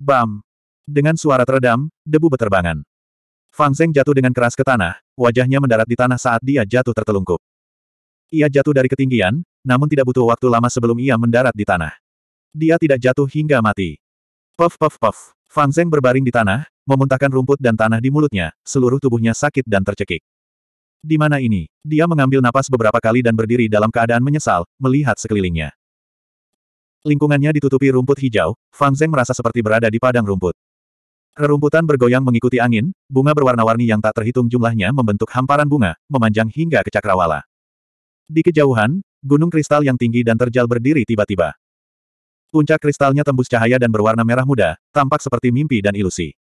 Bam! Dengan suara teredam, debu beterbangan. Fang Zeng jatuh dengan keras ke tanah, wajahnya mendarat di tanah saat dia jatuh tertelungkup. Ia jatuh dari ketinggian, namun tidak butuh waktu lama sebelum ia mendarat di tanah. Dia tidak jatuh hingga mati. Puff puff puff. Fang Zeng berbaring di tanah, memuntahkan rumput dan tanah di mulutnya, seluruh tubuhnya sakit dan tercekik. Di mana ini? Dia mengambil napas beberapa kali dan berdiri dalam keadaan menyesal, melihat sekelilingnya. Lingkungannya ditutupi rumput hijau, Fang Zeng merasa seperti berada di padang rumput. Rerumputan bergoyang mengikuti angin, bunga berwarna-warni yang tak terhitung jumlahnya membentuk hamparan bunga, memanjang hingga ke cakrawala. Di kejauhan, gunung kristal yang tinggi dan terjal berdiri tiba-tiba. Puncak kristalnya tembus cahaya dan berwarna merah muda, tampak seperti mimpi dan ilusi.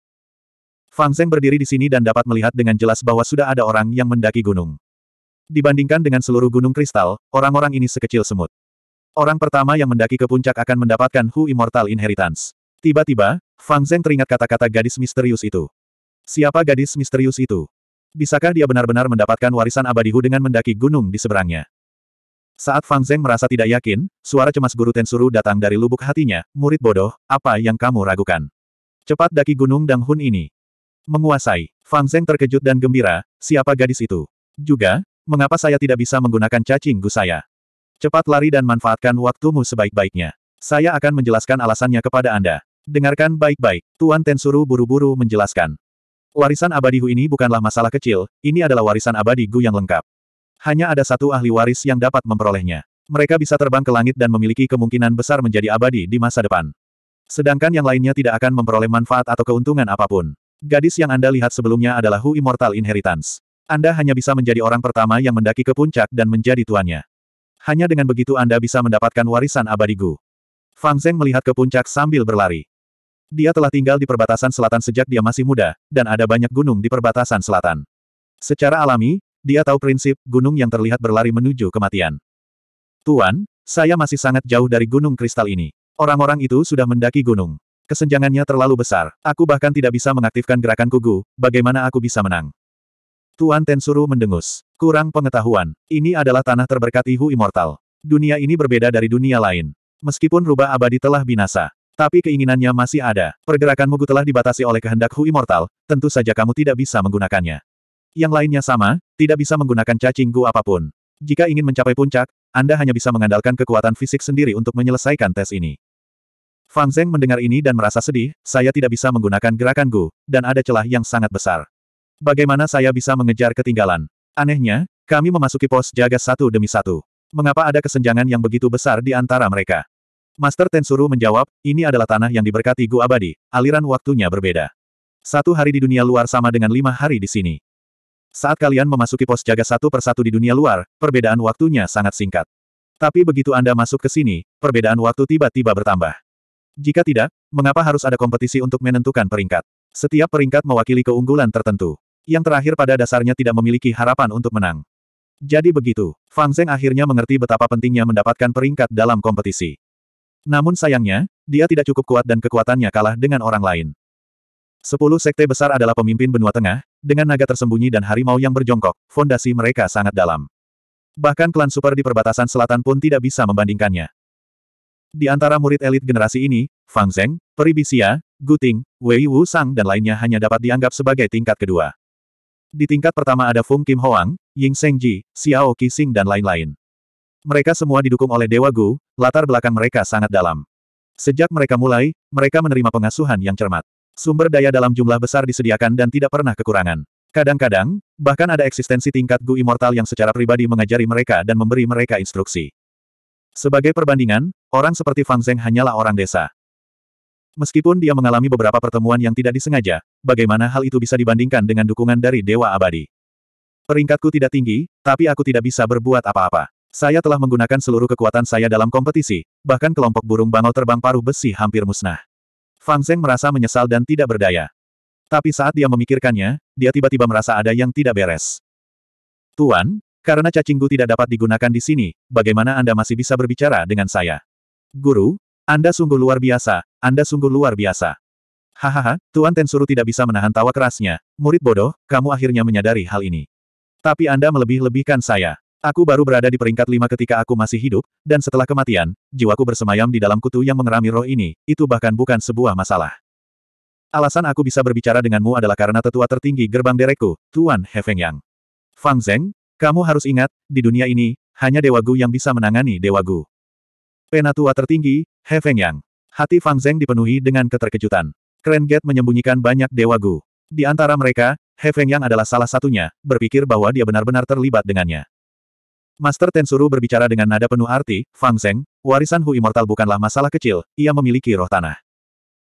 Fang Zeng berdiri di sini dan dapat melihat dengan jelas bahwa sudah ada orang yang mendaki gunung. Dibandingkan dengan seluruh gunung kristal, orang-orang ini sekecil semut. Orang pertama yang mendaki ke puncak akan mendapatkan Hu Immortal Inheritance. Tiba-tiba, Fang Zeng teringat kata-kata gadis misterius itu. Siapa gadis misterius itu? Bisakah dia benar-benar mendapatkan warisan abadi Hu dengan mendaki gunung di seberangnya? Saat Fang Zeng merasa tidak yakin, suara cemas guru Tensuru datang dari lubuk hatinya, murid bodoh, apa yang kamu ragukan? Cepat daki gunung Dang Hun ini. Menguasai, Fang Zeng terkejut dan gembira, siapa gadis itu? Juga, mengapa saya tidak bisa menggunakan cacing gu saya? Cepat lari dan manfaatkan waktumu sebaik-baiknya. Saya akan menjelaskan alasannya kepada Anda. Dengarkan baik-baik, Tuan Tensuru buru-buru menjelaskan. Warisan abadi Hu ini bukanlah masalah kecil, ini adalah warisan abadi Gu yang lengkap. Hanya ada satu ahli waris yang dapat memperolehnya. Mereka bisa terbang ke langit dan memiliki kemungkinan besar menjadi abadi di masa depan. Sedangkan yang lainnya tidak akan memperoleh manfaat atau keuntungan apapun. Gadis yang Anda lihat sebelumnya adalah Hu Immortal Inheritance. Anda hanya bisa menjadi orang pertama yang mendaki ke puncak dan menjadi tuannya. Hanya dengan begitu Anda bisa mendapatkan warisan abadi Gu. Fang Zeng melihat ke puncak sambil berlari. Dia telah tinggal di perbatasan selatan sejak dia masih muda, dan ada banyak gunung di perbatasan selatan. Secara alami, dia tahu prinsip gunung yang terlihat berlari menuju kematian. Tuan, saya masih sangat jauh dari gunung kristal ini. Orang-orang itu sudah mendaki gunung. Kesenjangannya terlalu besar. Aku bahkan tidak bisa mengaktifkan gerakan kugu, bagaimana aku bisa menang? Tuan Tensuru mendengus. Kurang pengetahuan, ini adalah tanah terberkati Hu Immortal. Dunia ini berbeda dari dunia lain. Meskipun rubah abadi telah binasa, tapi keinginannya masih ada. Pergerakanmu telah dibatasi oleh kehendak Hu Immortal, tentu saja kamu tidak bisa menggunakannya. Yang lainnya sama, tidak bisa menggunakan cacing gu apapun. Jika ingin mencapai puncak, Anda hanya bisa mengandalkan kekuatan fisik sendiri untuk menyelesaikan tes ini. Fang Zeng mendengar ini dan merasa sedih, saya tidak bisa menggunakan gerakan gu, dan ada celah yang sangat besar. Bagaimana saya bisa mengejar ketinggalan? Anehnya, kami memasuki pos jaga satu demi satu. Mengapa ada kesenjangan yang begitu besar di antara mereka? Master Tensuru menjawab, ini adalah tanah yang diberkati Gu Abadi, aliran waktunya berbeda. Satu hari di dunia luar sama dengan lima hari di sini. Saat kalian memasuki pos jaga satu persatu di dunia luar, perbedaan waktunya sangat singkat. Tapi begitu Anda masuk ke sini, perbedaan waktu tiba-tiba bertambah. Jika tidak, mengapa harus ada kompetisi untuk menentukan peringkat? Setiap peringkat mewakili keunggulan tertentu yang terakhir pada dasarnya tidak memiliki harapan untuk menang. Jadi begitu, Fang Zeng akhirnya mengerti betapa pentingnya mendapatkan peringkat dalam kompetisi. Namun sayangnya, dia tidak cukup kuat dan kekuatannya kalah dengan orang lain. Sepuluh sekte besar adalah pemimpin benua tengah, dengan naga tersembunyi dan harimau yang berjongkok, fondasi mereka sangat dalam. Bahkan klan super di perbatasan selatan pun tidak bisa membandingkannya. Di antara murid elit generasi ini, Fang Zeng, Peribisia, Guting, Wei Wu Sang dan lainnya hanya dapat dianggap sebagai tingkat kedua. Di tingkat pertama ada Fung Kim Hoang, Ying Ji, Xiao Qixing dan lain-lain. Mereka semua didukung oleh Dewa Gu, latar belakang mereka sangat dalam. Sejak mereka mulai, mereka menerima pengasuhan yang cermat. Sumber daya dalam jumlah besar disediakan dan tidak pernah kekurangan. Kadang-kadang, bahkan ada eksistensi tingkat Gu Immortal yang secara pribadi mengajari mereka dan memberi mereka instruksi. Sebagai perbandingan, orang seperti Fang Zheng hanyalah orang desa. Meskipun dia mengalami beberapa pertemuan yang tidak disengaja, bagaimana hal itu bisa dibandingkan dengan dukungan dari Dewa Abadi? Peringkatku tidak tinggi, tapi aku tidak bisa berbuat apa-apa. Saya telah menggunakan seluruh kekuatan saya dalam kompetisi, bahkan kelompok burung bangau terbang paruh besi hampir musnah. Fang Zeng merasa menyesal dan tidak berdaya. Tapi saat dia memikirkannya, dia tiba-tiba merasa ada yang tidak beres. Tuan, karena cacingku tidak dapat digunakan di sini, bagaimana Anda masih bisa berbicara dengan saya? Guru, anda sungguh luar biasa, Anda sungguh luar biasa. Hahaha, Tuan Tensuru tidak bisa menahan tawa kerasnya. Murid bodoh, kamu akhirnya menyadari hal ini. Tapi Anda melebih-lebihkan saya. Aku baru berada di peringkat lima ketika aku masih hidup, dan setelah kematian, jiwaku bersemayam di dalam kutu yang mengerami roh ini, itu bahkan bukan sebuah masalah. Alasan aku bisa berbicara denganmu adalah karena tetua tertinggi gerbang derekku, Tuan Hefeng Yang. Fang Zeng, kamu harus ingat, di dunia ini, hanya Dewa Gu yang bisa menangani Dewa Gu. Penatua tertinggi, He Feng Yang. Hati Fang Zeng dipenuhi dengan keterkejutan. Kren Get menyembunyikan banyak dewa Gu. Di antara mereka, He Feng Yang adalah salah satunya, berpikir bahwa dia benar-benar terlibat dengannya. Master Tensuru berbicara dengan nada penuh arti, Fang Zeng, warisan Hu Immortal bukanlah masalah kecil, ia memiliki roh tanah.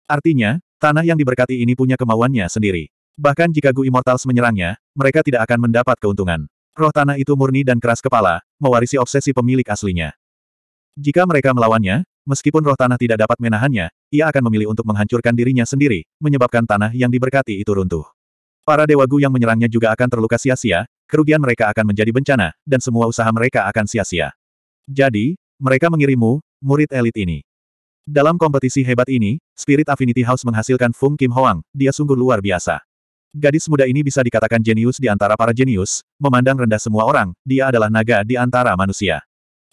Artinya, tanah yang diberkati ini punya kemauannya sendiri. Bahkan jika Gu Immortals menyerangnya, mereka tidak akan mendapat keuntungan. Roh tanah itu murni dan keras kepala, mewarisi obsesi pemilik aslinya. Jika mereka melawannya, Meskipun roh tanah tidak dapat menahannya, ia akan memilih untuk menghancurkan dirinya sendiri, menyebabkan tanah yang diberkati itu runtuh. Para Dewa Gu yang menyerangnya juga akan terluka sia-sia, kerugian mereka akan menjadi bencana, dan semua usaha mereka akan sia-sia. Jadi, mereka mengirimu, murid elit ini. Dalam kompetisi hebat ini, Spirit Affinity House menghasilkan Fung Kim Hoang, dia sungguh luar biasa. Gadis muda ini bisa dikatakan jenius di antara para jenius, memandang rendah semua orang, dia adalah naga di antara manusia.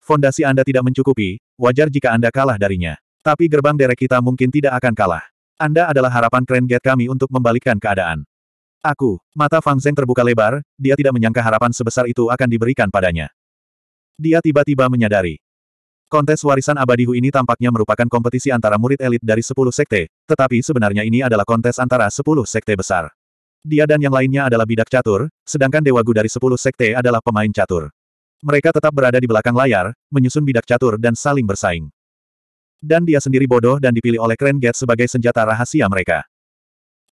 Fondasi Anda tidak mencukupi, Wajar jika Anda kalah darinya. Tapi gerbang derek kita mungkin tidak akan kalah. Anda adalah harapan keren gate kami untuk membalikkan keadaan. Aku, mata Fang Zeng terbuka lebar, dia tidak menyangka harapan sebesar itu akan diberikan padanya. Dia tiba-tiba menyadari. Kontes warisan abadihu ini tampaknya merupakan kompetisi antara murid elit dari 10 sekte, tetapi sebenarnya ini adalah kontes antara 10 sekte besar. Dia dan yang lainnya adalah bidak catur, sedangkan Dewa Gu dari 10 sekte adalah pemain catur. Mereka tetap berada di belakang layar, menyusun bidak catur dan saling bersaing. Dan dia sendiri bodoh dan dipilih oleh Kren Gate sebagai senjata rahasia mereka.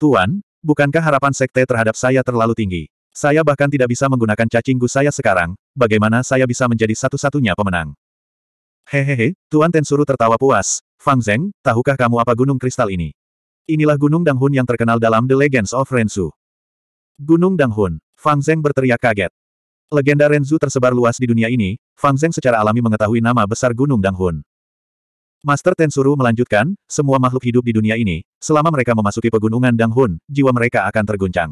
Tuan, bukankah harapan sekte terhadap saya terlalu tinggi? Saya bahkan tidak bisa menggunakan cacinggu saya sekarang, bagaimana saya bisa menjadi satu-satunya pemenang? Hehehe, Tuan Tensuru tertawa puas. Fang Zeng, tahukah kamu apa gunung kristal ini? Inilah Gunung Danghun yang terkenal dalam The Legends of Rensu. Gunung Danghun, Fang Zeng berteriak kaget. Legenda Renzu tersebar luas di dunia ini, Fang Zeng secara alami mengetahui nama besar Gunung Danghun. Master Tensuru melanjutkan, semua makhluk hidup di dunia ini, selama mereka memasuki pegunungan Danghun, jiwa mereka akan terguncang.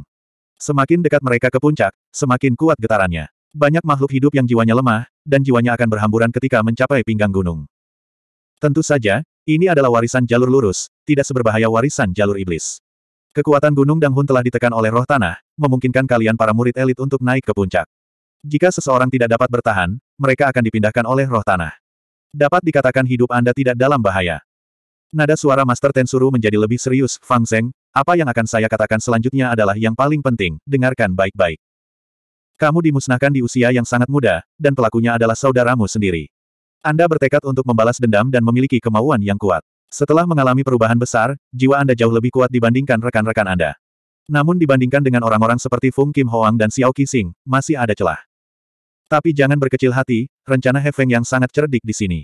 Semakin dekat mereka ke puncak, semakin kuat getarannya. Banyak makhluk hidup yang jiwanya lemah, dan jiwanya akan berhamburan ketika mencapai pinggang gunung. Tentu saja, ini adalah warisan jalur lurus, tidak seberbahaya warisan jalur iblis. Kekuatan Gunung Danghun telah ditekan oleh roh tanah, memungkinkan kalian para murid elit untuk naik ke puncak. Jika seseorang tidak dapat bertahan, mereka akan dipindahkan oleh roh tanah. Dapat dikatakan hidup Anda tidak dalam bahaya. Nada suara Master Tensuru menjadi lebih serius, Fang Zeng, apa yang akan saya katakan selanjutnya adalah yang paling penting, dengarkan baik-baik. Kamu dimusnahkan di usia yang sangat muda, dan pelakunya adalah saudaramu sendiri. Anda bertekad untuk membalas dendam dan memiliki kemauan yang kuat. Setelah mengalami perubahan besar, jiwa Anda jauh lebih kuat dibandingkan rekan-rekan Anda. Namun dibandingkan dengan orang-orang seperti Fung Kim Hoang dan Xiao Qixing, masih ada celah. Tapi jangan berkecil hati, rencana He Feng yang sangat cerdik di sini.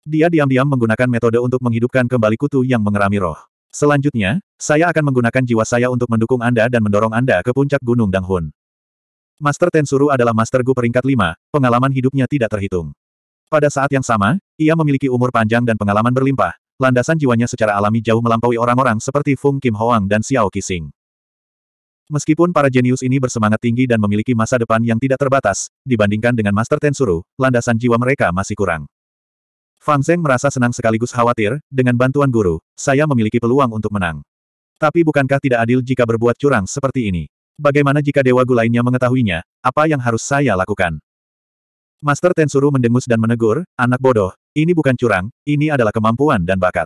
Dia diam-diam menggunakan metode untuk menghidupkan kembali kutu yang mengerami roh. Selanjutnya, saya akan menggunakan jiwa saya untuk mendukung Anda dan mendorong Anda ke puncak Gunung Danghun. Master Tensuru adalah Master Gu peringkat 5, pengalaman hidupnya tidak terhitung. Pada saat yang sama, ia memiliki umur panjang dan pengalaman berlimpah, landasan jiwanya secara alami jauh melampaui orang-orang seperti Fung Kim Hoang dan Xiao Qixing. Meskipun para jenius ini bersemangat tinggi dan memiliki masa depan yang tidak terbatas, dibandingkan dengan Master Tensuru, landasan jiwa mereka masih kurang. Fang Zeng merasa senang sekaligus khawatir, dengan bantuan guru, saya memiliki peluang untuk menang. Tapi bukankah tidak adil jika berbuat curang seperti ini? Bagaimana jika Dewa Gu lainnya mengetahuinya, apa yang harus saya lakukan? Master Tensuru mendengus dan menegur, anak bodoh, ini bukan curang, ini adalah kemampuan dan bakat.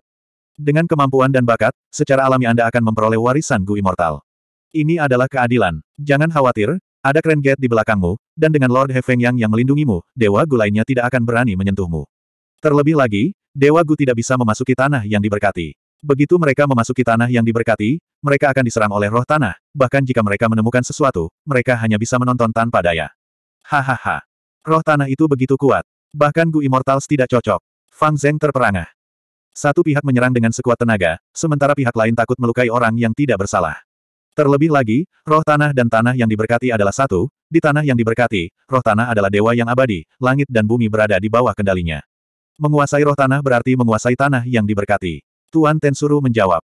Dengan kemampuan dan bakat, secara alami Anda akan memperoleh warisan Gu Immortal. Ini adalah keadilan. Jangan khawatir, ada Grand Gate di belakangmu, dan dengan Lord Hefeng Yang yang melindungimu, Dewa Gu lainnya tidak akan berani menyentuhmu. Terlebih lagi, Dewa Gu tidak bisa memasuki tanah yang diberkati. Begitu mereka memasuki tanah yang diberkati, mereka akan diserang oleh roh tanah, bahkan jika mereka menemukan sesuatu, mereka hanya bisa menonton tanpa daya. Hahaha. Roh tanah itu begitu kuat. Bahkan Gu Immortals tidak cocok. Fang Zeng terperangah. Satu pihak menyerang dengan sekuat tenaga, sementara pihak lain takut melukai orang yang tidak bersalah. Terlebih lagi, roh tanah dan tanah yang diberkati adalah satu, di tanah yang diberkati, roh tanah adalah dewa yang abadi, langit dan bumi berada di bawah kendalinya. Menguasai roh tanah berarti menguasai tanah yang diberkati. Tuan Tensuru menjawab.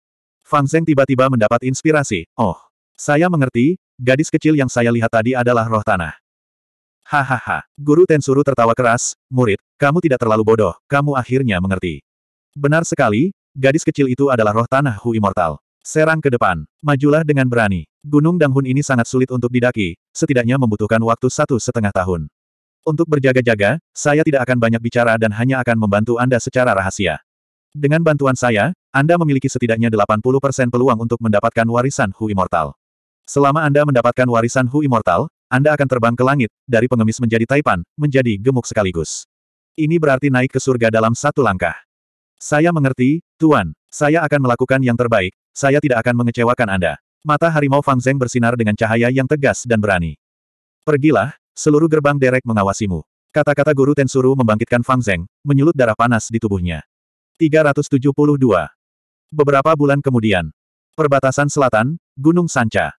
Fang Zeng tiba-tiba mendapat inspirasi, oh, saya mengerti, gadis kecil yang saya lihat tadi adalah roh tanah. Hahaha, Guru Tensuru tertawa keras, murid, kamu tidak terlalu bodoh, kamu akhirnya mengerti. Benar sekali, gadis kecil itu adalah roh tanah Hu Immortal. Serang ke depan. Majulah dengan berani. Gunung Danghun ini sangat sulit untuk didaki, setidaknya membutuhkan waktu satu setengah tahun. Untuk berjaga-jaga, saya tidak akan banyak bicara dan hanya akan membantu Anda secara rahasia. Dengan bantuan saya, Anda memiliki setidaknya 80% peluang untuk mendapatkan warisan Hu Immortal. Selama Anda mendapatkan warisan Hu Immortal, Anda akan terbang ke langit, dari pengemis menjadi taipan, menjadi gemuk sekaligus. Ini berarti naik ke surga dalam satu langkah. Saya mengerti, Tuan, saya akan melakukan yang terbaik, saya tidak akan mengecewakan Anda. Mata harimau Fang Zeng bersinar dengan cahaya yang tegas dan berani. Pergilah, seluruh gerbang derek mengawasimu. Kata-kata guru Tensuru membangkitkan Fang Zeng, menyulut darah panas di tubuhnya. 372. Beberapa bulan kemudian. Perbatasan selatan, Gunung Sanca.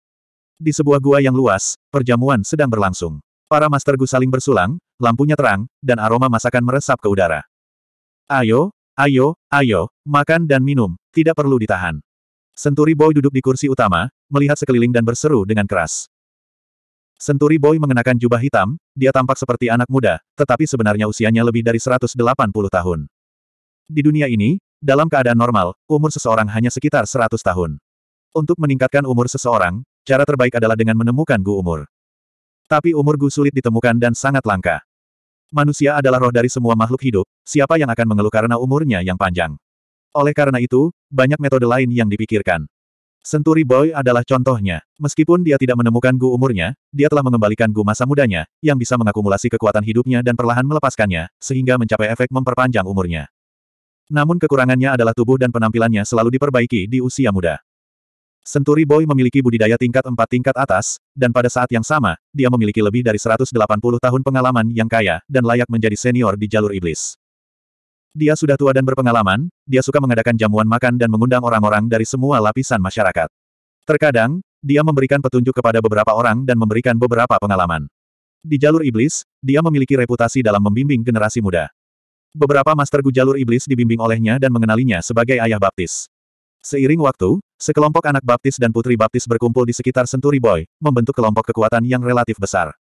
Di sebuah gua yang luas, perjamuan sedang berlangsung. Para Master Gu saling bersulang, lampunya terang, dan aroma masakan meresap ke udara. Ayo, Ayo, ayo, makan dan minum, tidak perlu ditahan. Senturi Boy duduk di kursi utama, melihat sekeliling dan berseru dengan keras. Senturi Boy mengenakan jubah hitam, dia tampak seperti anak muda, tetapi sebenarnya usianya lebih dari 180 tahun. Di dunia ini, dalam keadaan normal, umur seseorang hanya sekitar 100 tahun. Untuk meningkatkan umur seseorang, cara terbaik adalah dengan menemukan gu umur. Tapi umur gu sulit ditemukan dan sangat langka. Manusia adalah roh dari semua makhluk hidup, siapa yang akan mengeluh karena umurnya yang panjang. Oleh karena itu, banyak metode lain yang dipikirkan. Senturi Boy adalah contohnya. Meskipun dia tidak menemukan Gu umurnya, dia telah mengembalikan Gu masa mudanya, yang bisa mengakumulasi kekuatan hidupnya dan perlahan melepaskannya, sehingga mencapai efek memperpanjang umurnya. Namun kekurangannya adalah tubuh dan penampilannya selalu diperbaiki di usia muda. Senturi Boy memiliki budidaya tingkat empat tingkat atas, dan pada saat yang sama, dia memiliki lebih dari 180 tahun pengalaman yang kaya dan layak menjadi senior di jalur iblis. Dia sudah tua dan berpengalaman, dia suka mengadakan jamuan makan dan mengundang orang-orang dari semua lapisan masyarakat. Terkadang, dia memberikan petunjuk kepada beberapa orang dan memberikan beberapa pengalaman. Di jalur iblis, dia memiliki reputasi dalam membimbing generasi muda. Beberapa master gu jalur iblis dibimbing olehnya dan mengenalinya sebagai ayah baptis. Seiring waktu, sekelompok anak baptis dan putri baptis berkumpul di sekitar Senturi Boy, membentuk kelompok kekuatan yang relatif besar.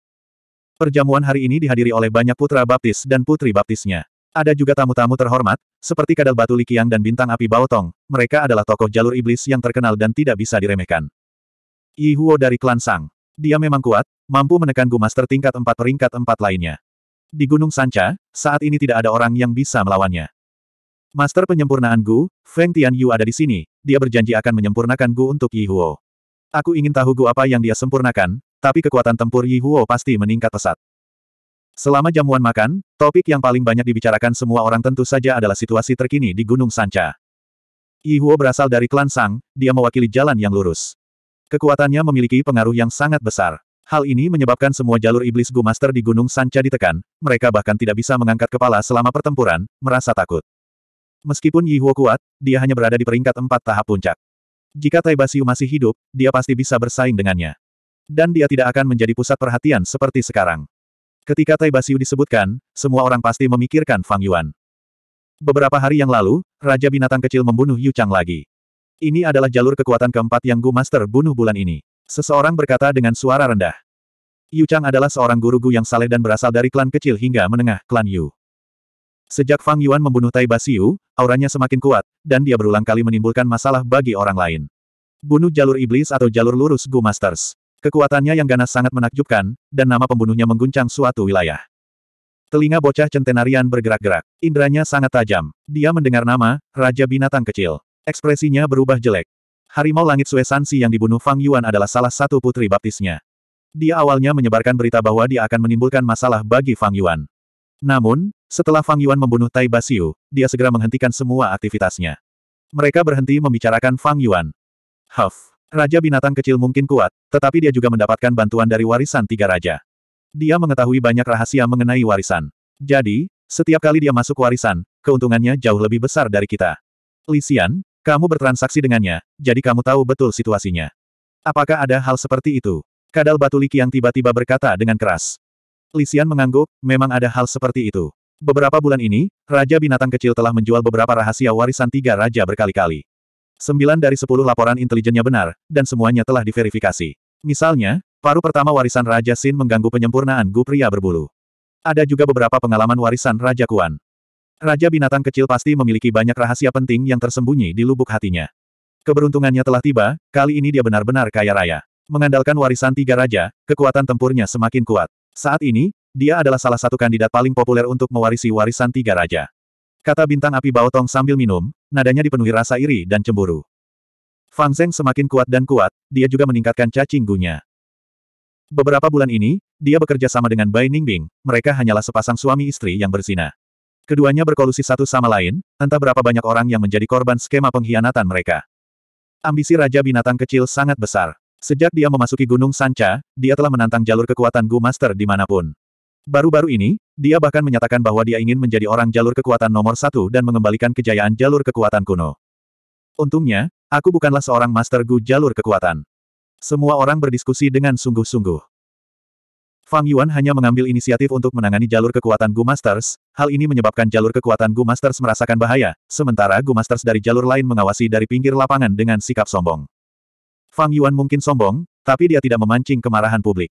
Perjamuan hari ini dihadiri oleh banyak putra baptis dan putri baptisnya. Ada juga tamu-tamu terhormat, seperti Kadal Batu Likiang dan Bintang Api Baotong, mereka adalah tokoh jalur iblis yang terkenal dan tidak bisa diremehkan. Yi Huo dari klan Sang. Dia memang kuat, mampu menekan Master tingkat 4 peringkat empat lainnya. Di Gunung Sanca, saat ini tidak ada orang yang bisa melawannya. Master penyempurnaan Gu, Feng Tianyu ada di sini, dia berjanji akan menyempurnakan Gu untuk Yi Huo. Aku ingin tahu Gu apa yang dia sempurnakan, tapi kekuatan tempur Yi Huo pasti meningkat pesat. Selama jamuan makan, topik yang paling banyak dibicarakan semua orang tentu saja adalah situasi terkini di Gunung Sanca. Yi Huo berasal dari klan Sang, dia mewakili jalan yang lurus. Kekuatannya memiliki pengaruh yang sangat besar. Hal ini menyebabkan semua jalur iblis Gu Master di Gunung Sanca ditekan, mereka bahkan tidak bisa mengangkat kepala selama pertempuran, merasa takut. Meskipun Yi Huo kuat, dia hanya berada di peringkat empat tahap puncak. Jika Tai Basiu masih hidup, dia pasti bisa bersaing dengannya. Dan dia tidak akan menjadi pusat perhatian seperti sekarang. Ketika Tai Basiu disebutkan, semua orang pasti memikirkan Fang Yuan. Beberapa hari yang lalu, Raja Binatang Kecil membunuh Yu Chang lagi. Ini adalah jalur kekuatan keempat yang Gu Master bunuh bulan ini. Seseorang berkata dengan suara rendah. Yu Chang adalah seorang guru Gu yang saleh dan berasal dari klan kecil hingga menengah, klan Yu. Sejak Fang Yuan membunuh Tai Basiu, auranya semakin kuat, dan dia berulang kali menimbulkan masalah bagi orang lain. Bunuh jalur iblis atau jalur lurus Gu Masters. Kekuatannya yang ganas sangat menakjubkan, dan nama pembunuhnya mengguncang suatu wilayah. Telinga bocah centenarian bergerak-gerak. Indranya sangat tajam. Dia mendengar nama, Raja Binatang Kecil. Ekspresinya berubah jelek. Harimau Langit Suesansi yang dibunuh Fang Yuan adalah salah satu putri baptisnya. Dia awalnya menyebarkan berita bahwa dia akan menimbulkan masalah bagi Fang Yuan. Namun, setelah Fang Yuan membunuh Tai Basiu, dia segera menghentikan semua aktivitasnya. Mereka berhenti membicarakan Fang Yuan. Huff. Raja binatang kecil mungkin kuat, tetapi dia juga mendapatkan bantuan dari warisan tiga raja. Dia mengetahui banyak rahasia mengenai warisan. Jadi, setiap kali dia masuk warisan, keuntungannya jauh lebih besar dari kita. Lisian, kamu bertransaksi dengannya, jadi kamu tahu betul situasinya. Apakah ada hal seperti itu? Kadal Batu Liki yang tiba-tiba berkata dengan keras. Lisian mengangguk, memang ada hal seperti itu. Beberapa bulan ini, Raja Binatang Kecil telah menjual beberapa rahasia warisan tiga raja berkali-kali. Sembilan dari sepuluh laporan intelijennya benar, dan semuanya telah diverifikasi. Misalnya, paru pertama warisan Raja Sin mengganggu penyempurnaan Gu pria berbulu. Ada juga beberapa pengalaman warisan Raja Kuan. Raja Binatang Kecil pasti memiliki banyak rahasia penting yang tersembunyi di lubuk hatinya. Keberuntungannya telah tiba, kali ini dia benar-benar kaya raya. Mengandalkan warisan tiga raja, kekuatan tempurnya semakin kuat. Saat ini, dia adalah salah satu kandidat paling populer untuk mewarisi warisan tiga raja. Kata bintang api Baotong sambil minum, nadanya dipenuhi rasa iri dan cemburu. Fang Zeng semakin kuat dan kuat, dia juga meningkatkan cacing gunya. Beberapa bulan ini, dia bekerja sama dengan Bai Ningbing, mereka hanyalah sepasang suami istri yang bersinar. Keduanya berkolusi satu sama lain, entah berapa banyak orang yang menjadi korban skema pengkhianatan mereka. Ambisi Raja Binatang Kecil sangat besar. Sejak dia memasuki Gunung Sanca, dia telah menantang jalur kekuatan Gu Master dimanapun. Baru-baru ini, dia bahkan menyatakan bahwa dia ingin menjadi orang jalur kekuatan nomor satu dan mengembalikan kejayaan jalur kekuatan kuno. Untungnya, aku bukanlah seorang master gu jalur kekuatan. Semua orang berdiskusi dengan sungguh-sungguh. Fang Yuan hanya mengambil inisiatif untuk menangani jalur kekuatan Gu Masters, hal ini menyebabkan jalur kekuatan Gu Masters merasakan bahaya, sementara Gu Masters dari jalur lain mengawasi dari pinggir lapangan dengan sikap sombong. Fang Yuan mungkin sombong, tapi dia tidak memancing kemarahan publik.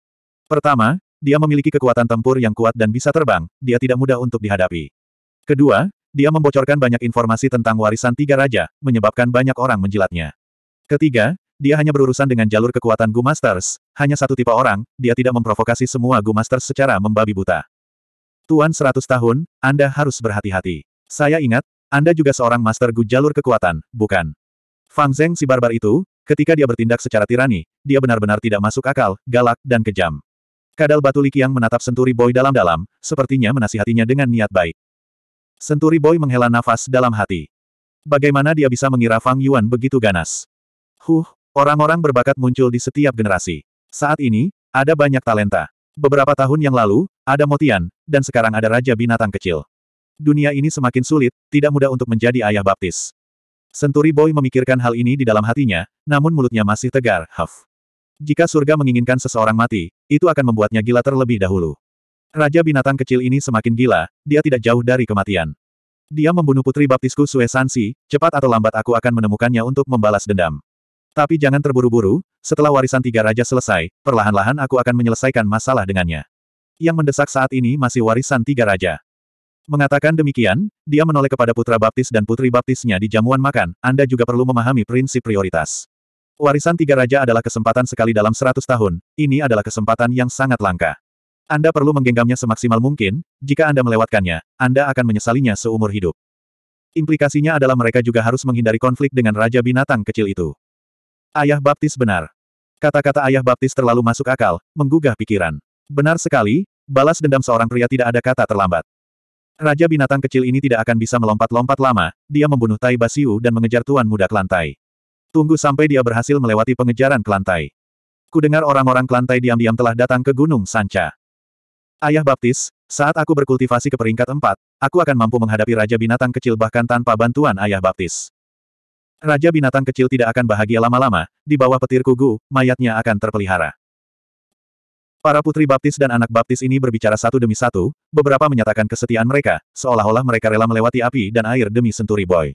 Pertama, dia memiliki kekuatan tempur yang kuat dan bisa terbang, dia tidak mudah untuk dihadapi. Kedua, dia membocorkan banyak informasi tentang warisan tiga raja, menyebabkan banyak orang menjilatnya. Ketiga, dia hanya berurusan dengan jalur kekuatan Gu Masters, hanya satu tipe orang, dia tidak memprovokasi semua Gu Masters secara membabi buta. Tuan seratus tahun, Anda harus berhati-hati. Saya ingat, Anda juga seorang Master Gu jalur kekuatan, bukan? Fang Zeng si barbar itu, ketika dia bertindak secara tirani, dia benar-benar tidak masuk akal, galak, dan kejam. Kadal Batu Likiang menatap Senturi Boy dalam-dalam, sepertinya menasihatinya dengan niat baik. Senturi Boy menghela nafas dalam hati. Bagaimana dia bisa mengira Fang Yuan begitu ganas? Huh, orang-orang berbakat muncul di setiap generasi. Saat ini, ada banyak talenta. Beberapa tahun yang lalu, ada Motian, dan sekarang ada Raja Binatang Kecil. Dunia ini semakin sulit, tidak mudah untuk menjadi ayah baptis. Senturi Boy memikirkan hal ini di dalam hatinya, namun mulutnya masih tegar, Huff. Jika surga menginginkan seseorang mati, itu akan membuatnya gila terlebih dahulu. Raja binatang kecil ini semakin gila, dia tidak jauh dari kematian. Dia membunuh putri baptisku Sue Sansi, cepat atau lambat aku akan menemukannya untuk membalas dendam. Tapi jangan terburu-buru, setelah warisan tiga raja selesai, perlahan-lahan aku akan menyelesaikan masalah dengannya. Yang mendesak saat ini masih warisan tiga raja. Mengatakan demikian, dia menoleh kepada putra baptis dan putri baptisnya di jamuan makan, Anda juga perlu memahami prinsip prioritas. Warisan tiga raja adalah kesempatan sekali dalam seratus tahun, ini adalah kesempatan yang sangat langka. Anda perlu menggenggamnya semaksimal mungkin, jika Anda melewatkannya, Anda akan menyesalinya seumur hidup. Implikasinya adalah mereka juga harus menghindari konflik dengan raja binatang kecil itu. Ayah baptis benar. Kata-kata ayah baptis terlalu masuk akal, menggugah pikiran. Benar sekali, balas dendam seorang pria tidak ada kata terlambat. Raja binatang kecil ini tidak akan bisa melompat-lompat lama, dia membunuh Tai Basiu dan mengejar tuan muda kelantai. Tunggu sampai dia berhasil melewati pengejaran kelantai. Kudengar orang-orang Kelantai diam-diam telah datang ke Gunung Sanca. Ayah Baptis, saat aku berkultivasi ke peringkat empat, aku akan mampu menghadapi Raja Binatang Kecil bahkan tanpa bantuan Ayah Baptis. Raja Binatang Kecil tidak akan bahagia lama-lama, di bawah petir kugu, mayatnya akan terpelihara. Para putri baptis dan anak baptis ini berbicara satu demi satu, beberapa menyatakan kesetiaan mereka, seolah-olah mereka rela melewati api dan air demi Senturi Boy.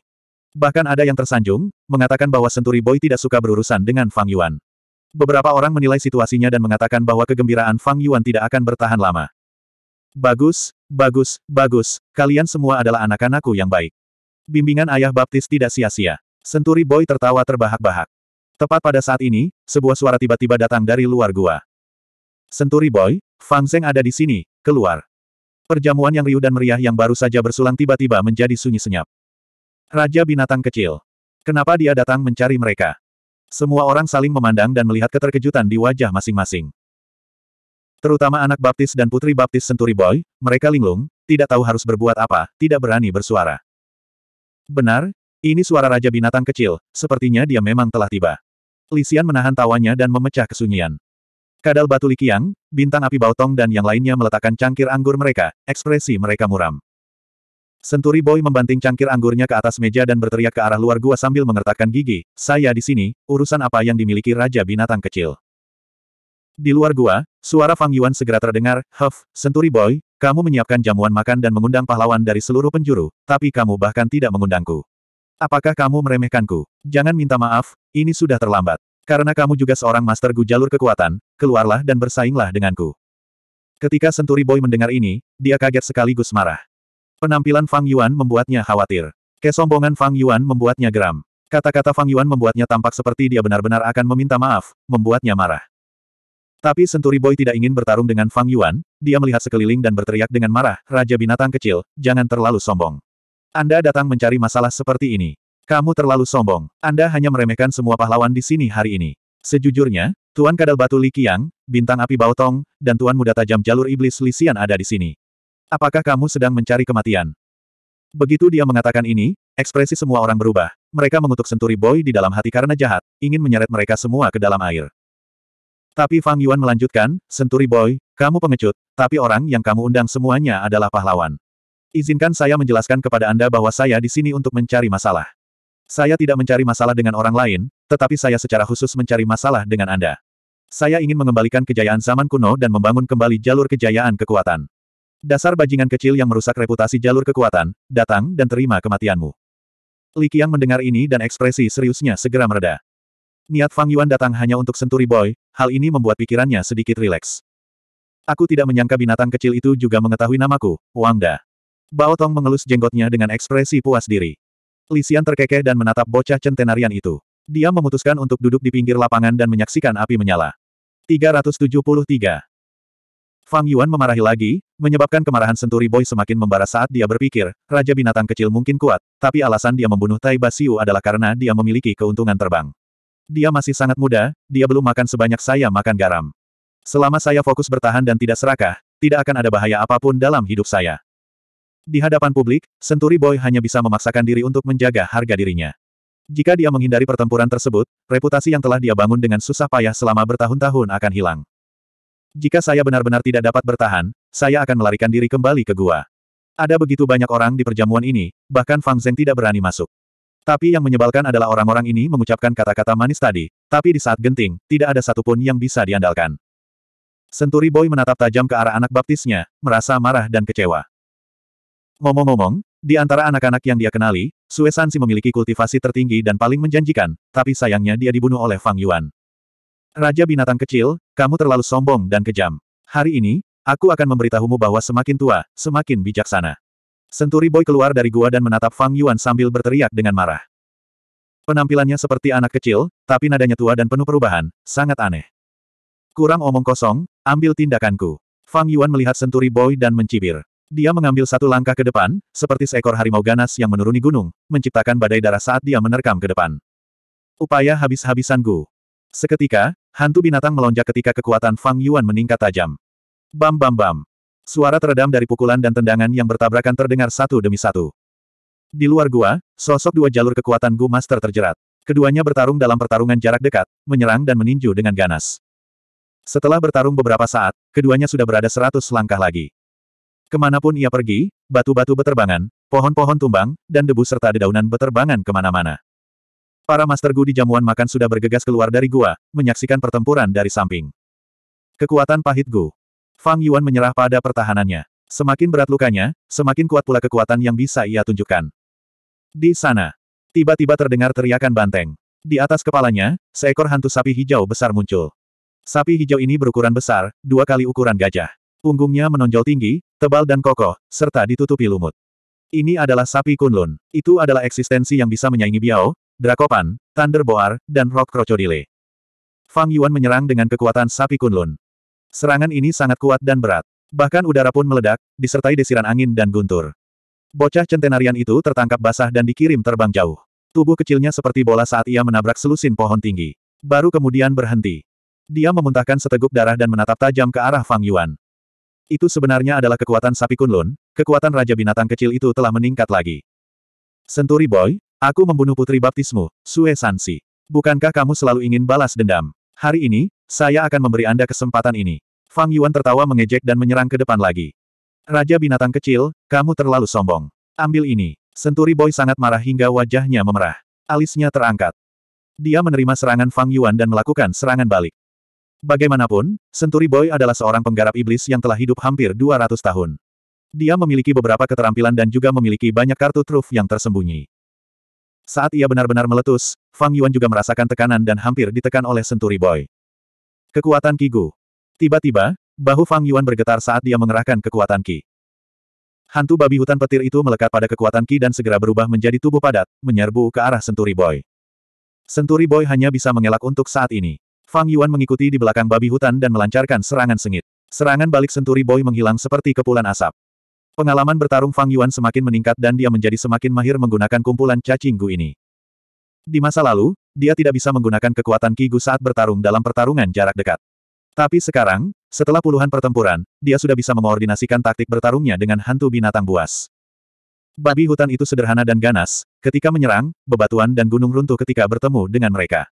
Bahkan ada yang tersanjung, mengatakan bahwa Senturi Boy tidak suka berurusan dengan Fang Yuan. Beberapa orang menilai situasinya dan mengatakan bahwa kegembiraan Fang Yuan tidak akan bertahan lama. Bagus, bagus, bagus, kalian semua adalah anak-anakku yang baik. Bimbingan ayah baptis tidak sia-sia. Senturi Boy tertawa terbahak-bahak. Tepat pada saat ini, sebuah suara tiba-tiba datang dari luar gua. Senturi Boy, Fang Zeng ada di sini, keluar. Perjamuan yang riuh dan meriah yang baru saja bersulang tiba-tiba menjadi sunyi senyap. Raja binatang kecil. Kenapa dia datang mencari mereka? Semua orang saling memandang dan melihat keterkejutan di wajah masing-masing. Terutama anak baptis dan putri baptis Senturi Boy, mereka linglung, tidak tahu harus berbuat apa, tidak berani bersuara. Benar, ini suara Raja Binatang kecil, sepertinya dia memang telah tiba. Lisian menahan tawanya dan memecah kesunyian. Kadal batu likiang, bintang api bautong dan yang lainnya meletakkan cangkir anggur mereka, ekspresi mereka muram. Senturi Boy membanting cangkir anggurnya ke atas meja dan berteriak ke arah luar gua sambil mengertakkan gigi, saya di sini, urusan apa yang dimiliki Raja Binatang Kecil. Di luar gua, suara Fang Yuan segera terdengar, Huff, Senturi Boy, kamu menyiapkan jamuan makan dan mengundang pahlawan dari seluruh penjuru, tapi kamu bahkan tidak mengundangku. Apakah kamu meremehkanku? Jangan minta maaf, ini sudah terlambat. Karena kamu juga seorang master Gu jalur kekuatan, keluarlah dan bersainglah denganku. Ketika Senturi Boy mendengar ini, dia kaget sekaligus marah. Penampilan Fang Yuan membuatnya khawatir. Kesombongan Fang Yuan membuatnya geram. Kata-kata Fang Yuan membuatnya tampak seperti dia benar-benar akan meminta maaf, membuatnya marah. Tapi Senturi Boy tidak ingin bertarung dengan Fang Yuan, dia melihat sekeliling dan berteriak dengan marah, Raja Binatang Kecil, jangan terlalu sombong. Anda datang mencari masalah seperti ini. Kamu terlalu sombong, Anda hanya meremehkan semua pahlawan di sini hari ini. Sejujurnya, Tuan Kadal Batu Li Qiang, Bintang Api Tong, dan Tuan Muda Tajam Jalur Iblis Li Xian ada di sini. Apakah kamu sedang mencari kematian? Begitu dia mengatakan ini, ekspresi semua orang berubah. Mereka mengutuk Senturi Boy di dalam hati karena jahat, ingin menyeret mereka semua ke dalam air. Tapi Fang Yuan melanjutkan, Senturi Boy, kamu pengecut, tapi orang yang kamu undang semuanya adalah pahlawan. Izinkan saya menjelaskan kepada Anda bahwa saya di sini untuk mencari masalah. Saya tidak mencari masalah dengan orang lain, tetapi saya secara khusus mencari masalah dengan Anda. Saya ingin mengembalikan kejayaan zaman kuno dan membangun kembali jalur kejayaan kekuatan. Dasar bajingan kecil yang merusak reputasi jalur kekuatan, datang dan terima kematianmu. Li Qiang mendengar ini dan ekspresi seriusnya segera mereda. Niat Fang Yuan datang hanya untuk Senturi Boy, hal ini membuat pikirannya sedikit rileks. Aku tidak menyangka binatang kecil itu juga mengetahui namaku, Wang Da. Bao Tong mengelus jenggotnya dengan ekspresi puas diri. Li Xian terkekeh dan menatap bocah centenarian itu. Dia memutuskan untuk duduk di pinggir lapangan dan menyaksikan api menyala. 373. Fang Yuan memarahi lagi, Menyebabkan kemarahan Senturi Boy semakin membara saat dia berpikir, Raja Binatang Kecil mungkin kuat, tapi alasan dia membunuh Tai Basiu adalah karena dia memiliki keuntungan terbang. Dia masih sangat muda, dia belum makan sebanyak saya makan garam. Selama saya fokus bertahan dan tidak serakah, tidak akan ada bahaya apapun dalam hidup saya. Di hadapan publik, Senturi Boy hanya bisa memaksakan diri untuk menjaga harga dirinya. Jika dia menghindari pertempuran tersebut, reputasi yang telah dia bangun dengan susah payah selama bertahun-tahun akan hilang. Jika saya benar-benar tidak dapat bertahan, saya akan melarikan diri kembali ke gua. Ada begitu banyak orang di perjamuan ini, bahkan Fang Zeng tidak berani masuk. Tapi yang menyebalkan adalah orang-orang ini mengucapkan kata-kata manis tadi, tapi di saat genting, tidak ada satupun yang bisa diandalkan. Senturi Boy menatap tajam ke arah anak baptisnya, merasa marah dan kecewa. Ngomong-ngomong, di antara anak-anak yang dia kenali, Si memiliki kultivasi tertinggi dan paling menjanjikan, tapi sayangnya dia dibunuh oleh Fang Yuan. Raja binatang kecil, kamu terlalu sombong dan kejam. Hari ini, Aku akan memberitahumu bahwa semakin tua, semakin bijaksana. Senturi Boy keluar dari gua dan menatap Fang Yuan sambil berteriak dengan marah. Penampilannya seperti anak kecil, tapi nadanya tua dan penuh perubahan, sangat aneh. Kurang omong kosong, ambil tindakanku. Fang Yuan melihat Senturi Boy dan mencibir. Dia mengambil satu langkah ke depan, seperti seekor harimau ganas yang menuruni gunung, menciptakan badai darah saat dia menerkam ke depan. Upaya habis-habisan Gu. Seketika, hantu binatang melonjak ketika kekuatan Fang Yuan meningkat tajam. Bam bam bam. Suara teredam dari pukulan dan tendangan yang bertabrakan terdengar satu demi satu. Di luar gua, sosok dua jalur kekuatan Gu Master terjerat. Keduanya bertarung dalam pertarungan jarak dekat, menyerang dan meninju dengan ganas. Setelah bertarung beberapa saat, keduanya sudah berada seratus langkah lagi. Kemanapun ia pergi, batu-batu beterbangan, pohon-pohon tumbang, dan debu serta dedaunan beterbangan kemana-mana. Para Master Gu di jamuan makan sudah bergegas keluar dari gua, menyaksikan pertempuran dari samping. Kekuatan pahit Gu. Fang Yuan menyerah pada pertahanannya. Semakin berat lukanya, semakin kuat pula kekuatan yang bisa ia tunjukkan. Di sana, tiba-tiba terdengar teriakan banteng. Di atas kepalanya, seekor hantu sapi hijau besar muncul. Sapi hijau ini berukuran besar, dua kali ukuran gajah. Punggungnya menonjol tinggi, tebal dan kokoh, serta ditutupi lumut. Ini adalah sapi kunlun. Itu adalah eksistensi yang bisa menyaingi Biao, Drakopan, Thunderboar, dan Rock Crocodile. Fang Yuan menyerang dengan kekuatan sapi kunlun. Serangan ini sangat kuat dan berat. Bahkan udara pun meledak, disertai desiran angin dan guntur. Bocah centenarian itu tertangkap basah dan dikirim terbang jauh. Tubuh kecilnya seperti bola saat ia menabrak selusin pohon tinggi. Baru kemudian berhenti. Dia memuntahkan seteguk darah dan menatap tajam ke arah Fang Yuan. Itu sebenarnya adalah kekuatan sapi kunlun, kekuatan raja binatang kecil itu telah meningkat lagi. Senturi Boy, aku membunuh putri baptismu, Sue Sansi. Bukankah kamu selalu ingin balas dendam? Hari ini, saya akan memberi Anda kesempatan ini. Fang Yuan tertawa mengejek dan menyerang ke depan lagi. Raja binatang kecil, kamu terlalu sombong. Ambil ini. Senturi Boy sangat marah hingga wajahnya memerah. Alisnya terangkat. Dia menerima serangan Fang Yuan dan melakukan serangan balik. Bagaimanapun, Senturi Boy adalah seorang penggarap iblis yang telah hidup hampir 200 tahun. Dia memiliki beberapa keterampilan dan juga memiliki banyak kartu truf yang tersembunyi. Saat ia benar-benar meletus, Fang Yuan juga merasakan tekanan dan hampir ditekan oleh Senturi Boy. Kekuatan Kigu. Tiba-tiba, bahu Fang Yuan bergetar saat dia mengerahkan kekuatan Ki. Hantu babi hutan petir itu melekat pada kekuatan Ki dan segera berubah menjadi tubuh padat, menyerbu ke arah Senturi Boy. Senturi Boy hanya bisa mengelak untuk saat ini. Fang Yuan mengikuti di belakang babi hutan dan melancarkan serangan sengit. Serangan balik Senturi Boy menghilang seperti kepulan asap. Pengalaman bertarung Fang Yuan semakin meningkat dan dia menjadi semakin mahir menggunakan kumpulan cacing gu ini. Di masa lalu, dia tidak bisa menggunakan kekuatan Kigu saat bertarung dalam pertarungan jarak dekat. Tapi sekarang, setelah puluhan pertempuran, dia sudah bisa mengoordinasikan taktik bertarungnya dengan hantu binatang buas. Babi hutan itu sederhana dan ganas, ketika menyerang, bebatuan dan gunung runtuh ketika bertemu dengan mereka.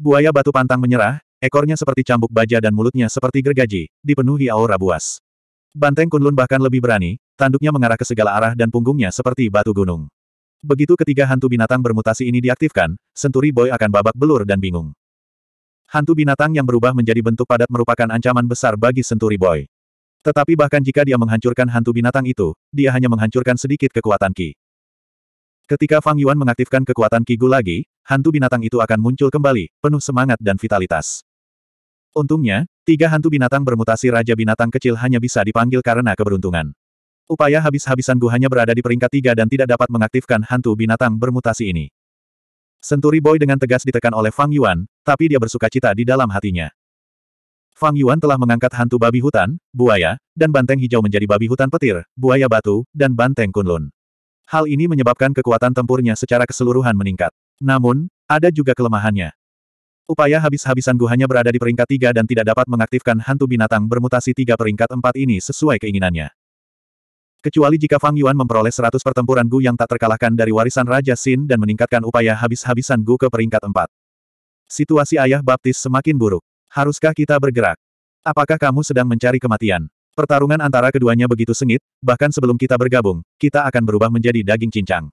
Buaya batu pantang menyerah, ekornya seperti cambuk baja dan mulutnya seperti gergaji, dipenuhi aura buas. Banteng Kunlun bahkan lebih berani, tanduknya mengarah ke segala arah dan punggungnya seperti batu gunung. Begitu ketiga hantu binatang bermutasi ini diaktifkan, Senturi Boy akan babak belur dan bingung. Hantu binatang yang berubah menjadi bentuk padat merupakan ancaman besar bagi Senturi Boy. Tetapi bahkan jika dia menghancurkan hantu binatang itu, dia hanya menghancurkan sedikit kekuatan Ki. Ketika Fang Yuan mengaktifkan kekuatan Ki Gu lagi, hantu binatang itu akan muncul kembali, penuh semangat dan vitalitas. Untungnya, tiga hantu binatang bermutasi Raja Binatang Kecil hanya bisa dipanggil karena keberuntungan. Upaya habis-habisan Gu hanya berada di peringkat tiga dan tidak dapat mengaktifkan hantu binatang bermutasi ini. Senturi Boy dengan tegas ditekan oleh Fang Yuan, tapi dia bersuka cita di dalam hatinya. Fang Yuan telah mengangkat hantu babi hutan, buaya, dan banteng hijau menjadi babi hutan petir, buaya batu, dan banteng kunlun. Hal ini menyebabkan kekuatan tempurnya secara keseluruhan meningkat. Namun, ada juga kelemahannya. Upaya habis-habisan Gu hanya berada di peringkat tiga dan tidak dapat mengaktifkan hantu binatang bermutasi tiga peringkat empat ini sesuai keinginannya. Kecuali jika Fang Yuan memperoleh 100 pertempuran Gu yang tak terkalahkan dari warisan Raja Xin dan meningkatkan upaya habis-habisan Gu ke peringkat 4. Situasi ayah baptis semakin buruk. Haruskah kita bergerak? Apakah kamu sedang mencari kematian? Pertarungan antara keduanya begitu sengit, bahkan sebelum kita bergabung, kita akan berubah menjadi daging cincang.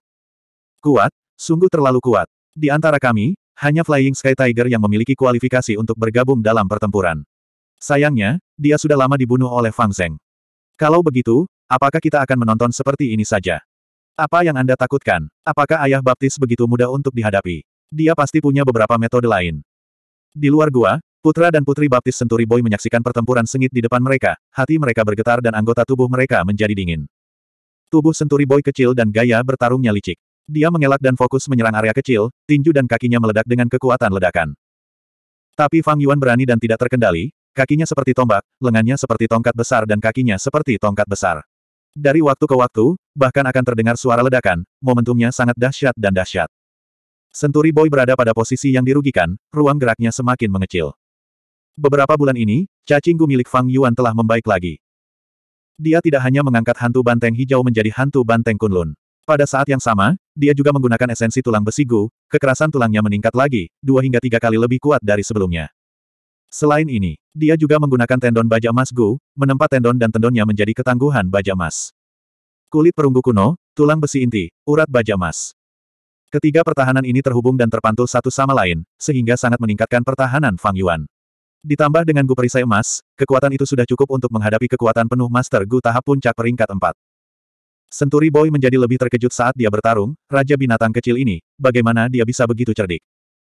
Kuat, sungguh terlalu kuat. Di antara kami, hanya Flying Sky Tiger yang memiliki kualifikasi untuk bergabung dalam pertempuran. Sayangnya, dia sudah lama dibunuh oleh Fang Zeng. Kalau begitu, Apakah kita akan menonton seperti ini saja? Apa yang Anda takutkan? Apakah ayah baptis begitu mudah untuk dihadapi? Dia pasti punya beberapa metode lain. Di luar gua, putra dan putri baptis Senturi Boy menyaksikan pertempuran sengit di depan mereka, hati mereka bergetar dan anggota tubuh mereka menjadi dingin. Tubuh Senturi Boy kecil dan gaya bertarungnya licik. Dia mengelak dan fokus menyerang area kecil, tinju dan kakinya meledak dengan kekuatan ledakan. Tapi Fang Yuan berani dan tidak terkendali, kakinya seperti tombak, lengannya seperti tongkat besar dan kakinya seperti tongkat besar. Dari waktu ke waktu, bahkan akan terdengar suara ledakan, momentumnya sangat dahsyat dan dahsyat. Senturi Boy berada pada posisi yang dirugikan, ruang geraknya semakin mengecil. Beberapa bulan ini, cacinggu milik Fang Yuan telah membaik lagi. Dia tidak hanya mengangkat hantu banteng hijau menjadi hantu banteng kunlun. Pada saat yang sama, dia juga menggunakan esensi tulang besigu, kekerasan tulangnya meningkat lagi, dua hingga tiga kali lebih kuat dari sebelumnya. Selain ini, dia juga menggunakan tendon baja emas Gu, menempa tendon dan tendonnya menjadi ketangguhan baja emas. Kulit perunggu kuno, tulang besi inti, urat baja emas. Ketiga pertahanan ini terhubung dan terpantul satu sama lain, sehingga sangat meningkatkan pertahanan Fang Yuan. Ditambah dengan Gu Perisai Emas, kekuatan itu sudah cukup untuk menghadapi kekuatan penuh Master Gu tahap puncak peringkat 4. Senturi Boy menjadi lebih terkejut saat dia bertarung, Raja Binatang kecil ini, bagaimana dia bisa begitu cerdik.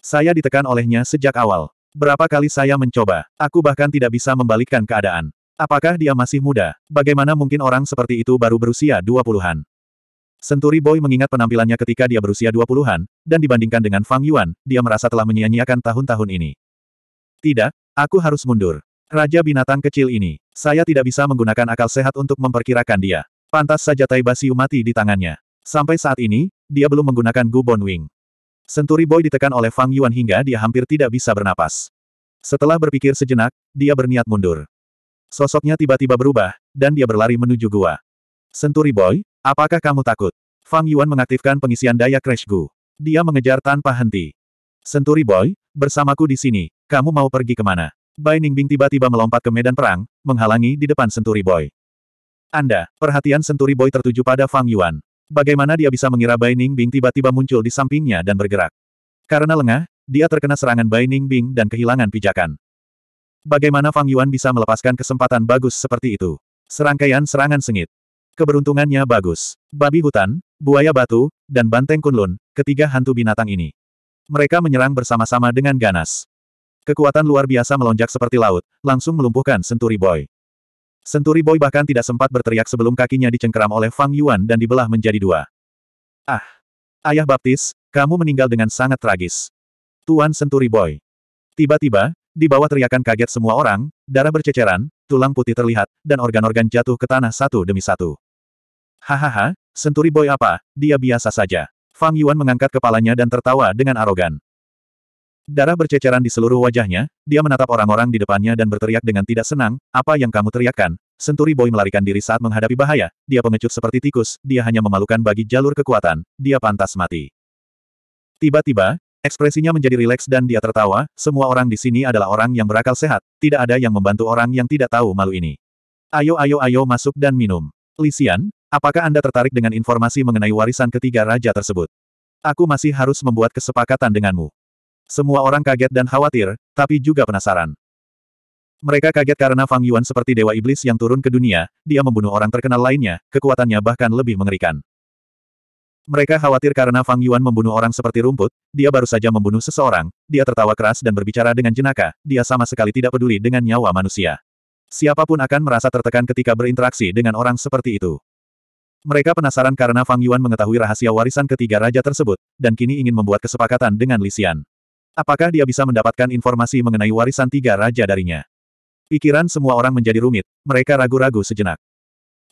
Saya ditekan olehnya sejak awal. Berapa kali saya mencoba, aku bahkan tidak bisa membalikkan keadaan. Apakah dia masih muda? Bagaimana mungkin orang seperti itu baru berusia dua puluhan? Senturi Boy mengingat penampilannya ketika dia berusia dua puluhan, dan dibandingkan dengan Fang Yuan, dia merasa telah menyia-nyiakan tahun-tahun ini. Tidak, aku harus mundur. Raja binatang kecil ini, saya tidak bisa menggunakan akal sehat untuk memperkirakan dia. Pantas saja Tai Basiu mati di tangannya. Sampai saat ini, dia belum menggunakan Gu Bon Wing. Senturi Boy ditekan oleh Fang Yuan hingga dia hampir tidak bisa bernapas. Setelah berpikir sejenak, dia berniat mundur. Sosoknya tiba-tiba berubah, dan dia berlari menuju gua. Senturi Boy, apakah kamu takut? Fang Yuan mengaktifkan pengisian daya Crash Gu. Dia mengejar tanpa henti. Senturi Boy, bersamaku di sini, kamu mau pergi kemana? Bai Ningbing tiba-tiba melompat ke medan perang, menghalangi di depan Senturi Boy. Anda, perhatian Senturi Boy tertuju pada Fang Yuan. Bagaimana dia bisa mengira Bai Bing tiba-tiba muncul di sampingnya dan bergerak? Karena lengah, dia terkena serangan Bai Bing dan kehilangan pijakan. Bagaimana Fang Yuan bisa melepaskan kesempatan bagus seperti itu? Serangkaian serangan sengit. Keberuntungannya bagus. Babi hutan, buaya batu, dan banteng kunlun, ketiga hantu binatang ini. Mereka menyerang bersama-sama dengan ganas. Kekuatan luar biasa melonjak seperti laut, langsung melumpuhkan Senturi Boy. Senturi Boy bahkan tidak sempat berteriak sebelum kakinya dicengkeram oleh Fang Yuan dan dibelah menjadi dua. Ah! Ayah Baptis, kamu meninggal dengan sangat tragis. Tuan Senturi Boy. Tiba-tiba, di bawah teriakan kaget semua orang, darah berceceran, tulang putih terlihat, dan organ-organ jatuh ke tanah satu demi satu. Hahaha, Senturi Boy apa, dia biasa saja. Fang Yuan mengangkat kepalanya dan tertawa dengan arogan. Darah berceceran di seluruh wajahnya, dia menatap orang-orang di depannya dan berteriak dengan tidak senang, apa yang kamu teriakkan? Senturi Boy melarikan diri saat menghadapi bahaya, dia pengecut seperti tikus, dia hanya memalukan bagi jalur kekuatan, dia pantas mati. Tiba-tiba, ekspresinya menjadi rileks dan dia tertawa, semua orang di sini adalah orang yang berakal sehat, tidak ada yang membantu orang yang tidak tahu malu ini. Ayo ayo ayo masuk dan minum. Lisian, apakah Anda tertarik dengan informasi mengenai warisan ketiga raja tersebut? Aku masih harus membuat kesepakatan denganmu. Semua orang kaget dan khawatir, tapi juga penasaran. Mereka kaget karena Fang Yuan seperti dewa iblis yang turun ke dunia, dia membunuh orang terkenal lainnya, kekuatannya bahkan lebih mengerikan. Mereka khawatir karena Fang Yuan membunuh orang seperti rumput, dia baru saja membunuh seseorang, dia tertawa keras dan berbicara dengan jenaka, dia sama sekali tidak peduli dengan nyawa manusia. Siapapun akan merasa tertekan ketika berinteraksi dengan orang seperti itu. Mereka penasaran karena Fang Yuan mengetahui rahasia warisan ketiga raja tersebut, dan kini ingin membuat kesepakatan dengan Li Xian. Apakah dia bisa mendapatkan informasi mengenai warisan tiga raja darinya? Pikiran semua orang menjadi rumit, mereka ragu-ragu sejenak.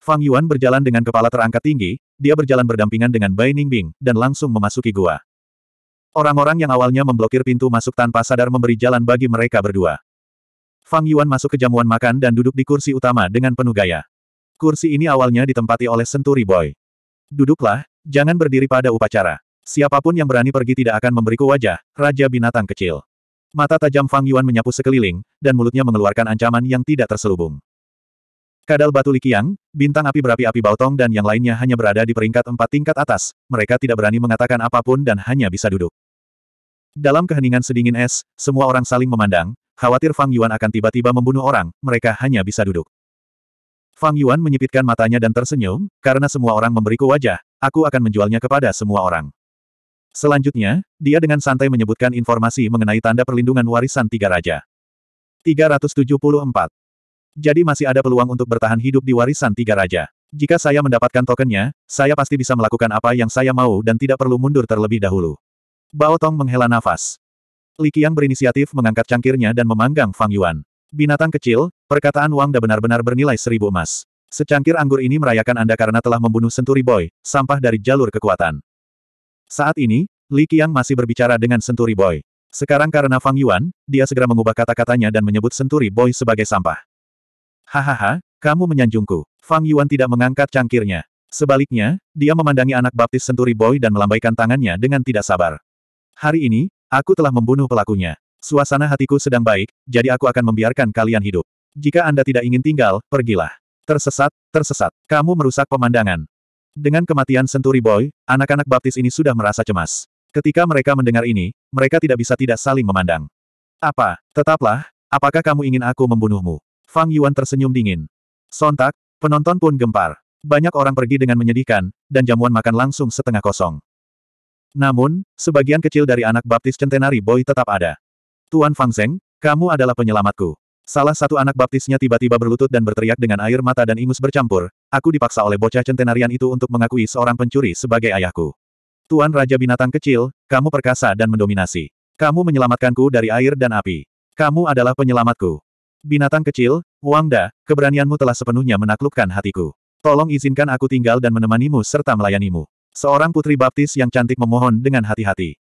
Fang Yuan berjalan dengan kepala terangkat tinggi, dia berjalan berdampingan dengan Bai Ningbing, dan langsung memasuki gua. Orang-orang yang awalnya memblokir pintu masuk tanpa sadar memberi jalan bagi mereka berdua. Fang Yuan masuk ke jamuan makan dan duduk di kursi utama dengan penuh gaya. Kursi ini awalnya ditempati oleh Senturi Boy. Duduklah, jangan berdiri pada upacara. Siapapun yang berani pergi tidak akan memberiku wajah, Raja Binatang Kecil. Mata tajam Fang Yuan menyapu sekeliling, dan mulutnya mengeluarkan ancaman yang tidak terselubung. Kadal Batu Likiang, bintang api berapi-api Bautong dan yang lainnya hanya berada di peringkat empat tingkat atas, mereka tidak berani mengatakan apapun dan hanya bisa duduk. Dalam keheningan sedingin es, semua orang saling memandang, khawatir Fang Yuan akan tiba-tiba membunuh orang, mereka hanya bisa duduk. Fang Yuan menyipitkan matanya dan tersenyum, karena semua orang memberiku wajah, aku akan menjualnya kepada semua orang. Selanjutnya, dia dengan santai menyebutkan informasi mengenai tanda perlindungan warisan tiga raja. 374. Jadi masih ada peluang untuk bertahan hidup di warisan tiga raja. Jika saya mendapatkan tokennya, saya pasti bisa melakukan apa yang saya mau dan tidak perlu mundur terlebih dahulu. Bao Tong menghela nafas. Li Qiang berinisiatif mengangkat cangkirnya dan memanggang Fang Yuan. Binatang kecil, perkataan Wang Da benar-benar bernilai seribu emas. Secangkir anggur ini merayakan Anda karena telah membunuh Senturi Boy, sampah dari jalur kekuatan. Saat ini, Li Qiang masih berbicara dengan Senturi Boy. Sekarang karena Fang Yuan, dia segera mengubah kata-katanya dan menyebut Senturi Boy sebagai sampah. Hahaha, kamu menyanjungku. Fang Yuan tidak mengangkat cangkirnya. Sebaliknya, dia memandangi anak baptis Senturi Boy dan melambaikan tangannya dengan tidak sabar. Hari ini, aku telah membunuh pelakunya. Suasana hatiku sedang baik, jadi aku akan membiarkan kalian hidup. Jika Anda tidak ingin tinggal, pergilah. Tersesat, tersesat. Kamu merusak pemandangan. Dengan kematian Senturi Boy, anak-anak baptis ini sudah merasa cemas. Ketika mereka mendengar ini, mereka tidak bisa tidak saling memandang. Apa? Tetaplah, apakah kamu ingin aku membunuhmu? Fang Yuan tersenyum dingin. Sontak, penonton pun gempar. Banyak orang pergi dengan menyedihkan, dan jamuan makan langsung setengah kosong. Namun, sebagian kecil dari anak baptis centenari Boy tetap ada. Tuan Fang Zeng, kamu adalah penyelamatku. Salah satu anak baptisnya tiba-tiba berlutut dan berteriak dengan air mata dan ingus bercampur, Aku dipaksa oleh bocah centenarian itu untuk mengakui seorang pencuri sebagai ayahku. Tuan Raja Binatang Kecil, kamu perkasa dan mendominasi. Kamu menyelamatkanku dari air dan api. Kamu adalah penyelamatku. Binatang kecil, Wangda, keberanianmu telah sepenuhnya menaklukkan hatiku. Tolong izinkan aku tinggal dan menemanimu serta melayanimu. Seorang putri baptis yang cantik memohon dengan hati-hati.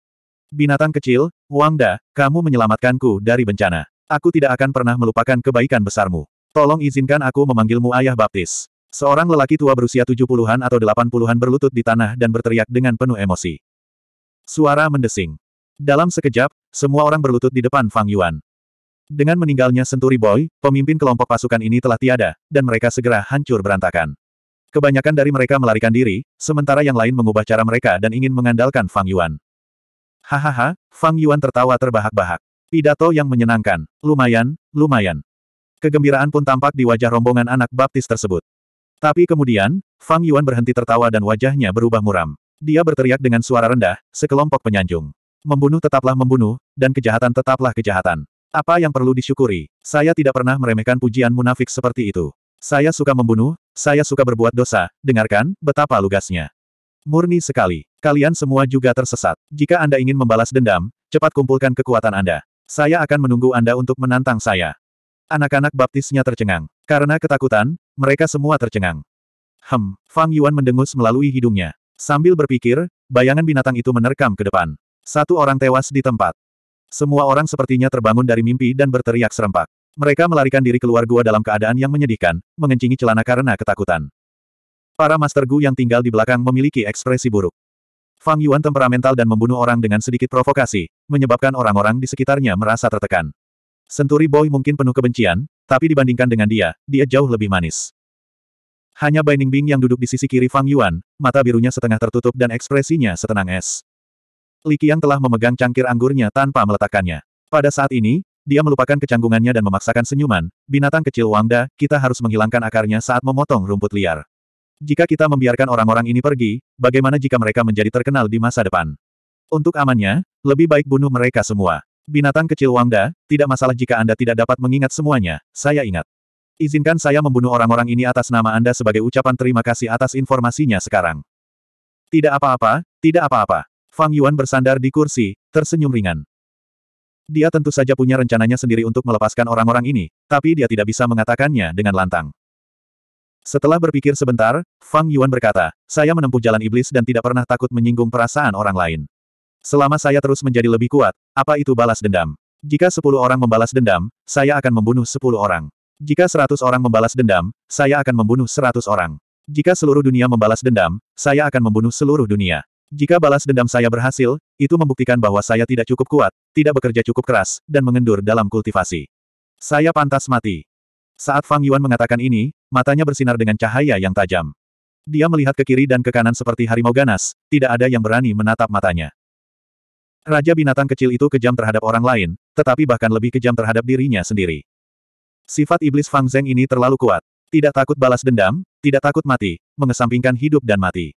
Binatang kecil, Wangda, kamu menyelamatkanku dari bencana. Aku tidak akan pernah melupakan kebaikan besarmu. Tolong izinkan aku memanggilmu ayah baptis. Seorang lelaki tua berusia 70-an atau delapan puluhan berlutut di tanah dan berteriak dengan penuh emosi. Suara mendesing. Dalam sekejap, semua orang berlutut di depan Fang Yuan. Dengan meninggalnya Senturi Boy, pemimpin kelompok pasukan ini telah tiada, dan mereka segera hancur berantakan. Kebanyakan dari mereka melarikan diri, sementara yang lain mengubah cara mereka dan ingin mengandalkan Fang Yuan. Hahaha, Fang Yuan tertawa terbahak-bahak. Pidato yang menyenangkan. Lumayan, lumayan. Kegembiraan pun tampak di wajah rombongan anak baptis tersebut. Tapi kemudian, Fang Yuan berhenti tertawa dan wajahnya berubah muram. Dia berteriak dengan suara rendah, sekelompok penyanjung. Membunuh tetaplah membunuh, dan kejahatan tetaplah kejahatan. Apa yang perlu disyukuri? Saya tidak pernah meremehkan pujian munafik seperti itu. Saya suka membunuh, saya suka berbuat dosa, dengarkan, betapa lugasnya. Murni sekali. Kalian semua juga tersesat. Jika Anda ingin membalas dendam, cepat kumpulkan kekuatan Anda. Saya akan menunggu Anda untuk menantang saya. Anak-anak baptisnya tercengang. Karena ketakutan, mereka semua tercengang. Hem, Fang Yuan mendengus melalui hidungnya. Sambil berpikir, bayangan binatang itu menerkam ke depan. Satu orang tewas di tempat. Semua orang sepertinya terbangun dari mimpi dan berteriak serempak. Mereka melarikan diri keluar gua dalam keadaan yang menyedihkan, mengencingi celana karena ketakutan. Para Master Gu yang tinggal di belakang memiliki ekspresi buruk. Fang Yuan temperamental dan membunuh orang dengan sedikit provokasi, menyebabkan orang-orang di sekitarnya merasa tertekan. Senturi Boy mungkin penuh kebencian, tapi dibandingkan dengan dia, dia jauh lebih manis. Hanya Bai Ningbing yang duduk di sisi kiri Fang Yuan, mata birunya setengah tertutup dan ekspresinya setenang es. Li Qiang telah memegang cangkir anggurnya tanpa meletakkannya. Pada saat ini, dia melupakan kecanggungannya dan memaksakan senyuman, binatang kecil Wangda, kita harus menghilangkan akarnya saat memotong rumput liar. Jika kita membiarkan orang-orang ini pergi, bagaimana jika mereka menjadi terkenal di masa depan? Untuk amannya, lebih baik bunuh mereka semua. Binatang kecil Wangda, tidak masalah jika Anda tidak dapat mengingat semuanya, saya ingat. Izinkan saya membunuh orang-orang ini atas nama Anda sebagai ucapan terima kasih atas informasinya sekarang. Tidak apa-apa, tidak apa-apa. Fang Yuan bersandar di kursi, tersenyum ringan. Dia tentu saja punya rencananya sendiri untuk melepaskan orang-orang ini, tapi dia tidak bisa mengatakannya dengan lantang. Setelah berpikir sebentar, Fang Yuan berkata, saya menempuh jalan iblis dan tidak pernah takut menyinggung perasaan orang lain. Selama saya terus menjadi lebih kuat, apa itu balas dendam? Jika sepuluh orang membalas dendam, saya akan membunuh sepuluh orang. Jika seratus orang membalas dendam, saya akan membunuh seratus orang. Jika seluruh dunia membalas dendam, saya akan membunuh seluruh dunia. Jika balas dendam saya berhasil, itu membuktikan bahwa saya tidak cukup kuat, tidak bekerja cukup keras, dan mengendur dalam kultivasi. Saya pantas mati. Saat Fang Yuan mengatakan ini, matanya bersinar dengan cahaya yang tajam. Dia melihat ke kiri dan ke kanan seperti harimau ganas, tidak ada yang berani menatap matanya. Raja binatang kecil itu kejam terhadap orang lain, tetapi bahkan lebih kejam terhadap dirinya sendiri. Sifat iblis Fang Zeng ini terlalu kuat. Tidak takut balas dendam, tidak takut mati, mengesampingkan hidup dan mati.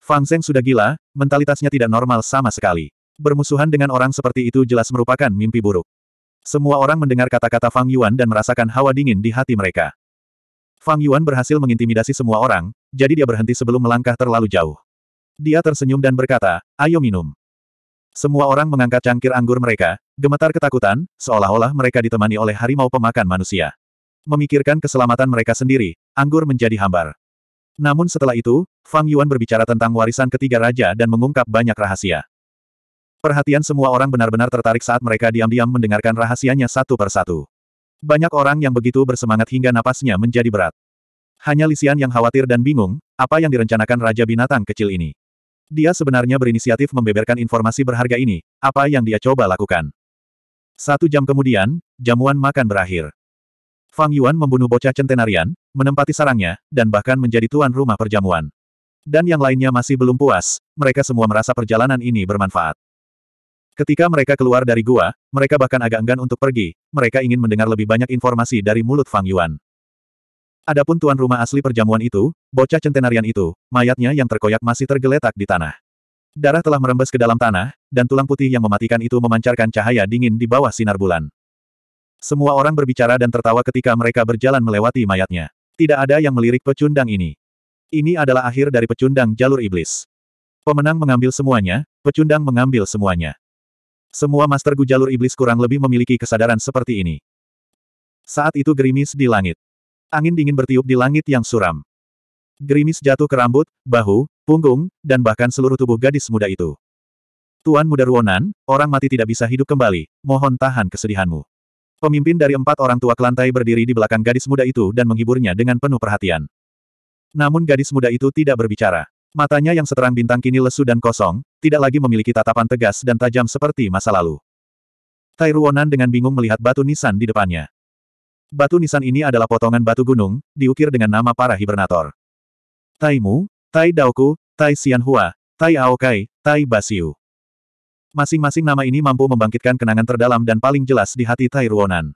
Fang Zeng sudah gila, mentalitasnya tidak normal sama sekali. Bermusuhan dengan orang seperti itu jelas merupakan mimpi buruk. Semua orang mendengar kata-kata Fang Yuan dan merasakan hawa dingin di hati mereka. Fang Yuan berhasil mengintimidasi semua orang, jadi dia berhenti sebelum melangkah terlalu jauh. Dia tersenyum dan berkata, ayo minum. Semua orang mengangkat cangkir anggur mereka, gemetar ketakutan, seolah-olah mereka ditemani oleh harimau pemakan manusia. Memikirkan keselamatan mereka sendiri, anggur menjadi hambar. Namun setelah itu, Fang Yuan berbicara tentang warisan ketiga raja dan mengungkap banyak rahasia. Perhatian semua orang benar-benar tertarik saat mereka diam-diam mendengarkan rahasianya satu per satu. Banyak orang yang begitu bersemangat hingga napasnya menjadi berat. Hanya Lisian yang khawatir dan bingung, apa yang direncanakan Raja Binatang kecil ini. Dia sebenarnya berinisiatif membeberkan informasi berharga ini, apa yang dia coba lakukan. Satu jam kemudian, jamuan makan berakhir. Fang Yuan membunuh bocah centenarian, menempati sarangnya, dan bahkan menjadi tuan rumah perjamuan. Dan yang lainnya masih belum puas, mereka semua merasa perjalanan ini bermanfaat. Ketika mereka keluar dari gua, mereka bahkan agak enggan untuk pergi, mereka ingin mendengar lebih banyak informasi dari mulut Fang Yuan. Adapun tuan rumah asli perjamuan itu, bocah centenarian itu, mayatnya yang terkoyak masih tergeletak di tanah. Darah telah merembes ke dalam tanah, dan tulang putih yang mematikan itu memancarkan cahaya dingin di bawah sinar bulan. Semua orang berbicara dan tertawa ketika mereka berjalan melewati mayatnya. Tidak ada yang melirik pecundang ini. Ini adalah akhir dari pecundang jalur iblis. Pemenang mengambil semuanya, pecundang mengambil semuanya. Semua master gu jalur iblis kurang lebih memiliki kesadaran seperti ini. Saat itu gerimis di langit. Angin dingin bertiup di langit yang suram. Gerimis jatuh ke rambut, bahu, punggung, dan bahkan seluruh tubuh gadis muda itu. Tuan muda Ruonan, orang mati tidak bisa hidup kembali, mohon tahan kesedihanmu. Pemimpin dari empat orang tua kelantai berdiri di belakang gadis muda itu dan menghiburnya dengan penuh perhatian. Namun gadis muda itu tidak berbicara. Matanya yang seterang bintang kini lesu dan kosong, tidak lagi memiliki tatapan tegas dan tajam seperti masa lalu. Tai Ruonan dengan bingung melihat batu nisan di depannya. Batu nisan ini adalah potongan batu gunung, diukir dengan nama para hibernator. Tai Mu, Tai Daoku, Tai Xianhua, Tai Aokai, Tai Basiu. Masing-masing nama ini mampu membangkitkan kenangan terdalam dan paling jelas di hati Tai Ruonan.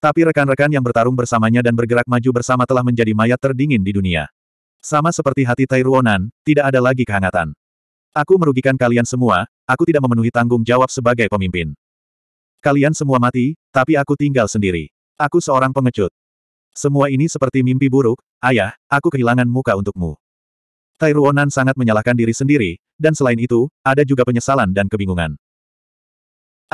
Tapi rekan-rekan yang bertarung bersamanya dan bergerak maju bersama telah menjadi mayat terdingin di dunia. Sama seperti hati Tai Ruonan, tidak ada lagi kehangatan. Aku merugikan kalian semua, aku tidak memenuhi tanggung jawab sebagai pemimpin. Kalian semua mati, tapi aku tinggal sendiri. Aku seorang pengecut. Semua ini seperti mimpi buruk, ayah, aku kehilangan muka untukmu. Tai Ruonan sangat menyalahkan diri sendiri, dan selain itu, ada juga penyesalan dan kebingungan.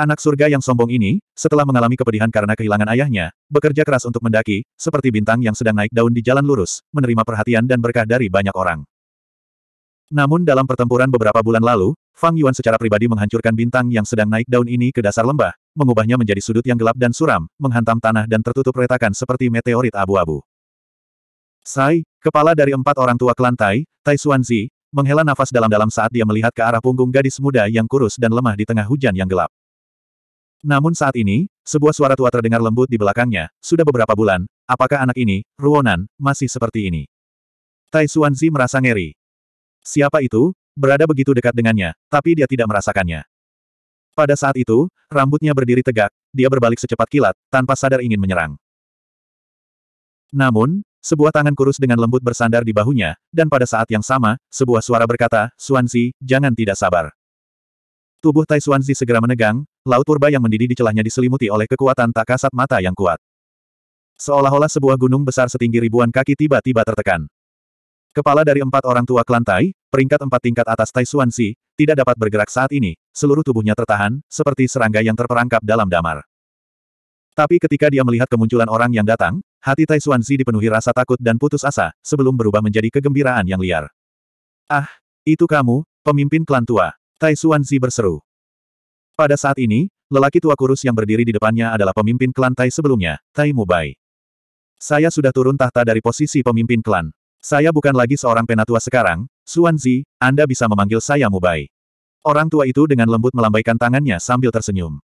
Anak surga yang sombong ini, setelah mengalami kepedihan karena kehilangan ayahnya, bekerja keras untuk mendaki, seperti bintang yang sedang naik daun di jalan lurus, menerima perhatian dan berkah dari banyak orang. Namun dalam pertempuran beberapa bulan lalu, Fang Yuan secara pribadi menghancurkan bintang yang sedang naik daun ini ke dasar lembah, mengubahnya menjadi sudut yang gelap dan suram, menghantam tanah dan tertutup retakan seperti meteorit abu-abu. Sai, kepala dari empat orang tua klan Tai, Tai Xuanzi, menghela nafas dalam-dalam saat dia melihat ke arah punggung gadis muda yang kurus dan lemah di tengah hujan yang gelap. Namun saat ini, sebuah suara tua terdengar lembut di belakangnya, sudah beberapa bulan, apakah anak ini, Ruonan, masih seperti ini? Tai Xuanzi merasa ngeri. Siapa itu? Berada begitu dekat dengannya, tapi dia tidak merasakannya. Pada saat itu, rambutnya berdiri tegak, dia berbalik secepat kilat, tanpa sadar ingin menyerang. Namun, sebuah tangan kurus dengan lembut bersandar di bahunya, dan pada saat yang sama, sebuah suara berkata, Suanzi, jangan tidak sabar. Tubuh Tai Suanzi segera menegang, laut purba yang mendidih di celahnya diselimuti oleh kekuatan tak kasat mata yang kuat. Seolah-olah sebuah gunung besar setinggi ribuan kaki tiba-tiba tertekan. Kepala dari empat orang tua klan Tai, peringkat empat tingkat atas Tai Si, tidak dapat bergerak saat ini, seluruh tubuhnya tertahan, seperti serangga yang terperangkap dalam damar. Tapi ketika dia melihat kemunculan orang yang datang, hati Tai Si dipenuhi rasa takut dan putus asa, sebelum berubah menjadi kegembiraan yang liar. Ah, itu kamu, pemimpin klan tua. Tai Si berseru. Pada saat ini, lelaki tua kurus yang berdiri di depannya adalah pemimpin klan Tai sebelumnya, Tai Mubai. Saya sudah turun tahta dari posisi pemimpin klan. Saya bukan lagi seorang penatua sekarang, Zi, Anda bisa memanggil saya Mubai. Orang tua itu dengan lembut melambaikan tangannya sambil tersenyum.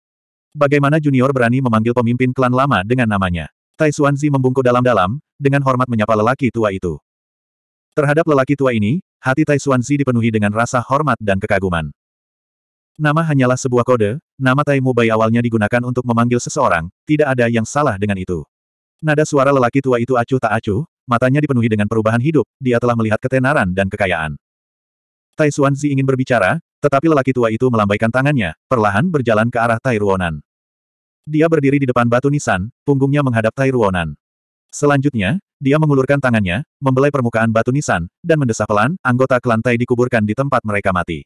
Bagaimana junior berani memanggil pemimpin klan lama dengan namanya? Tai Zi membungkuk dalam-dalam, dengan hormat menyapa lelaki tua itu. Terhadap lelaki tua ini, hati Tai Zi dipenuhi dengan rasa hormat dan kekaguman. Nama hanyalah sebuah kode, nama Tai Mubai awalnya digunakan untuk memanggil seseorang, tidak ada yang salah dengan itu. Nada suara lelaki tua itu acuh tak acuh, matanya dipenuhi dengan perubahan hidup, dia telah melihat ketenaran dan kekayaan. Tai Xuanzi ingin berbicara, tetapi lelaki tua itu melambaikan tangannya, perlahan berjalan ke arah Tai Ruonan. Dia berdiri di depan batu nisan, punggungnya menghadap Tai Ruonan. Selanjutnya, dia mengulurkan tangannya, membelai permukaan batu nisan, dan mendesah pelan, anggota klan Tai dikuburkan di tempat mereka mati.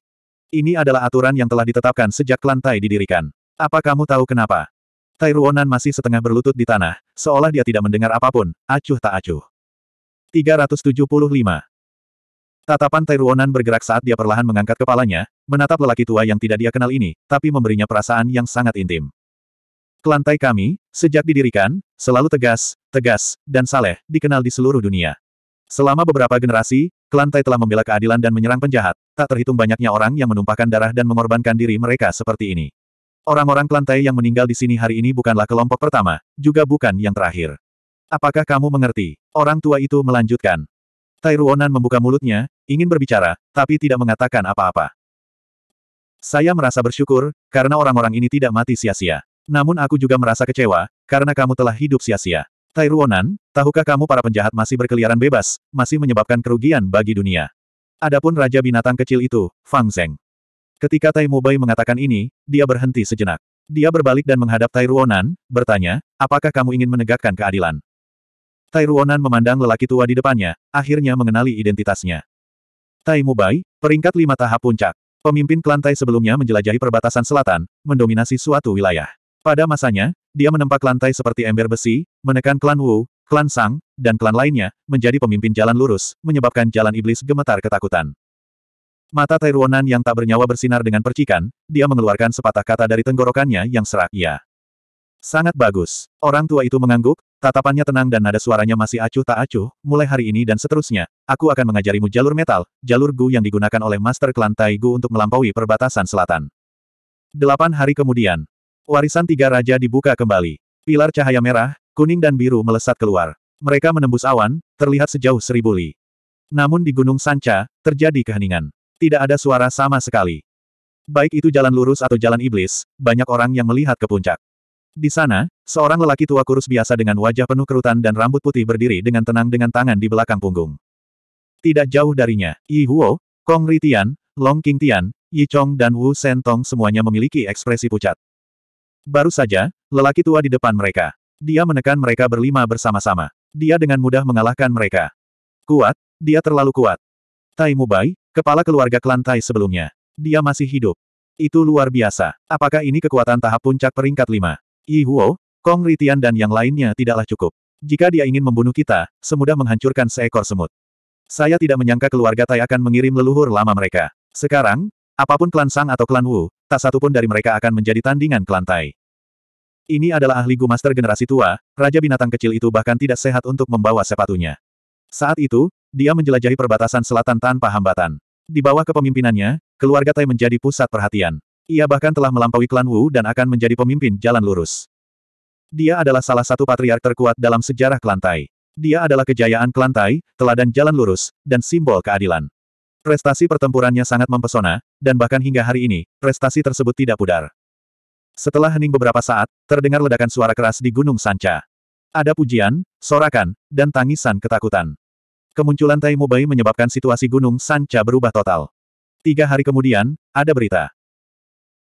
Ini adalah aturan yang telah ditetapkan sejak klan Tai didirikan. Apa kamu tahu kenapa? Tai Ruonan masih setengah berlutut di tanah, seolah dia tidak mendengar apapun, acuh tak acuh. 375. Tatapan Teruonan bergerak saat dia perlahan mengangkat kepalanya, menatap lelaki tua yang tidak dia kenal ini, tapi memberinya perasaan yang sangat intim. Kelantai kami, sejak didirikan, selalu tegas, tegas, dan saleh, dikenal di seluruh dunia. Selama beberapa generasi, Kelantai telah membela keadilan dan menyerang penjahat, tak terhitung banyaknya orang yang menumpahkan darah dan mengorbankan diri mereka seperti ini. Orang-orang Kelantai yang meninggal di sini hari ini bukanlah kelompok pertama, juga bukan yang terakhir. Apakah kamu mengerti? Orang tua itu melanjutkan. Tai Ruonan membuka mulutnya, ingin berbicara, tapi tidak mengatakan apa-apa. Saya merasa bersyukur, karena orang-orang ini tidak mati sia-sia. Namun aku juga merasa kecewa, karena kamu telah hidup sia-sia. Tai Ruonan, tahukah kamu para penjahat masih berkeliaran bebas, masih menyebabkan kerugian bagi dunia. Adapun Raja Binatang kecil itu, Fang Zeng. Ketika Tai Mubai mengatakan ini, dia berhenti sejenak. Dia berbalik dan menghadap Tai Ruonan, bertanya, apakah kamu ingin menegakkan keadilan? Tai Ruonan memandang lelaki tua di depannya, akhirnya mengenali identitasnya. Tai Mubai, peringkat lima tahap puncak. Pemimpin klan Tai sebelumnya menjelajahi perbatasan selatan, mendominasi suatu wilayah. Pada masanya, dia menempa klan Tai seperti ember besi, menekan klan Wu, klan Sang, dan klan lainnya, menjadi pemimpin jalan lurus, menyebabkan jalan iblis gemetar ketakutan. Mata Tai Ruonan yang tak bernyawa bersinar dengan percikan, dia mengeluarkan sepatah kata dari tenggorokannya yang serak ia. Ya, Sangat bagus. Orang tua itu mengangguk, tatapannya tenang dan nada suaranya masih acuh tak acuh, mulai hari ini dan seterusnya, aku akan mengajarimu jalur metal, jalur Gu yang digunakan oleh Master Klan Tai Gu untuk melampaui perbatasan selatan. Delapan hari kemudian, warisan tiga raja dibuka kembali. Pilar cahaya merah, kuning dan biru melesat keluar. Mereka menembus awan, terlihat sejauh seribu li. Namun di Gunung Sanca, terjadi keheningan. Tidak ada suara sama sekali. Baik itu jalan lurus atau jalan iblis, banyak orang yang melihat ke puncak. Di sana, seorang lelaki tua kurus biasa dengan wajah penuh kerutan dan rambut putih berdiri dengan tenang dengan tangan di belakang punggung. Tidak jauh darinya, Yi Huo, Kong Ritian, Long King Tian, Yi Chong dan Wu Sentong semuanya memiliki ekspresi pucat. Baru saja, lelaki tua di depan mereka. Dia menekan mereka berlima bersama-sama. Dia dengan mudah mengalahkan mereka. Kuat, dia terlalu kuat. Tai Mubai, kepala keluarga klan Tai sebelumnya. Dia masih hidup. Itu luar biasa. Apakah ini kekuatan tahap puncak peringkat lima? Yi Huo, Kong Ritian dan yang lainnya tidaklah cukup. Jika dia ingin membunuh kita, semudah menghancurkan seekor semut. Saya tidak menyangka keluarga Tai akan mengirim leluhur lama mereka. Sekarang, apapun klan Sang atau klan Wu, tak satu pun dari mereka akan menjadi tandingan klan Tai. Ini adalah ahli Gu generasi tua, Raja Binatang kecil itu bahkan tidak sehat untuk membawa sepatunya. Saat itu, dia menjelajahi perbatasan selatan tanpa hambatan. Di bawah kepemimpinannya, keluarga Tai menjadi pusat perhatian. Ia bahkan telah melampaui klan Wu dan akan menjadi pemimpin jalan lurus. Dia adalah salah satu patriark terkuat dalam sejarah klan Tai. Dia adalah kejayaan klan Tai, teladan jalan lurus, dan simbol keadilan. Prestasi pertempurannya sangat mempesona, dan bahkan hingga hari ini, prestasi tersebut tidak pudar. Setelah hening beberapa saat, terdengar ledakan suara keras di Gunung Sanca. Ada pujian, sorakan, dan tangisan ketakutan. Kemunculan Tai Mubai menyebabkan situasi Gunung Sanca berubah total. Tiga hari kemudian, ada berita.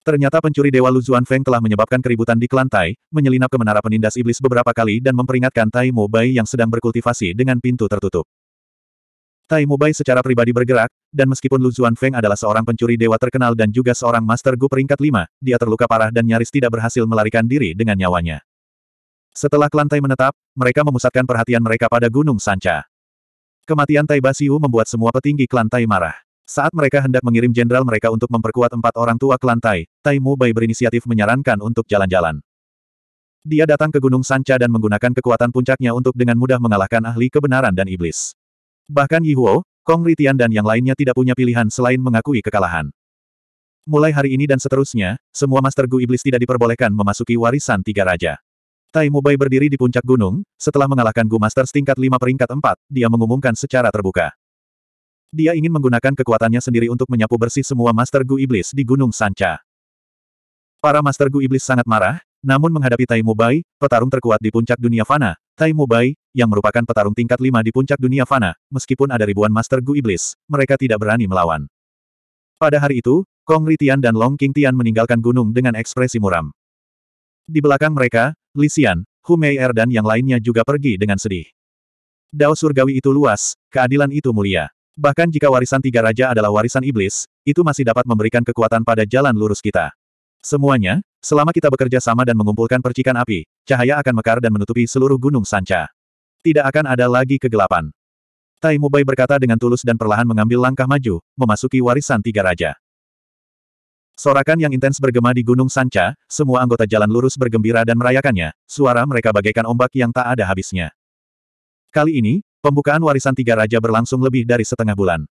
Ternyata pencuri Dewa Luzuan Feng telah menyebabkan keributan di klan menyelinap ke menara penindas iblis beberapa kali dan memperingatkan Tai Mo Bai yang sedang berkultivasi dengan pintu tertutup. Tai Mo Bai secara pribadi bergerak, dan meskipun Luzuan Feng adalah seorang pencuri dewa terkenal dan juga seorang Master Gu peringkat lima, dia terluka parah dan nyaris tidak berhasil melarikan diri dengan nyawanya. Setelah klan menetap, mereka memusatkan perhatian mereka pada Gunung Sanca. Kematian Tai Basiu membuat semua petinggi klan marah. Saat mereka hendak mengirim jenderal mereka untuk memperkuat empat orang tua ke Tai Mu Bai berinisiatif menyarankan untuk jalan-jalan. Dia datang ke Gunung Sanca dan menggunakan kekuatan puncaknya untuk dengan mudah mengalahkan ahli kebenaran dan iblis. Bahkan Yi Yihuo, Kong Ritian dan yang lainnya tidak punya pilihan selain mengakui kekalahan. Mulai hari ini dan seterusnya, semua Master Gu Iblis tidak diperbolehkan memasuki warisan tiga raja. Tai Mu Mubai berdiri di puncak gunung, setelah mengalahkan Gu Master tingkat lima peringkat empat, dia mengumumkan secara terbuka. Dia ingin menggunakan kekuatannya sendiri untuk menyapu bersih semua Master Gu Iblis di Gunung Sanca. Para Master Gu Iblis sangat marah, namun menghadapi Tai Mubai, petarung terkuat di puncak dunia fana, Tai Mubai, yang merupakan petarung tingkat 5 di puncak dunia fana, meskipun ada ribuan Master Gu Iblis, mereka tidak berani melawan. Pada hari itu, Kong Ritian dan Long King Tian meninggalkan gunung dengan ekspresi muram. Di belakang mereka, Li Mei Er dan yang lainnya juga pergi dengan sedih. Dao surgawi itu luas, keadilan itu mulia. Bahkan jika warisan tiga raja adalah warisan iblis, itu masih dapat memberikan kekuatan pada jalan lurus kita. Semuanya, selama kita bekerja sama dan mengumpulkan percikan api, cahaya akan mekar dan menutupi seluruh gunung sanca. Tidak akan ada lagi kegelapan. Tai Mubai berkata dengan tulus dan perlahan mengambil langkah maju, memasuki warisan tiga raja. Sorakan yang intens bergema di Gunung Sanca, semua anggota jalan lurus bergembira dan merayakannya, suara mereka bagaikan ombak yang tak ada habisnya. Kali ini, Pembukaan warisan tiga raja berlangsung lebih dari setengah bulan.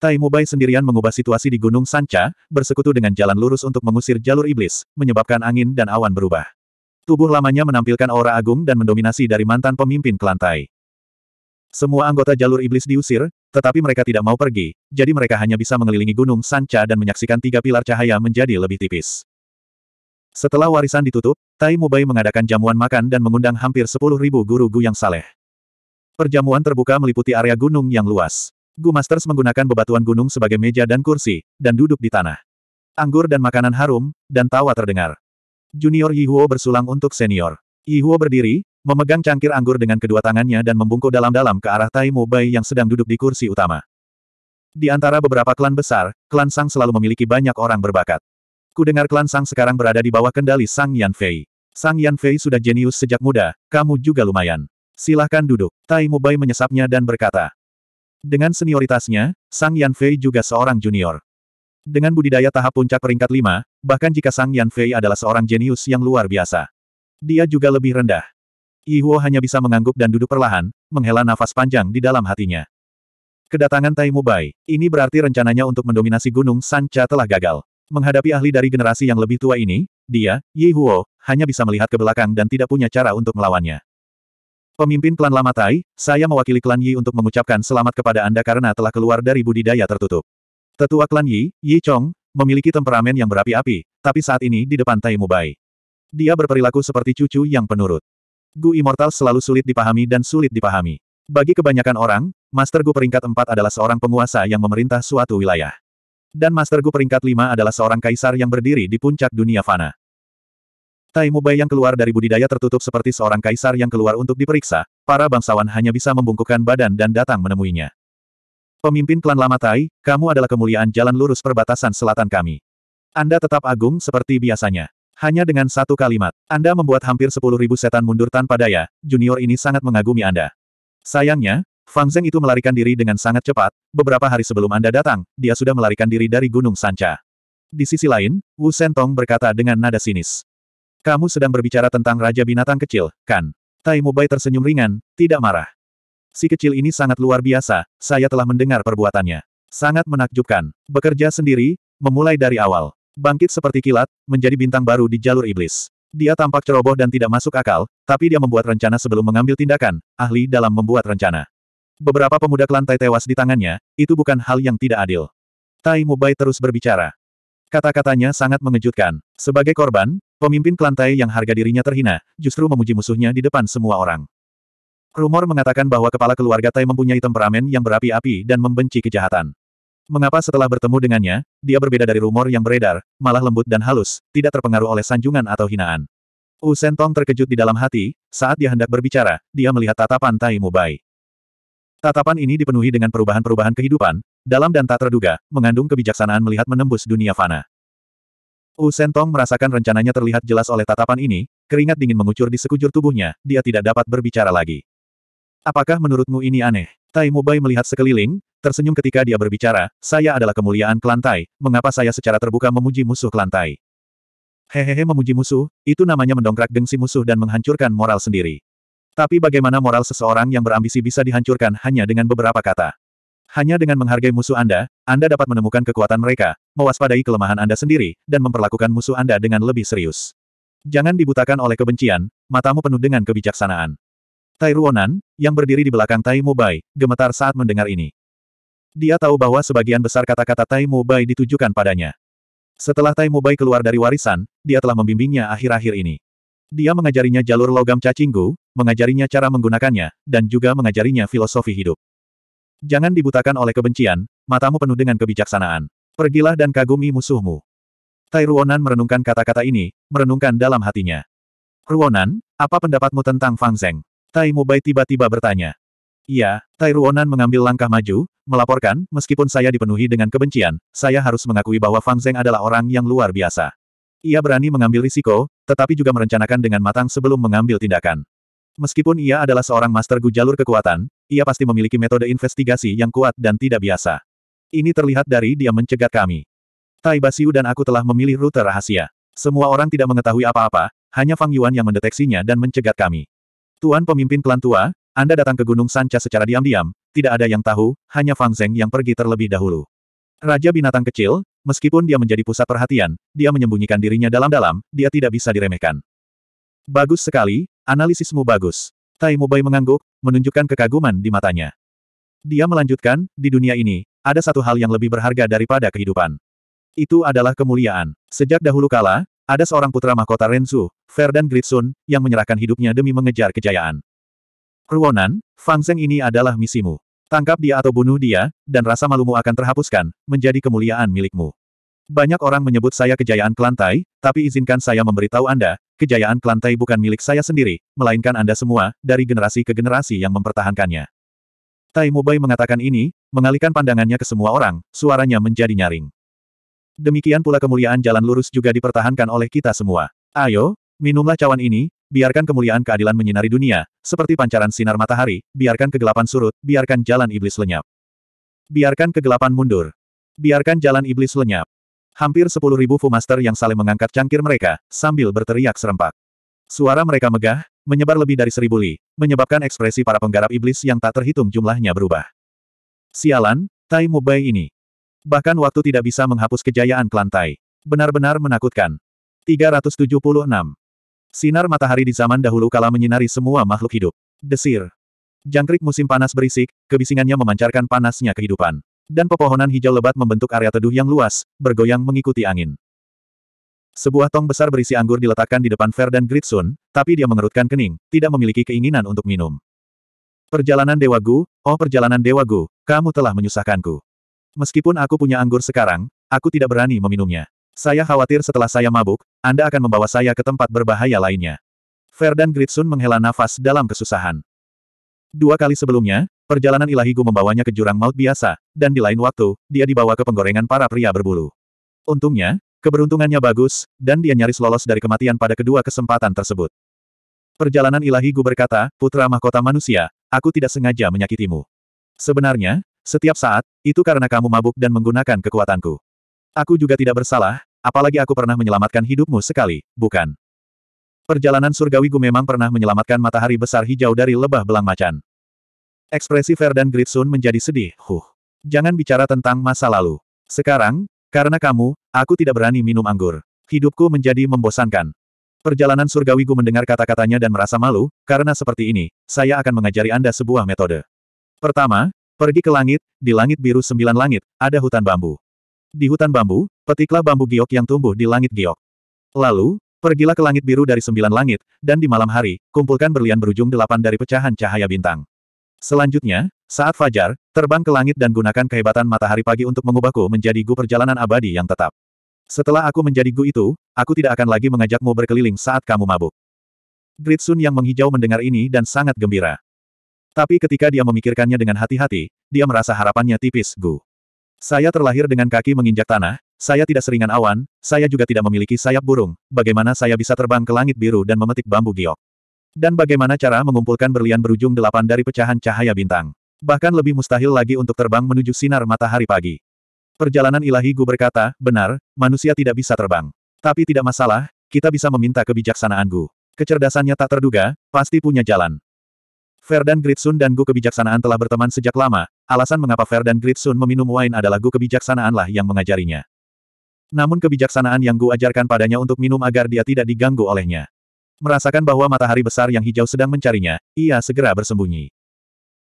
Tai Mubai sendirian mengubah situasi di Gunung Sanca, bersekutu dengan jalan lurus untuk mengusir jalur iblis, menyebabkan angin dan awan berubah. Tubuh lamanya menampilkan aura agung dan mendominasi dari mantan pemimpin kelantai. Semua anggota jalur iblis diusir, tetapi mereka tidak mau pergi, jadi mereka hanya bisa mengelilingi Gunung Sanca dan menyaksikan tiga pilar cahaya menjadi lebih tipis. Setelah warisan ditutup, Tai Mubai mengadakan jamuan makan dan mengundang hampir 10.000 guru Gu yang saleh. Perjamuan terbuka meliputi area gunung yang luas. Gu Masters menggunakan bebatuan gunung sebagai meja dan kursi, dan duduk di tanah. Anggur dan makanan harum, dan tawa terdengar. Junior Yihuo bersulang untuk senior. Yihuo berdiri, memegang cangkir anggur dengan kedua tangannya dan membungkuk dalam-dalam ke arah Tai Bai yang sedang duduk di kursi utama. Di antara beberapa klan besar, klan Sang selalu memiliki banyak orang berbakat. Kudengar klan Sang sekarang berada di bawah kendali Sang Yan Fei. Sang Yan Fei sudah jenius sejak muda, kamu juga lumayan. Silahkan duduk. Tai Mubai menyesapnya dan berkata. Dengan senioritasnya, Sang Yanfei juga seorang junior. Dengan budidaya tahap puncak peringkat 5, bahkan jika Sang Yanfei adalah seorang jenius yang luar biasa. Dia juga lebih rendah. Ihuo hanya bisa mengangguk dan duduk perlahan, menghela nafas panjang di dalam hatinya. Kedatangan Tai Mubai, ini berarti rencananya untuk mendominasi Gunung Sanca telah gagal. Menghadapi ahli dari generasi yang lebih tua ini, dia, Yi Huo, hanya bisa melihat ke belakang dan tidak punya cara untuk melawannya. Pemimpin klan Lamatai, saya mewakili klan Yi untuk mengucapkan selamat kepada Anda karena telah keluar dari budidaya tertutup. Tetua klan Yi, Yi Chong, memiliki temperamen yang berapi-api, tapi saat ini di depan Tai Mubai. Dia berperilaku seperti cucu yang penurut. Gu Immortal selalu sulit dipahami dan sulit dipahami. Bagi kebanyakan orang, Master Gu peringkat 4 adalah seorang penguasa yang memerintah suatu wilayah. Dan Master Gu peringkat 5 adalah seorang kaisar yang berdiri di puncak dunia fana. Tai Mubai yang keluar dari budidaya tertutup seperti seorang kaisar yang keluar untuk diperiksa, para bangsawan hanya bisa membungkukkan badan dan datang menemuinya. Pemimpin klan lama Tai, kamu adalah kemuliaan jalan lurus perbatasan selatan kami. Anda tetap agung seperti biasanya. Hanya dengan satu kalimat, Anda membuat hampir sepuluh ribu setan mundur tanpa daya, junior ini sangat mengagumi Anda. Sayangnya, Fang Zeng itu melarikan diri dengan sangat cepat, beberapa hari sebelum Anda datang, dia sudah melarikan diri dari Gunung Sanca. Di sisi lain, Wu Sentong berkata dengan nada sinis. Kamu sedang berbicara tentang Raja Binatang Kecil, kan? Tai Mubai tersenyum ringan, tidak marah. Si kecil ini sangat luar biasa, saya telah mendengar perbuatannya. Sangat menakjubkan. Bekerja sendiri, memulai dari awal. Bangkit seperti kilat, menjadi bintang baru di jalur iblis. Dia tampak ceroboh dan tidak masuk akal, tapi dia membuat rencana sebelum mengambil tindakan, ahli dalam membuat rencana. Beberapa pemuda lantai tewas di tangannya, itu bukan hal yang tidak adil. Tai Mubai terus berbicara. Kata-katanya sangat mengejutkan. Sebagai korban, pemimpin Klantai yang harga dirinya terhina, justru memuji musuhnya di depan semua orang. Rumor mengatakan bahwa kepala keluarga Tai mempunyai temperamen yang berapi-api dan membenci kejahatan. Mengapa setelah bertemu dengannya, dia berbeda dari rumor yang beredar, malah lembut dan halus, tidak terpengaruh oleh sanjungan atau hinaan. U Sentong terkejut di dalam hati, saat dia hendak berbicara, dia melihat tatapan Tai Mubai. Tatapan ini dipenuhi dengan perubahan-perubahan kehidupan, dalam dan tak terduga, mengandung kebijaksanaan melihat menembus dunia fana. Wu Sentong merasakan rencananya terlihat jelas oleh tatapan ini, keringat dingin mengucur di sekujur tubuhnya, dia tidak dapat berbicara lagi. Apakah menurutmu ini aneh? Tai Mubai melihat sekeliling, tersenyum ketika dia berbicara, saya adalah kemuliaan kelantai, mengapa saya secara terbuka memuji musuh kelantai? Hehehe memuji musuh, itu namanya mendongkrak gengsi musuh dan menghancurkan moral sendiri. Tapi bagaimana moral seseorang yang berambisi bisa dihancurkan hanya dengan beberapa kata? Hanya dengan menghargai musuh Anda, Anda dapat menemukan kekuatan mereka, mewaspadai kelemahan Anda sendiri, dan memperlakukan musuh Anda dengan lebih serius. Jangan dibutakan oleh kebencian, matamu penuh dengan kebijaksanaan. Tai Ruonan, yang berdiri di belakang Tai Mubai, gemetar saat mendengar ini. Dia tahu bahwa sebagian besar kata-kata Tai Mubai ditujukan padanya. Setelah Tai Mubai keluar dari warisan, dia telah membimbingnya akhir-akhir ini. Dia mengajarinya jalur logam cacinggu, mengajarinya cara menggunakannya, dan juga mengajarinya filosofi hidup. Jangan dibutakan oleh kebencian, matamu penuh dengan kebijaksanaan. Pergilah dan kagumi musuhmu. Tai Ruonan merenungkan kata-kata ini, merenungkan dalam hatinya. Ruonan, apa pendapatmu tentang Fang Zeng? Tai Mubai tiba-tiba bertanya. Iya, Tai Ruonan mengambil langkah maju, melaporkan, meskipun saya dipenuhi dengan kebencian, saya harus mengakui bahwa Fang Zeng adalah orang yang luar biasa. Ia berani mengambil risiko, tetapi juga merencanakan dengan matang sebelum mengambil tindakan. Meskipun ia adalah seorang master Gu jalur kekuatan, ia pasti memiliki metode investigasi yang kuat dan tidak biasa. Ini terlihat dari dia mencegat kami. Tai Basiu dan aku telah memilih rute rahasia. Semua orang tidak mengetahui apa-apa, hanya Fang Yuan yang mendeteksinya dan mencegat kami. Tuan pemimpin klan tua, Anda datang ke Gunung Sanca secara diam-diam, tidak ada yang tahu, hanya Fang Zeng yang pergi terlebih dahulu. Raja binatang kecil, meskipun dia menjadi pusat perhatian, dia menyembunyikan dirinya dalam-dalam, dia tidak bisa diremehkan. Bagus sekali, analisismu bagus. Tai Mubai mengangguk, menunjukkan kekaguman di matanya. Dia melanjutkan, di dunia ini, ada satu hal yang lebih berharga daripada kehidupan. Itu adalah kemuliaan. Sejak dahulu kala, ada seorang putra mahkota Renzu, Ferdan Gritsun, yang menyerahkan hidupnya demi mengejar kejayaan. Ruonan, Fang Zeng ini adalah misimu. Tangkap dia atau bunuh dia, dan rasa malumu akan terhapuskan, menjadi kemuliaan milikmu. Banyak orang menyebut saya kejayaan Kelantai, tapi izinkan saya memberitahu Anda, kejayaan Kelantai bukan milik saya sendiri, melainkan Anda semua, dari generasi ke generasi yang mempertahankannya. Tai Mubai mengatakan ini, mengalihkan pandangannya ke semua orang, suaranya menjadi nyaring. Demikian pula kemuliaan jalan lurus juga dipertahankan oleh kita semua. Ayo, minumlah cawan ini, biarkan kemuliaan keadilan menyinari dunia, seperti pancaran sinar matahari, biarkan kegelapan surut, biarkan jalan iblis lenyap. Biarkan kegelapan mundur. Biarkan jalan iblis lenyap. Hampir sepuluh ribu Fu Master yang saling mengangkat cangkir mereka, sambil berteriak serempak. Suara mereka megah, menyebar lebih dari seribu li, menyebabkan ekspresi para penggarap iblis yang tak terhitung jumlahnya berubah. Sialan, Tai Mubai ini. Bahkan waktu tidak bisa menghapus kejayaan Tai. Benar-benar menakutkan. 376. Sinar matahari di zaman dahulu kala menyinari semua makhluk hidup. Desir. Jangkrik musim panas berisik, kebisingannya memancarkan panasnya kehidupan. Dan pepohonan hijau lebat membentuk area teduh yang luas, bergoyang mengikuti angin. Sebuah tong besar berisi anggur diletakkan di depan Fer dan Gritsun, tapi dia mengerutkan kening, tidak memiliki keinginan untuk minum. Perjalanan Dewa Gu, oh perjalanan Dewa Gu, kamu telah menyusahkanku. Meskipun aku punya anggur sekarang, aku tidak berani meminumnya. Saya khawatir setelah saya mabuk, Anda akan membawa saya ke tempat berbahaya lainnya. Fer dan Gritsun menghela nafas dalam kesusahan. Dua kali sebelumnya, Perjalanan ilahi ilahiku membawanya ke jurang maut biasa, dan di lain waktu, dia dibawa ke penggorengan para pria berbulu. Untungnya, keberuntungannya bagus, dan dia nyaris lolos dari kematian pada kedua kesempatan tersebut. Perjalanan ilahi Gu berkata, Putra Mahkota Manusia, aku tidak sengaja menyakitimu. Sebenarnya, setiap saat, itu karena kamu mabuk dan menggunakan kekuatanku. Aku juga tidak bersalah, apalagi aku pernah menyelamatkan hidupmu sekali, bukan? Perjalanan surgawi Gu memang pernah menyelamatkan matahari besar hijau dari lebah belang macan. Ekspresi Verdan Gritsun menjadi sedih, huh. Jangan bicara tentang masa lalu. Sekarang, karena kamu, aku tidak berani minum anggur. Hidupku menjadi membosankan. Perjalanan Surgawiku mendengar kata-katanya dan merasa malu, karena seperti ini, saya akan mengajari Anda sebuah metode. Pertama, pergi ke langit, di langit biru sembilan langit, ada hutan bambu. Di hutan bambu, petiklah bambu giok yang tumbuh di langit giok. Lalu, pergilah ke langit biru dari sembilan langit, dan di malam hari, kumpulkan berlian berujung delapan dari pecahan cahaya bintang. Selanjutnya, saat fajar, terbang ke langit dan gunakan kehebatan matahari pagi untuk mengubahku menjadi gu perjalanan abadi yang tetap. Setelah aku menjadi gu itu, aku tidak akan lagi mengajakmu berkeliling saat kamu mabuk. Gritsun yang menghijau mendengar ini dan sangat gembira. Tapi ketika dia memikirkannya dengan hati-hati, dia merasa harapannya tipis, Gu. Saya terlahir dengan kaki menginjak tanah, saya tidak seringan awan, saya juga tidak memiliki sayap burung, bagaimana saya bisa terbang ke langit biru dan memetik bambu giok. Dan bagaimana cara mengumpulkan berlian berujung delapan dari pecahan cahaya bintang. Bahkan lebih mustahil lagi untuk terbang menuju sinar matahari pagi. Perjalanan ilahi Gu berkata, benar, manusia tidak bisa terbang. Tapi tidak masalah, kita bisa meminta kebijaksanaan Gu. Kecerdasannya tak terduga, pasti punya jalan. Verdan Gritsun dan Gu kebijaksanaan telah berteman sejak lama, alasan mengapa Verdan Gritsun meminum wine adalah Gu kebijaksanaanlah yang mengajarinya. Namun kebijaksanaan yang Gu ajarkan padanya untuk minum agar dia tidak diganggu olehnya. Merasakan bahwa matahari besar yang hijau sedang mencarinya, ia segera bersembunyi.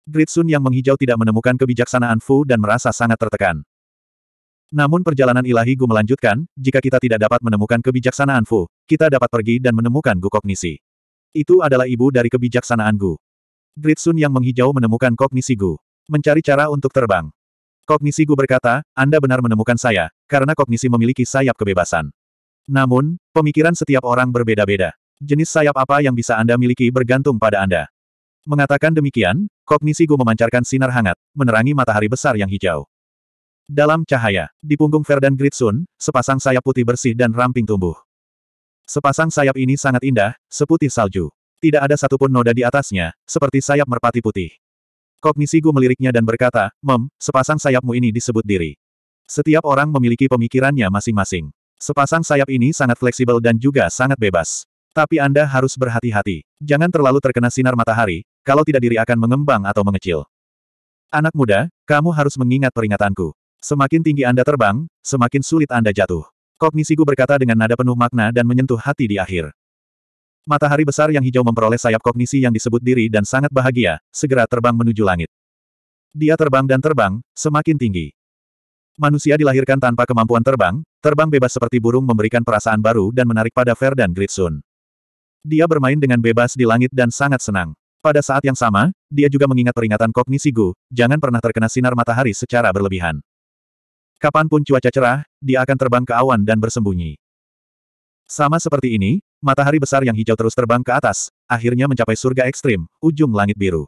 Gritsun yang menghijau tidak menemukan kebijaksanaan Fu dan merasa sangat tertekan. Namun perjalanan ilahi Gu melanjutkan, jika kita tidak dapat menemukan kebijaksanaan Fu, kita dapat pergi dan menemukan Gu kognisi. Itu adalah ibu dari kebijaksanaan Gu. Gritsun yang menghijau menemukan kognisi Gu. Mencari cara untuk terbang. Kognisi Gu berkata, Anda benar menemukan saya, karena kognisi memiliki sayap kebebasan. Namun, pemikiran setiap orang berbeda-beda. Jenis sayap apa yang bisa Anda miliki bergantung pada Anda. Mengatakan demikian, Kognisi kognisiku memancarkan sinar hangat, menerangi matahari besar yang hijau. Dalam cahaya, di punggung Ferdan Gritsun, sepasang sayap putih bersih dan ramping tumbuh. Sepasang sayap ini sangat indah, seputih salju. Tidak ada satupun noda di atasnya, seperti sayap merpati putih. Kognisi Kognisiku meliriknya dan berkata, Mem, sepasang sayapmu ini disebut diri. Setiap orang memiliki pemikirannya masing-masing. Sepasang sayap ini sangat fleksibel dan juga sangat bebas. Tapi Anda harus berhati-hati. Jangan terlalu terkena sinar matahari, kalau tidak diri akan mengembang atau mengecil. Anak muda, kamu harus mengingat peringatanku. Semakin tinggi Anda terbang, semakin sulit Anda jatuh. Kognisiku berkata dengan nada penuh makna dan menyentuh hati di akhir. Matahari besar yang hijau memperoleh sayap kognisi yang disebut diri dan sangat bahagia, segera terbang menuju langit. Dia terbang dan terbang, semakin tinggi. Manusia dilahirkan tanpa kemampuan terbang, terbang bebas seperti burung memberikan perasaan baru dan menarik pada Verdan Gritsun. Dia bermain dengan bebas di langit dan sangat senang. Pada saat yang sama, dia juga mengingat peringatan kognisi Gu, jangan pernah terkena sinar matahari secara berlebihan. Kapanpun cuaca cerah, dia akan terbang ke awan dan bersembunyi. Sama seperti ini, matahari besar yang hijau terus terbang ke atas, akhirnya mencapai surga ekstrim, ujung langit biru.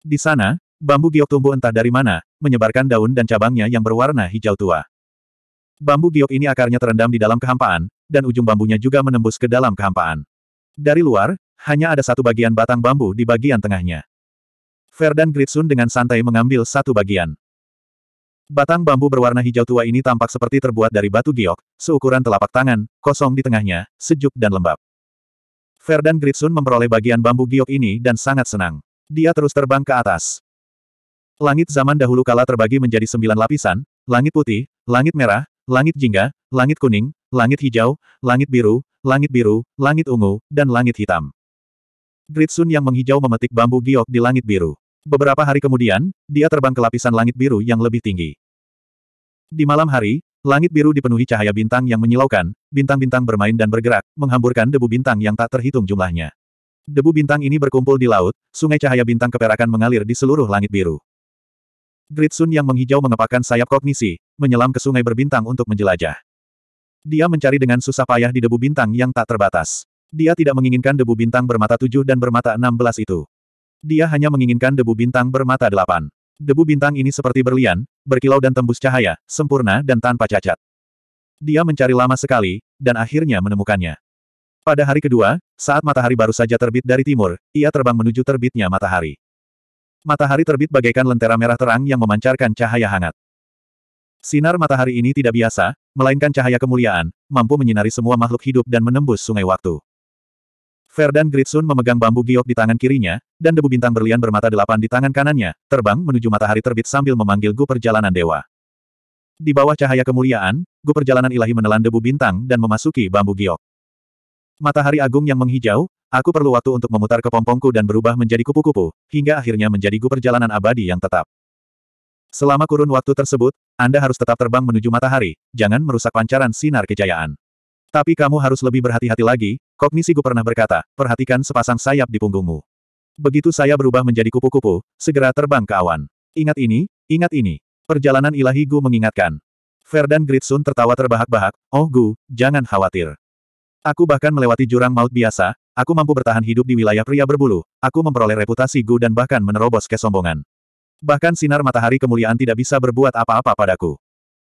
Di sana, bambu giok tumbuh entah dari mana, menyebarkan daun dan cabangnya yang berwarna hijau tua. Bambu giok ini akarnya terendam di dalam kehampaan, dan ujung bambunya juga menembus ke dalam kehampaan. Dari luar, hanya ada satu bagian batang bambu di bagian tengahnya. Ferdan Gritsun dengan santai mengambil satu bagian. Batang bambu berwarna hijau tua ini tampak seperti terbuat dari batu giok, seukuran telapak tangan, kosong di tengahnya, sejuk dan lembab. Ferdan Gritsun memperoleh bagian bambu giok ini dan sangat senang. Dia terus terbang ke atas. Langit zaman dahulu kala terbagi menjadi sembilan lapisan, langit putih, langit merah, Langit jingga, langit kuning, langit hijau, langit biru, langit biru, langit ungu, dan langit hitam. Gritsun yang menghijau memetik bambu giok di langit biru. Beberapa hari kemudian, dia terbang ke lapisan langit biru yang lebih tinggi. Di malam hari, langit biru dipenuhi cahaya bintang yang menyilaukan, bintang-bintang bermain dan bergerak, menghamburkan debu bintang yang tak terhitung jumlahnya. Debu bintang ini berkumpul di laut, sungai cahaya bintang keperakan mengalir di seluruh langit biru. Gritsun yang menghijau mengepakkan sayap kognisi, menyelam ke sungai berbintang untuk menjelajah. Dia mencari dengan susah payah di debu bintang yang tak terbatas. Dia tidak menginginkan debu bintang bermata tujuh dan bermata enam belas itu. Dia hanya menginginkan debu bintang bermata delapan. Debu bintang ini seperti berlian, berkilau dan tembus cahaya, sempurna dan tanpa cacat. Dia mencari lama sekali, dan akhirnya menemukannya. Pada hari kedua, saat matahari baru saja terbit dari timur, ia terbang menuju terbitnya matahari. Matahari terbit bagaikan lentera merah terang yang memancarkan cahaya hangat. Sinar matahari ini tidak biasa, melainkan cahaya kemuliaan, mampu menyinari semua makhluk hidup dan menembus sungai waktu. Ferdan Gritsun memegang bambu giok di tangan kirinya, dan debu bintang berlian bermata delapan di tangan kanannya, terbang menuju matahari terbit sambil memanggil Gu Perjalanan Dewa. Di bawah cahaya kemuliaan, Gu Perjalanan Ilahi menelan debu bintang dan memasuki bambu giok. Matahari agung yang menghijau, Aku perlu waktu untuk memutar kepompongku dan berubah menjadi kupu-kupu, hingga akhirnya menjadi gu perjalanan abadi yang tetap. Selama kurun waktu tersebut, Anda harus tetap terbang menuju matahari, jangan merusak pancaran sinar kejayaan. Tapi kamu harus lebih berhati-hati lagi, kognisi gu pernah berkata, perhatikan sepasang sayap di punggungmu. Begitu saya berubah menjadi kupu-kupu, segera terbang ke awan. Ingat ini, ingat ini. Perjalanan ilahi Gu mengingatkan. Ferdan Gritsun tertawa terbahak-bahak, oh Gu, jangan khawatir. Aku bahkan melewati jurang maut biasa, aku mampu bertahan hidup di wilayah pria berbulu, aku memperoleh reputasi Gu dan bahkan menerobos kesombongan. Bahkan sinar matahari kemuliaan tidak bisa berbuat apa-apa padaku.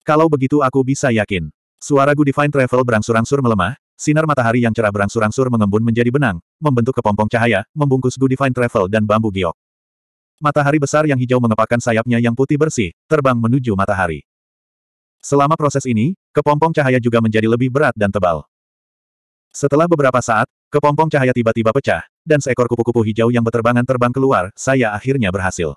Kalau begitu aku bisa yakin. Suara Gu Divine Travel berangsur-angsur melemah, sinar matahari yang cerah berangsur-angsur mengembun menjadi benang, membentuk kepompong cahaya, membungkus Gu Divine Travel dan bambu giok. Matahari besar yang hijau mengepakkan sayapnya yang putih bersih, terbang menuju matahari. Selama proses ini, kepompong cahaya juga menjadi lebih berat dan tebal. Setelah beberapa saat, kepompong cahaya tiba-tiba pecah, dan seekor kupu-kupu hijau yang berterbangan terbang keluar, saya akhirnya berhasil.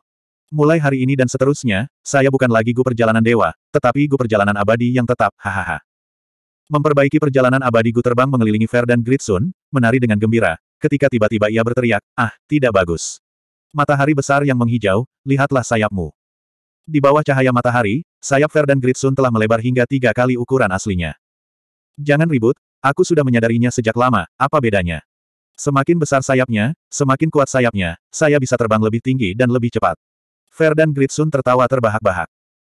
Mulai hari ini dan seterusnya, saya bukan lagi gu perjalanan dewa, tetapi gu perjalanan abadi yang tetap, hahaha. Memperbaiki perjalanan abadi gu terbang mengelilingi Fer dan Gritsun, menari dengan gembira, ketika tiba-tiba ia berteriak, ah, tidak bagus. Matahari besar yang menghijau, lihatlah sayapmu. Di bawah cahaya matahari, sayap Fer dan Gritsun telah melebar hingga tiga kali ukuran aslinya. Jangan ribut, Aku sudah menyadarinya sejak lama, apa bedanya? Semakin besar sayapnya, semakin kuat sayapnya, saya bisa terbang lebih tinggi dan lebih cepat. Ferdan Gritsun tertawa terbahak-bahak.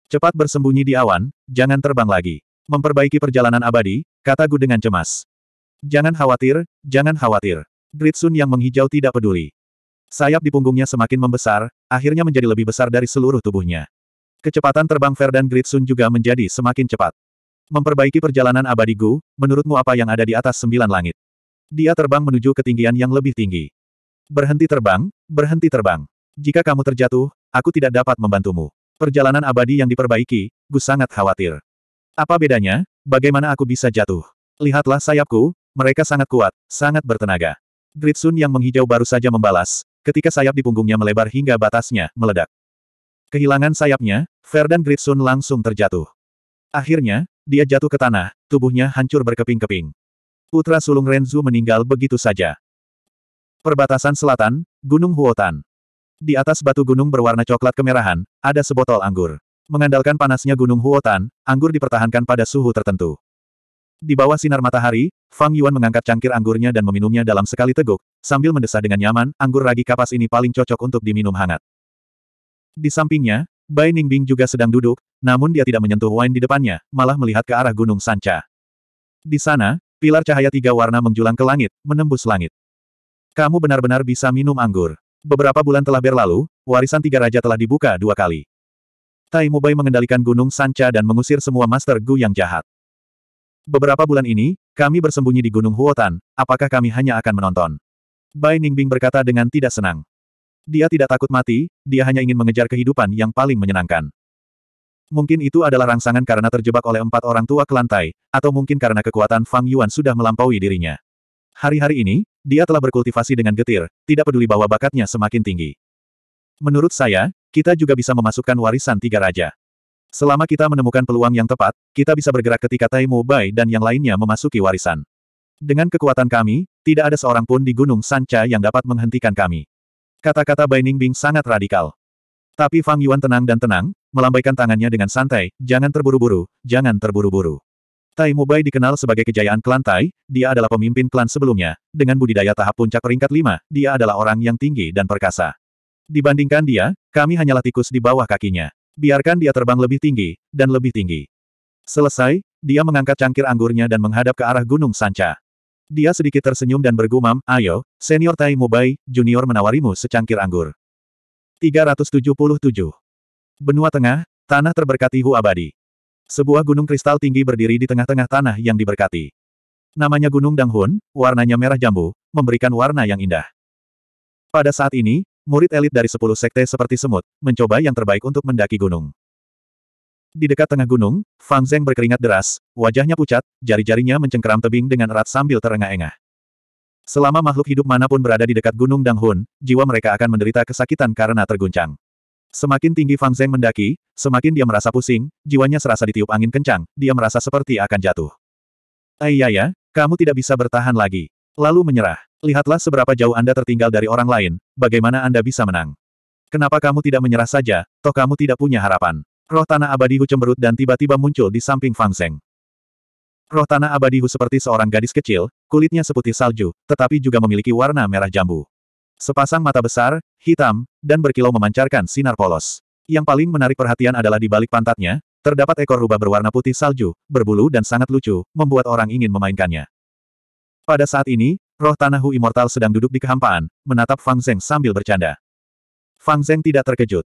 Cepat bersembunyi di awan, jangan terbang lagi. Memperbaiki perjalanan abadi, kata Gu dengan cemas. Jangan khawatir, jangan khawatir. Gritsun yang menghijau tidak peduli. Sayap di punggungnya semakin membesar, akhirnya menjadi lebih besar dari seluruh tubuhnya. Kecepatan terbang Ferdan Gritsun juga menjadi semakin cepat. Memperbaiki perjalanan abadi Gu, menurutmu apa yang ada di atas sembilan langit? Dia terbang menuju ketinggian yang lebih tinggi. Berhenti terbang, berhenti terbang. Jika kamu terjatuh, aku tidak dapat membantumu. Perjalanan abadi yang diperbaiki, Gu sangat khawatir. Apa bedanya, bagaimana aku bisa jatuh? Lihatlah sayapku, mereka sangat kuat, sangat bertenaga. Gritsun yang menghijau baru saja membalas, ketika sayap di punggungnya melebar hingga batasnya, meledak. Kehilangan sayapnya, Verdan Gritsun langsung terjatuh. Akhirnya, dia jatuh ke tanah, tubuhnya hancur berkeping-keping. Putra sulung Renzu meninggal begitu saja. Perbatasan selatan, Gunung Huotan. Di atas batu gunung berwarna coklat kemerahan, ada sebotol anggur. Mengandalkan panasnya Gunung Huotan, anggur dipertahankan pada suhu tertentu. Di bawah sinar matahari, Fang Yuan mengangkat cangkir anggurnya dan meminumnya dalam sekali teguk, sambil mendesah dengan nyaman, anggur ragi kapas ini paling cocok untuk diminum hangat. Di sampingnya, Bai Ningbing juga sedang duduk, namun dia tidak menyentuh wine di depannya, malah melihat ke arah Gunung Sanca. Di sana, pilar cahaya tiga warna menjulang ke langit, menembus langit. Kamu benar-benar bisa minum anggur. Beberapa bulan telah berlalu, warisan tiga raja telah dibuka dua kali. Tai Mubai mengendalikan Gunung Sanca dan mengusir semua Master Gu yang jahat. Beberapa bulan ini, kami bersembunyi di Gunung Huotan, apakah kami hanya akan menonton? Bai Ningbing berkata dengan tidak senang. Dia tidak takut mati, dia hanya ingin mengejar kehidupan yang paling menyenangkan. Mungkin itu adalah rangsangan karena terjebak oleh empat orang tua kelantai, atau mungkin karena kekuatan Fang Yuan sudah melampaui dirinya. Hari-hari ini, dia telah berkultivasi dengan getir, tidak peduli bahwa bakatnya semakin tinggi. Menurut saya, kita juga bisa memasukkan warisan tiga raja. Selama kita menemukan peluang yang tepat, kita bisa bergerak ketika Tai Mu Bai dan yang lainnya memasuki warisan. Dengan kekuatan kami, tidak ada seorang pun di Gunung Sanca yang dapat menghentikan kami. Kata-kata Bai Ningbing sangat radikal. Tapi Fang Yuan tenang dan tenang, melambaikan tangannya dengan santai, jangan terburu-buru, jangan terburu-buru. Tai Mubai dikenal sebagai kejayaan klan Tai, dia adalah pemimpin klan sebelumnya, dengan budidaya tahap puncak peringkat 5, dia adalah orang yang tinggi dan perkasa. Dibandingkan dia, kami hanyalah tikus di bawah kakinya. Biarkan dia terbang lebih tinggi, dan lebih tinggi. Selesai, dia mengangkat cangkir anggurnya dan menghadap ke arah Gunung Sanca. Dia sedikit tersenyum dan bergumam, ayo, senior Tai Mubai, junior menawarimu secangkir anggur. 377. Benua Tengah, Tanah Terberkati Hu Abadi. Sebuah gunung kristal tinggi berdiri di tengah-tengah tanah yang diberkati. Namanya Gunung Danghun, warnanya merah jambu, memberikan warna yang indah. Pada saat ini, murid elit dari 10 sekte seperti semut, mencoba yang terbaik untuk mendaki gunung. Di dekat tengah gunung, Fang Zeng berkeringat deras, wajahnya pucat, jari-jarinya mencengkeram tebing dengan erat sambil terengah-engah. Selama makhluk hidup manapun berada di dekat Gunung Danghun, jiwa mereka akan menderita kesakitan karena terguncang. Semakin tinggi Fang Zeng mendaki, semakin dia merasa pusing, jiwanya serasa ditiup angin kencang, dia merasa seperti akan jatuh. Aiyaya, ya, kamu tidak bisa bertahan lagi. Lalu menyerah. Lihatlah seberapa jauh Anda tertinggal dari orang lain, bagaimana Anda bisa menang. Kenapa kamu tidak menyerah saja, toh kamu tidak punya harapan. Roh tanah abadi Hu cemberut dan tiba-tiba muncul di samping Fang Zeng. Roh tanah abadi Hu seperti seorang gadis kecil, kulitnya seputih salju, tetapi juga memiliki warna merah jambu. Sepasang mata besar, hitam, dan berkilau memancarkan sinar polos. Yang paling menarik perhatian adalah di balik pantatnya, terdapat ekor rubah berwarna putih salju, berbulu dan sangat lucu, membuat orang ingin memainkannya. Pada saat ini, roh tanah Hu Immortal sedang duduk di kehampaan, menatap Fang Zeng sambil bercanda. Fang Zeng tidak terkejut.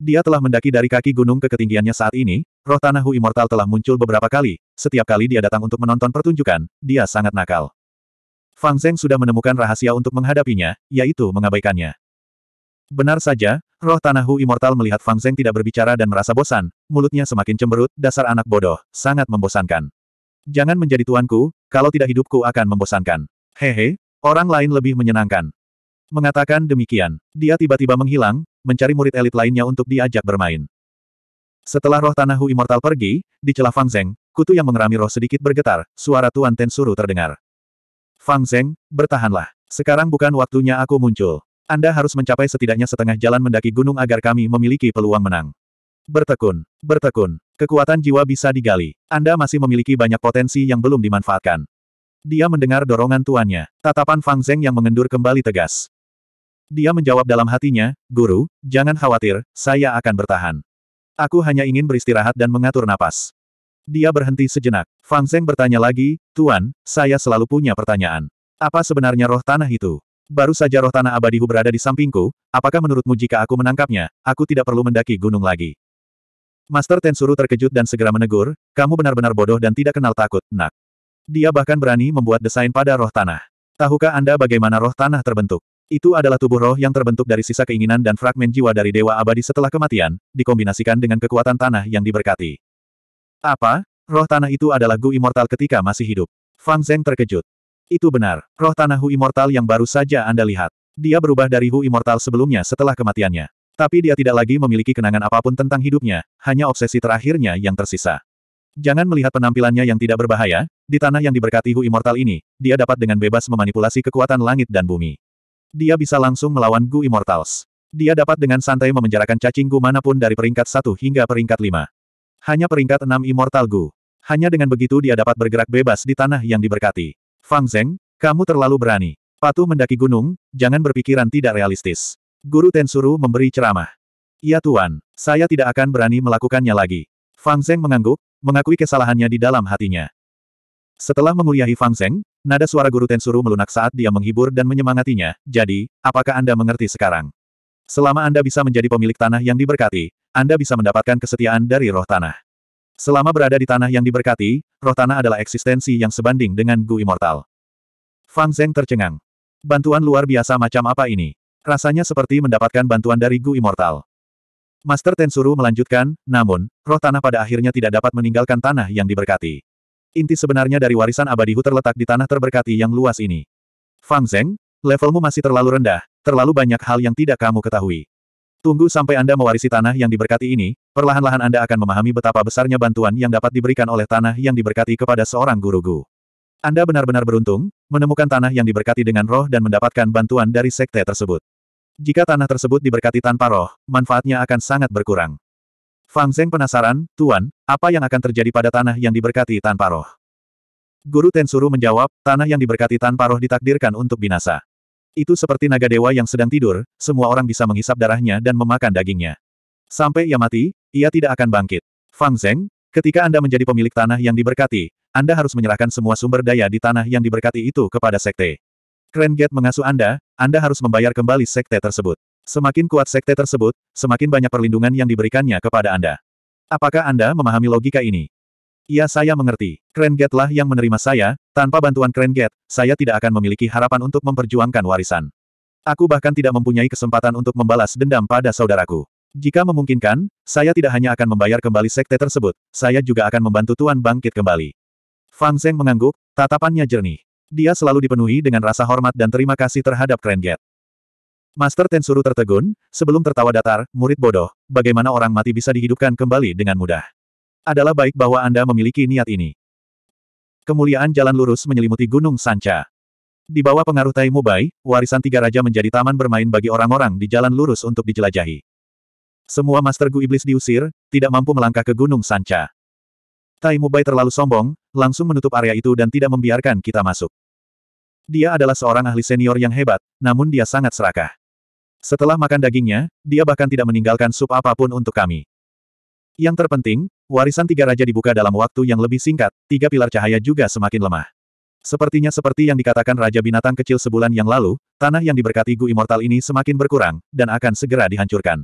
Dia telah mendaki dari kaki gunung ke ketinggiannya saat ini, roh tanah Hu Immortal telah muncul beberapa kali, setiap kali dia datang untuk menonton pertunjukan, dia sangat nakal. Fang Zeng sudah menemukan rahasia untuk menghadapinya, yaitu mengabaikannya. Benar saja, roh tanah Hu Immortal melihat Fang Zeng tidak berbicara dan merasa bosan, mulutnya semakin cemberut, dasar anak bodoh, sangat membosankan. Jangan menjadi tuanku, kalau tidak hidupku akan membosankan. Hehe, orang lain lebih menyenangkan. Mengatakan demikian, dia tiba-tiba menghilang, mencari murid elit lainnya untuk diajak bermain. Setelah roh tanah Hu Immortal pergi, di celah Fang Zeng, kutu yang mengerami roh sedikit bergetar, suara Tuan Ten Tensuru terdengar. Fang Zeng, bertahanlah. Sekarang bukan waktunya aku muncul. Anda harus mencapai setidaknya setengah jalan mendaki gunung agar kami memiliki peluang menang. Bertekun, bertekun. Kekuatan jiwa bisa digali. Anda masih memiliki banyak potensi yang belum dimanfaatkan. Dia mendengar dorongan tuannya. Tatapan Fang Zeng yang mengendur kembali tegas. Dia menjawab dalam hatinya, Guru, jangan khawatir, saya akan bertahan. Aku hanya ingin beristirahat dan mengatur napas. Dia berhenti sejenak. Fang Zeng bertanya lagi, Tuan, saya selalu punya pertanyaan. Apa sebenarnya roh tanah itu? Baru saja roh tanah abadihu berada di sampingku, apakah menurutmu jika aku menangkapnya, aku tidak perlu mendaki gunung lagi? Master Tensuru terkejut dan segera menegur, kamu benar-benar bodoh dan tidak kenal takut, nak. Dia bahkan berani membuat desain pada roh tanah. Tahukah Anda bagaimana roh tanah terbentuk? Itu adalah tubuh roh yang terbentuk dari sisa keinginan dan fragmen jiwa dari Dewa Abadi setelah kematian, dikombinasikan dengan kekuatan tanah yang diberkati. Apa? Roh tanah itu adalah Gu Immortal ketika masih hidup. Fang Zeng terkejut. Itu benar, roh tanah Hu Immortal yang baru saja Anda lihat. Dia berubah dari Hu Immortal sebelumnya setelah kematiannya. Tapi dia tidak lagi memiliki kenangan apapun tentang hidupnya, hanya obsesi terakhirnya yang tersisa. Jangan melihat penampilannya yang tidak berbahaya, di tanah yang diberkati Hu Immortal ini, dia dapat dengan bebas memanipulasi kekuatan langit dan bumi. Dia bisa langsung melawan Gu Immortals. Dia dapat dengan santai memenjarakan cacing Gu manapun dari peringkat 1 hingga peringkat 5. Hanya peringkat 6 Immortal Gu. Hanya dengan begitu dia dapat bergerak bebas di tanah yang diberkati. Fang Zeng, kamu terlalu berani. Patuh mendaki gunung, jangan berpikiran tidak realistis. Guru Tensuru memberi ceramah. Ya Tuan, saya tidak akan berani melakukannya lagi. Fang Zeng mengangguk, mengakui kesalahannya di dalam hatinya. Setelah menguliahi Fang Zeng, Nada suara Guru Tensuru melunak saat dia menghibur dan menyemangatinya, jadi, apakah Anda mengerti sekarang? Selama Anda bisa menjadi pemilik tanah yang diberkati, Anda bisa mendapatkan kesetiaan dari roh tanah. Selama berada di tanah yang diberkati, roh tanah adalah eksistensi yang sebanding dengan Gu Immortal. Fang Zeng tercengang. Bantuan luar biasa macam apa ini? Rasanya seperti mendapatkan bantuan dari Gu Immortal. Master Tensuru melanjutkan, namun, roh tanah pada akhirnya tidak dapat meninggalkan tanah yang diberkati. Inti sebenarnya dari warisan abadi Hu terletak di tanah terberkati yang luas ini. Fang Zeng, levelmu masih terlalu rendah, terlalu banyak hal yang tidak kamu ketahui. Tunggu sampai Anda mewarisi tanah yang diberkati ini, perlahan-lahan Anda akan memahami betapa besarnya bantuan yang dapat diberikan oleh tanah yang diberkati kepada seorang guru Gu. Anda benar-benar beruntung, menemukan tanah yang diberkati dengan roh dan mendapatkan bantuan dari sekte tersebut. Jika tanah tersebut diberkati tanpa roh, manfaatnya akan sangat berkurang. Fang Zeng penasaran, Tuan, apa yang akan terjadi pada tanah yang diberkati tanpa roh? Guru Tensuru menjawab, tanah yang diberkati tanpa roh ditakdirkan untuk binasa. Itu seperti naga dewa yang sedang tidur, semua orang bisa menghisap darahnya dan memakan dagingnya. Sampai ia mati, ia tidak akan bangkit. Fang Zeng, ketika Anda menjadi pemilik tanah yang diberkati, Anda harus menyerahkan semua sumber daya di tanah yang diberkati itu kepada sekte. Keren mengasuh Anda, Anda harus membayar kembali sekte tersebut. Semakin kuat sekte tersebut, semakin banyak perlindungan yang diberikannya kepada Anda. Apakah Anda memahami logika ini? Iya saya mengerti. Krengetlah lah yang menerima saya, tanpa bantuan Krenget, saya tidak akan memiliki harapan untuk memperjuangkan warisan. Aku bahkan tidak mempunyai kesempatan untuk membalas dendam pada saudaraku. Jika memungkinkan, saya tidak hanya akan membayar kembali sekte tersebut, saya juga akan membantu Tuan bangkit kembali. Fang Zeng mengangguk, tatapannya jernih. Dia selalu dipenuhi dengan rasa hormat dan terima kasih terhadap Krenget. Master Tensuru tertegun, sebelum tertawa datar, murid bodoh, bagaimana orang mati bisa dihidupkan kembali dengan mudah? Adalah baik bahwa Anda memiliki niat ini. Kemuliaan jalan lurus menyelimuti Gunung Sanca. Di bawah pengaruh Tai Mubai, warisan tiga raja menjadi taman bermain bagi orang-orang di jalan lurus untuk dijelajahi. Semua Master Gu Iblis diusir, tidak mampu melangkah ke Gunung Sanca. Tai Mubai terlalu sombong, langsung menutup area itu dan tidak membiarkan kita masuk. Dia adalah seorang ahli senior yang hebat, namun dia sangat serakah. Setelah makan dagingnya, dia bahkan tidak meninggalkan sup apapun untuk kami. Yang terpenting, warisan tiga raja dibuka dalam waktu yang lebih singkat, tiga pilar cahaya juga semakin lemah. Sepertinya seperti yang dikatakan Raja Binatang kecil sebulan yang lalu, tanah yang diberkati Gu Immortal ini semakin berkurang, dan akan segera dihancurkan.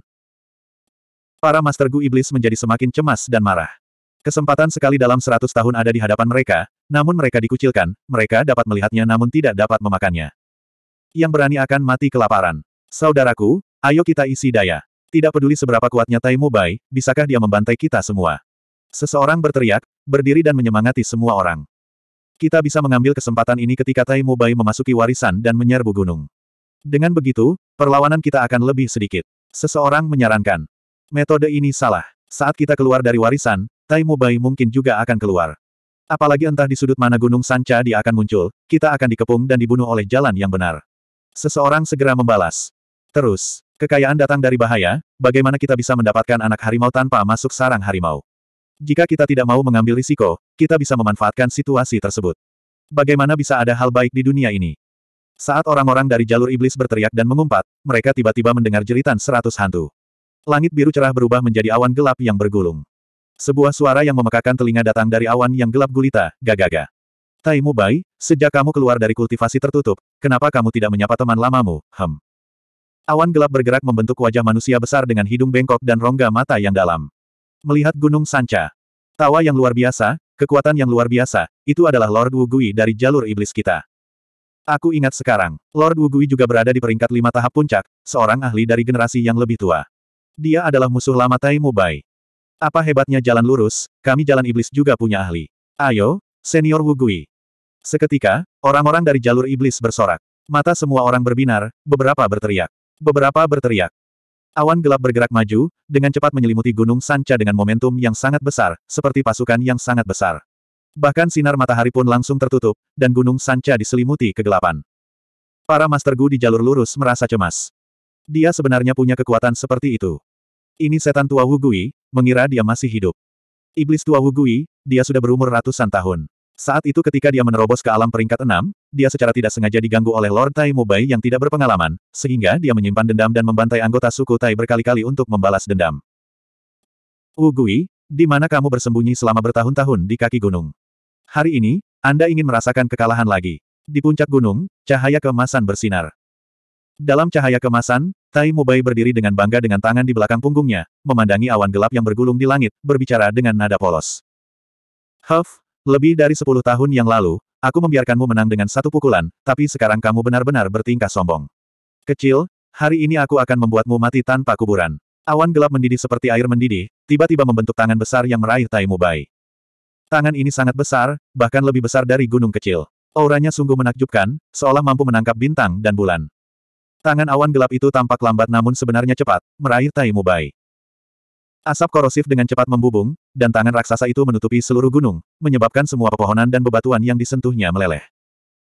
Para Master Gu Iblis menjadi semakin cemas dan marah. Kesempatan sekali dalam seratus tahun ada di hadapan mereka, namun mereka dikucilkan, mereka dapat melihatnya namun tidak dapat memakannya. Yang berani akan mati kelaparan. Saudaraku, ayo kita isi daya. Tidak peduli seberapa kuatnya Tai Mubai, bisakah dia membantai kita semua? Seseorang berteriak, berdiri dan menyemangati semua orang. Kita bisa mengambil kesempatan ini ketika Tai Mubai memasuki warisan dan menyerbu gunung. Dengan begitu, perlawanan kita akan lebih sedikit. Seseorang menyarankan. Metode ini salah. Saat kita keluar dari warisan, Tai Mubai mungkin juga akan keluar. Apalagi entah di sudut mana Gunung Sanca dia akan muncul, kita akan dikepung dan dibunuh oleh jalan yang benar. Seseorang segera membalas. Terus, kekayaan datang dari bahaya, bagaimana kita bisa mendapatkan anak harimau tanpa masuk sarang harimau? Jika kita tidak mau mengambil risiko, kita bisa memanfaatkan situasi tersebut. Bagaimana bisa ada hal baik di dunia ini? Saat orang-orang dari jalur iblis berteriak dan mengumpat, mereka tiba-tiba mendengar jeritan seratus hantu. Langit biru cerah berubah menjadi awan gelap yang bergulung. Sebuah suara yang memekakan telinga datang dari awan yang gelap gulita, gagaga. Taimu Bai, sejak kamu keluar dari kultivasi tertutup, kenapa kamu tidak menyapa teman lamamu, hem? Awan gelap bergerak membentuk wajah manusia besar dengan hidung bengkok dan rongga mata yang dalam. Melihat Gunung Sanca. Tawa yang luar biasa, kekuatan yang luar biasa, itu adalah Lord Wugui dari jalur iblis kita. Aku ingat sekarang, Lord Wugui juga berada di peringkat lima tahap puncak, seorang ahli dari generasi yang lebih tua. Dia adalah musuh lama Tai Mubai. Apa hebatnya jalan lurus, kami jalan iblis juga punya ahli. Ayo, senior Wugui. Seketika, orang-orang dari jalur iblis bersorak. Mata semua orang berbinar, beberapa berteriak. Beberapa berteriak. Awan gelap bergerak maju, dengan cepat menyelimuti Gunung Sanca dengan momentum yang sangat besar, seperti pasukan yang sangat besar. Bahkan sinar matahari pun langsung tertutup, dan Gunung Sanca diselimuti kegelapan. Para Master Gu di jalur lurus merasa cemas. Dia sebenarnya punya kekuatan seperti itu. Ini setan tua Wugui, mengira dia masih hidup. Iblis tua Wugui, dia sudah berumur ratusan tahun. Saat itu ketika dia menerobos ke alam peringkat enam, dia secara tidak sengaja diganggu oleh Lord Tai Mubai yang tidak berpengalaman, sehingga dia menyimpan dendam dan membantai anggota suku Tai berkali-kali untuk membalas dendam. Ugui, di mana kamu bersembunyi selama bertahun-tahun di kaki gunung? Hari ini, Anda ingin merasakan kekalahan lagi. Di puncak gunung, cahaya kemasan bersinar. Dalam cahaya kemasan, Tai Mubai berdiri dengan bangga dengan tangan di belakang punggungnya, memandangi awan gelap yang bergulung di langit, berbicara dengan nada polos. Huff, lebih dari sepuluh tahun yang lalu, aku membiarkanmu menang dengan satu pukulan, tapi sekarang kamu benar-benar bertingkah sombong. Kecil, hari ini aku akan membuatmu mati tanpa kuburan. Awan gelap mendidih seperti air mendidih, tiba-tiba membentuk tangan besar yang meraih Tai Mubai. Tangan ini sangat besar, bahkan lebih besar dari gunung kecil. Auranya sungguh menakjubkan, seolah mampu menangkap bintang dan bulan. Tangan awan gelap itu tampak lambat namun sebenarnya cepat, meraih Tai Mubai. Asap korosif dengan cepat membubung, dan tangan raksasa itu menutupi seluruh gunung, menyebabkan semua pepohonan dan bebatuan yang disentuhnya meleleh.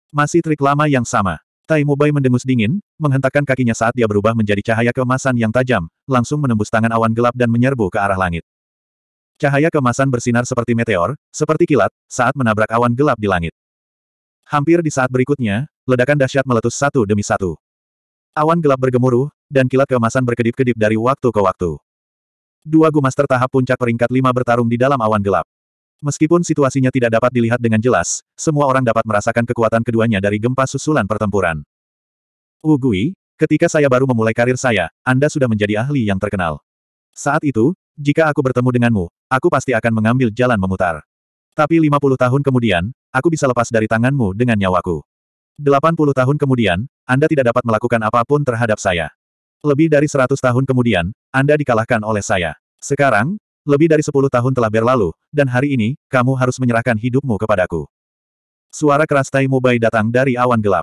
Masih trik lama yang sama. Tai Mubai mendengus dingin, menghentakkan kakinya saat dia berubah menjadi cahaya kemasan yang tajam, langsung menembus tangan awan gelap dan menyerbu ke arah langit. Cahaya kemasan bersinar seperti meteor, seperti kilat, saat menabrak awan gelap di langit. Hampir di saat berikutnya, ledakan dahsyat meletus satu demi satu. Awan gelap bergemuruh, dan kilat kemasan berkedip-kedip dari waktu ke waktu. Dua Gumaster tahap puncak peringkat lima bertarung di dalam awan gelap. Meskipun situasinya tidak dapat dilihat dengan jelas, semua orang dapat merasakan kekuatan keduanya dari gempa susulan pertempuran. Ugui, ketika saya baru memulai karir saya, Anda sudah menjadi ahli yang terkenal. Saat itu, jika aku bertemu denganmu, aku pasti akan mengambil jalan memutar. Tapi 50 tahun kemudian, aku bisa lepas dari tanganmu dengan nyawaku. 80 tahun kemudian, Anda tidak dapat melakukan apapun terhadap saya. Lebih dari seratus tahun kemudian, Anda dikalahkan oleh saya. Sekarang, lebih dari sepuluh tahun telah berlalu, dan hari ini, kamu harus menyerahkan hidupmu kepadaku. Suara keras Tai Mu Bai datang dari awan gelap.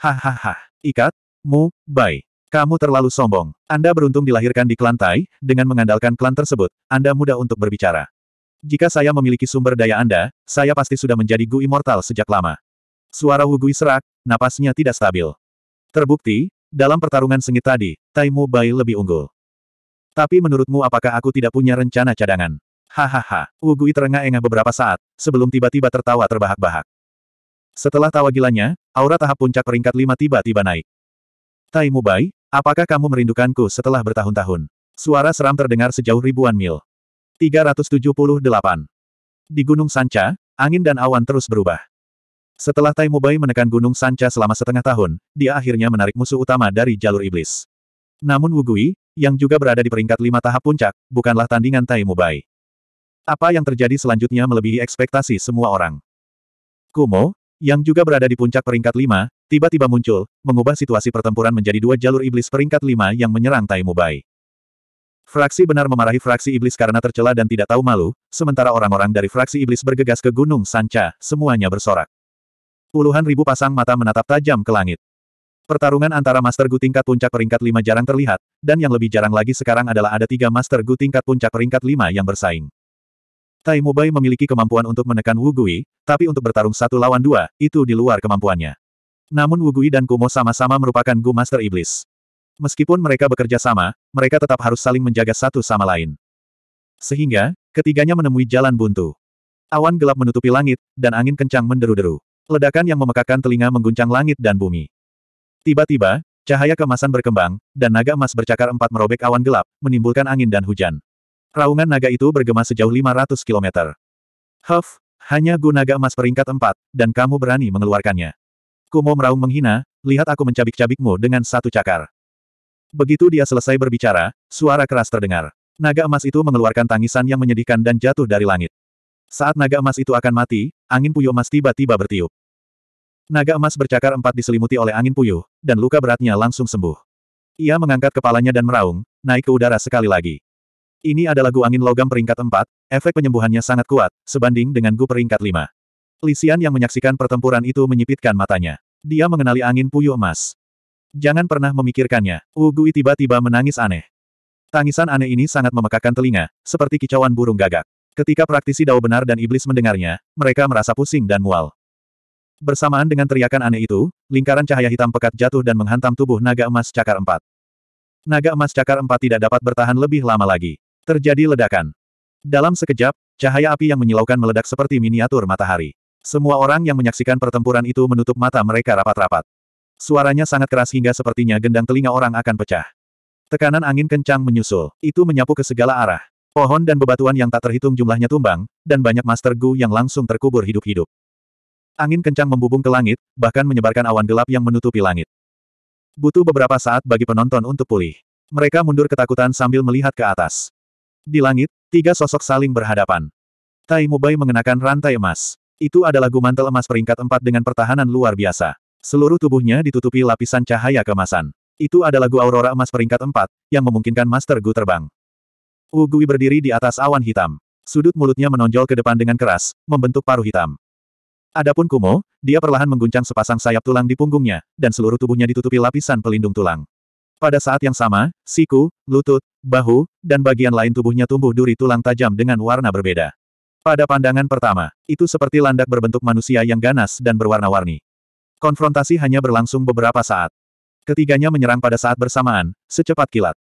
Hahaha, ikat, Mu, Bai. Kamu terlalu sombong. Anda beruntung dilahirkan di klan Tai, dengan mengandalkan klan tersebut, Anda mudah untuk berbicara. Jika saya memiliki sumber daya Anda, saya pasti sudah menjadi Gu Immortal sejak lama. Suara Gui serak, napasnya tidak stabil. Terbukti, dalam pertarungan sengit tadi, Tai Mu Bai lebih unggul. Tapi menurutmu apakah aku tidak punya rencana cadangan? Hahaha, Ugui terengah-engah beberapa saat, sebelum tiba-tiba tertawa terbahak-bahak. Setelah tawa gilanya, aura tahap puncak peringkat lima tiba-tiba naik. Tai Mu Bai, apakah kamu merindukanku setelah bertahun-tahun? Suara seram terdengar sejauh ribuan mil. 378. Di Gunung Sanca, angin dan awan terus berubah. Setelah Tai Mubai menekan Gunung Sanca selama setengah tahun, dia akhirnya menarik musuh utama dari jalur iblis. Namun Wugui, yang juga berada di peringkat lima tahap puncak, bukanlah tandingan Tai Mubai. Apa yang terjadi selanjutnya melebihi ekspektasi semua orang. Kumo, yang juga berada di puncak peringkat lima, tiba-tiba muncul, mengubah situasi pertempuran menjadi dua jalur iblis peringkat lima yang menyerang Tai Mubai. Fraksi benar memarahi fraksi iblis karena tercela dan tidak tahu malu, sementara orang-orang dari fraksi iblis bergegas ke Gunung Sanca, semuanya bersorak. Puluhan ribu pasang mata menatap tajam ke langit. Pertarungan antara Master Gu tingkat puncak peringkat 5 jarang terlihat, dan yang lebih jarang lagi sekarang adalah ada tiga Master Gu tingkat puncak peringkat 5 yang bersaing. Tai Mubai memiliki kemampuan untuk menekan Wu Gui, tapi untuk bertarung satu lawan dua, itu di luar kemampuannya. Namun Wu Gui dan Kumo sama-sama merupakan Gu Master Iblis. Meskipun mereka bekerja sama, mereka tetap harus saling menjaga satu sama lain. Sehingga, ketiganya menemui jalan buntu. Awan gelap menutupi langit, dan angin kencang menderu-deru. Ledakan yang memekakan telinga mengguncang langit dan bumi. Tiba-tiba, cahaya kemasan berkembang, dan naga emas bercakar empat merobek awan gelap, menimbulkan angin dan hujan. Raungan naga itu bergema sejauh 500 km. Huff, hanya Gu naga emas peringkat empat, dan kamu berani mengeluarkannya. Kumo meraung menghina, lihat aku mencabik-cabikmu dengan satu cakar. Begitu dia selesai berbicara, suara keras terdengar. Naga emas itu mengeluarkan tangisan yang menyedihkan dan jatuh dari langit. Saat naga emas itu akan mati, angin puyuh emas tiba-tiba bertiup. Naga emas bercakar empat diselimuti oleh angin puyuh, dan luka beratnya langsung sembuh. Ia mengangkat kepalanya dan meraung, naik ke udara sekali lagi. Ini adalah Gu Angin Logam peringkat empat, efek penyembuhannya sangat kuat, sebanding dengan Gu peringkat lima. Lisian yang menyaksikan pertempuran itu menyipitkan matanya. Dia mengenali angin puyuh emas. Jangan pernah memikirkannya, Ugui tiba-tiba menangis aneh. Tangisan aneh ini sangat memekakan telinga, seperti kicauan burung gagak. Ketika praktisi Dao benar dan iblis mendengarnya, mereka merasa pusing dan mual. Bersamaan dengan teriakan aneh itu, lingkaran cahaya hitam pekat jatuh dan menghantam tubuh naga emas cakar empat. Naga emas cakar empat tidak dapat bertahan lebih lama lagi. Terjadi ledakan. Dalam sekejap, cahaya api yang menyilaukan meledak seperti miniatur matahari. Semua orang yang menyaksikan pertempuran itu menutup mata mereka rapat-rapat. Suaranya sangat keras hingga sepertinya gendang telinga orang akan pecah. Tekanan angin kencang menyusul, itu menyapu ke segala arah. Pohon dan bebatuan yang tak terhitung jumlahnya tumbang, dan banyak Master Gu yang langsung terkubur hidup-hidup. Angin kencang membubung ke langit, bahkan menyebarkan awan gelap yang menutupi langit. Butuh beberapa saat bagi penonton untuk pulih. Mereka mundur ketakutan sambil melihat ke atas. Di langit, tiga sosok saling berhadapan. Tai Mubai mengenakan rantai emas. Itu adalah gumantel emas peringkat empat dengan pertahanan luar biasa. Seluruh tubuhnya ditutupi lapisan cahaya kemasan. Itu adalah Gu Aurora emas peringkat empat, yang memungkinkan Master Gu terbang. Ugui berdiri di atas awan hitam. Sudut mulutnya menonjol ke depan dengan keras, membentuk paruh hitam. Adapun Kumo, dia perlahan mengguncang sepasang sayap tulang di punggungnya, dan seluruh tubuhnya ditutupi lapisan pelindung tulang. Pada saat yang sama, siku, lutut, bahu, dan bagian lain tubuhnya tumbuh duri tulang tajam dengan warna berbeda. Pada pandangan pertama, itu seperti landak berbentuk manusia yang ganas dan berwarna-warni. Konfrontasi hanya berlangsung beberapa saat. Ketiganya menyerang pada saat bersamaan, secepat kilat.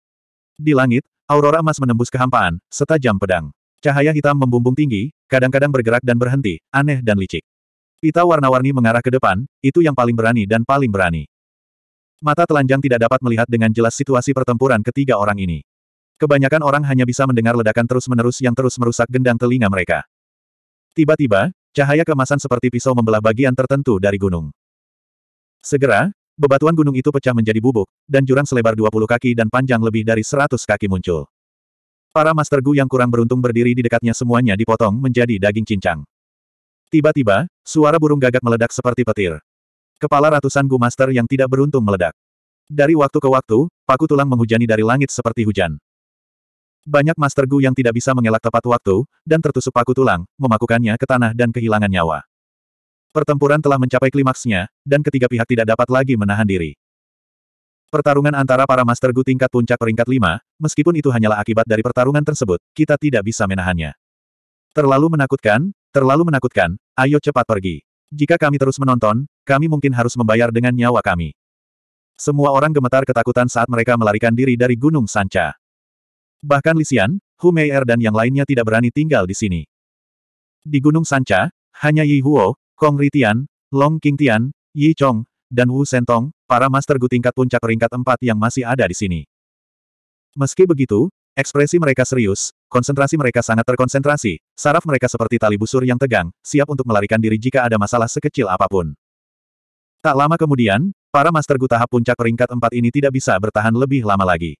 Di langit, Aurora emas menembus kehampaan, setajam pedang. Cahaya hitam membumbung tinggi, kadang-kadang bergerak dan berhenti, aneh dan licik. Pita warna-warni mengarah ke depan, itu yang paling berani dan paling berani. Mata telanjang tidak dapat melihat dengan jelas situasi pertempuran ketiga orang ini. Kebanyakan orang hanya bisa mendengar ledakan terus-menerus yang terus merusak gendang telinga mereka. Tiba-tiba, cahaya kemasan seperti pisau membelah bagian tertentu dari gunung. Segera, Bebatuan gunung itu pecah menjadi bubuk, dan jurang selebar 20 kaki dan panjang lebih dari 100 kaki muncul. Para Master Gu yang kurang beruntung berdiri di dekatnya semuanya dipotong menjadi daging cincang. Tiba-tiba, suara burung gagak meledak seperti petir. Kepala ratusan Gu Master yang tidak beruntung meledak. Dari waktu ke waktu, paku tulang menghujani dari langit seperti hujan. Banyak Master Gu yang tidak bisa mengelak tepat waktu, dan tertusuk paku tulang, memakukannya ke tanah dan kehilangan nyawa. Pertempuran telah mencapai klimaksnya, dan ketiga pihak tidak dapat lagi menahan diri. Pertarungan antara para Master Gu tingkat puncak peringkat 5, meskipun itu hanyalah akibat dari pertarungan tersebut, kita tidak bisa menahannya. Terlalu menakutkan, terlalu menakutkan, ayo cepat pergi. Jika kami terus menonton, kami mungkin harus membayar dengan nyawa kami. Semua orang gemetar ketakutan saat mereka melarikan diri dari Gunung Sanca. Bahkan Lisian, Hu Meier dan yang lainnya tidak berani tinggal di sini. Di Gunung Sanca, hanya Yi Huo, Kong Ritian, Long King Tian, Yi Chong, dan Wu Sentong, para master gu tingkat puncak peringkat empat yang masih ada di sini. Meski begitu, ekspresi mereka serius, konsentrasi mereka sangat terkonsentrasi, saraf mereka seperti tali busur yang tegang, siap untuk melarikan diri jika ada masalah sekecil apapun. Tak lama kemudian, para master gu tahap puncak peringkat empat ini tidak bisa bertahan lebih lama lagi.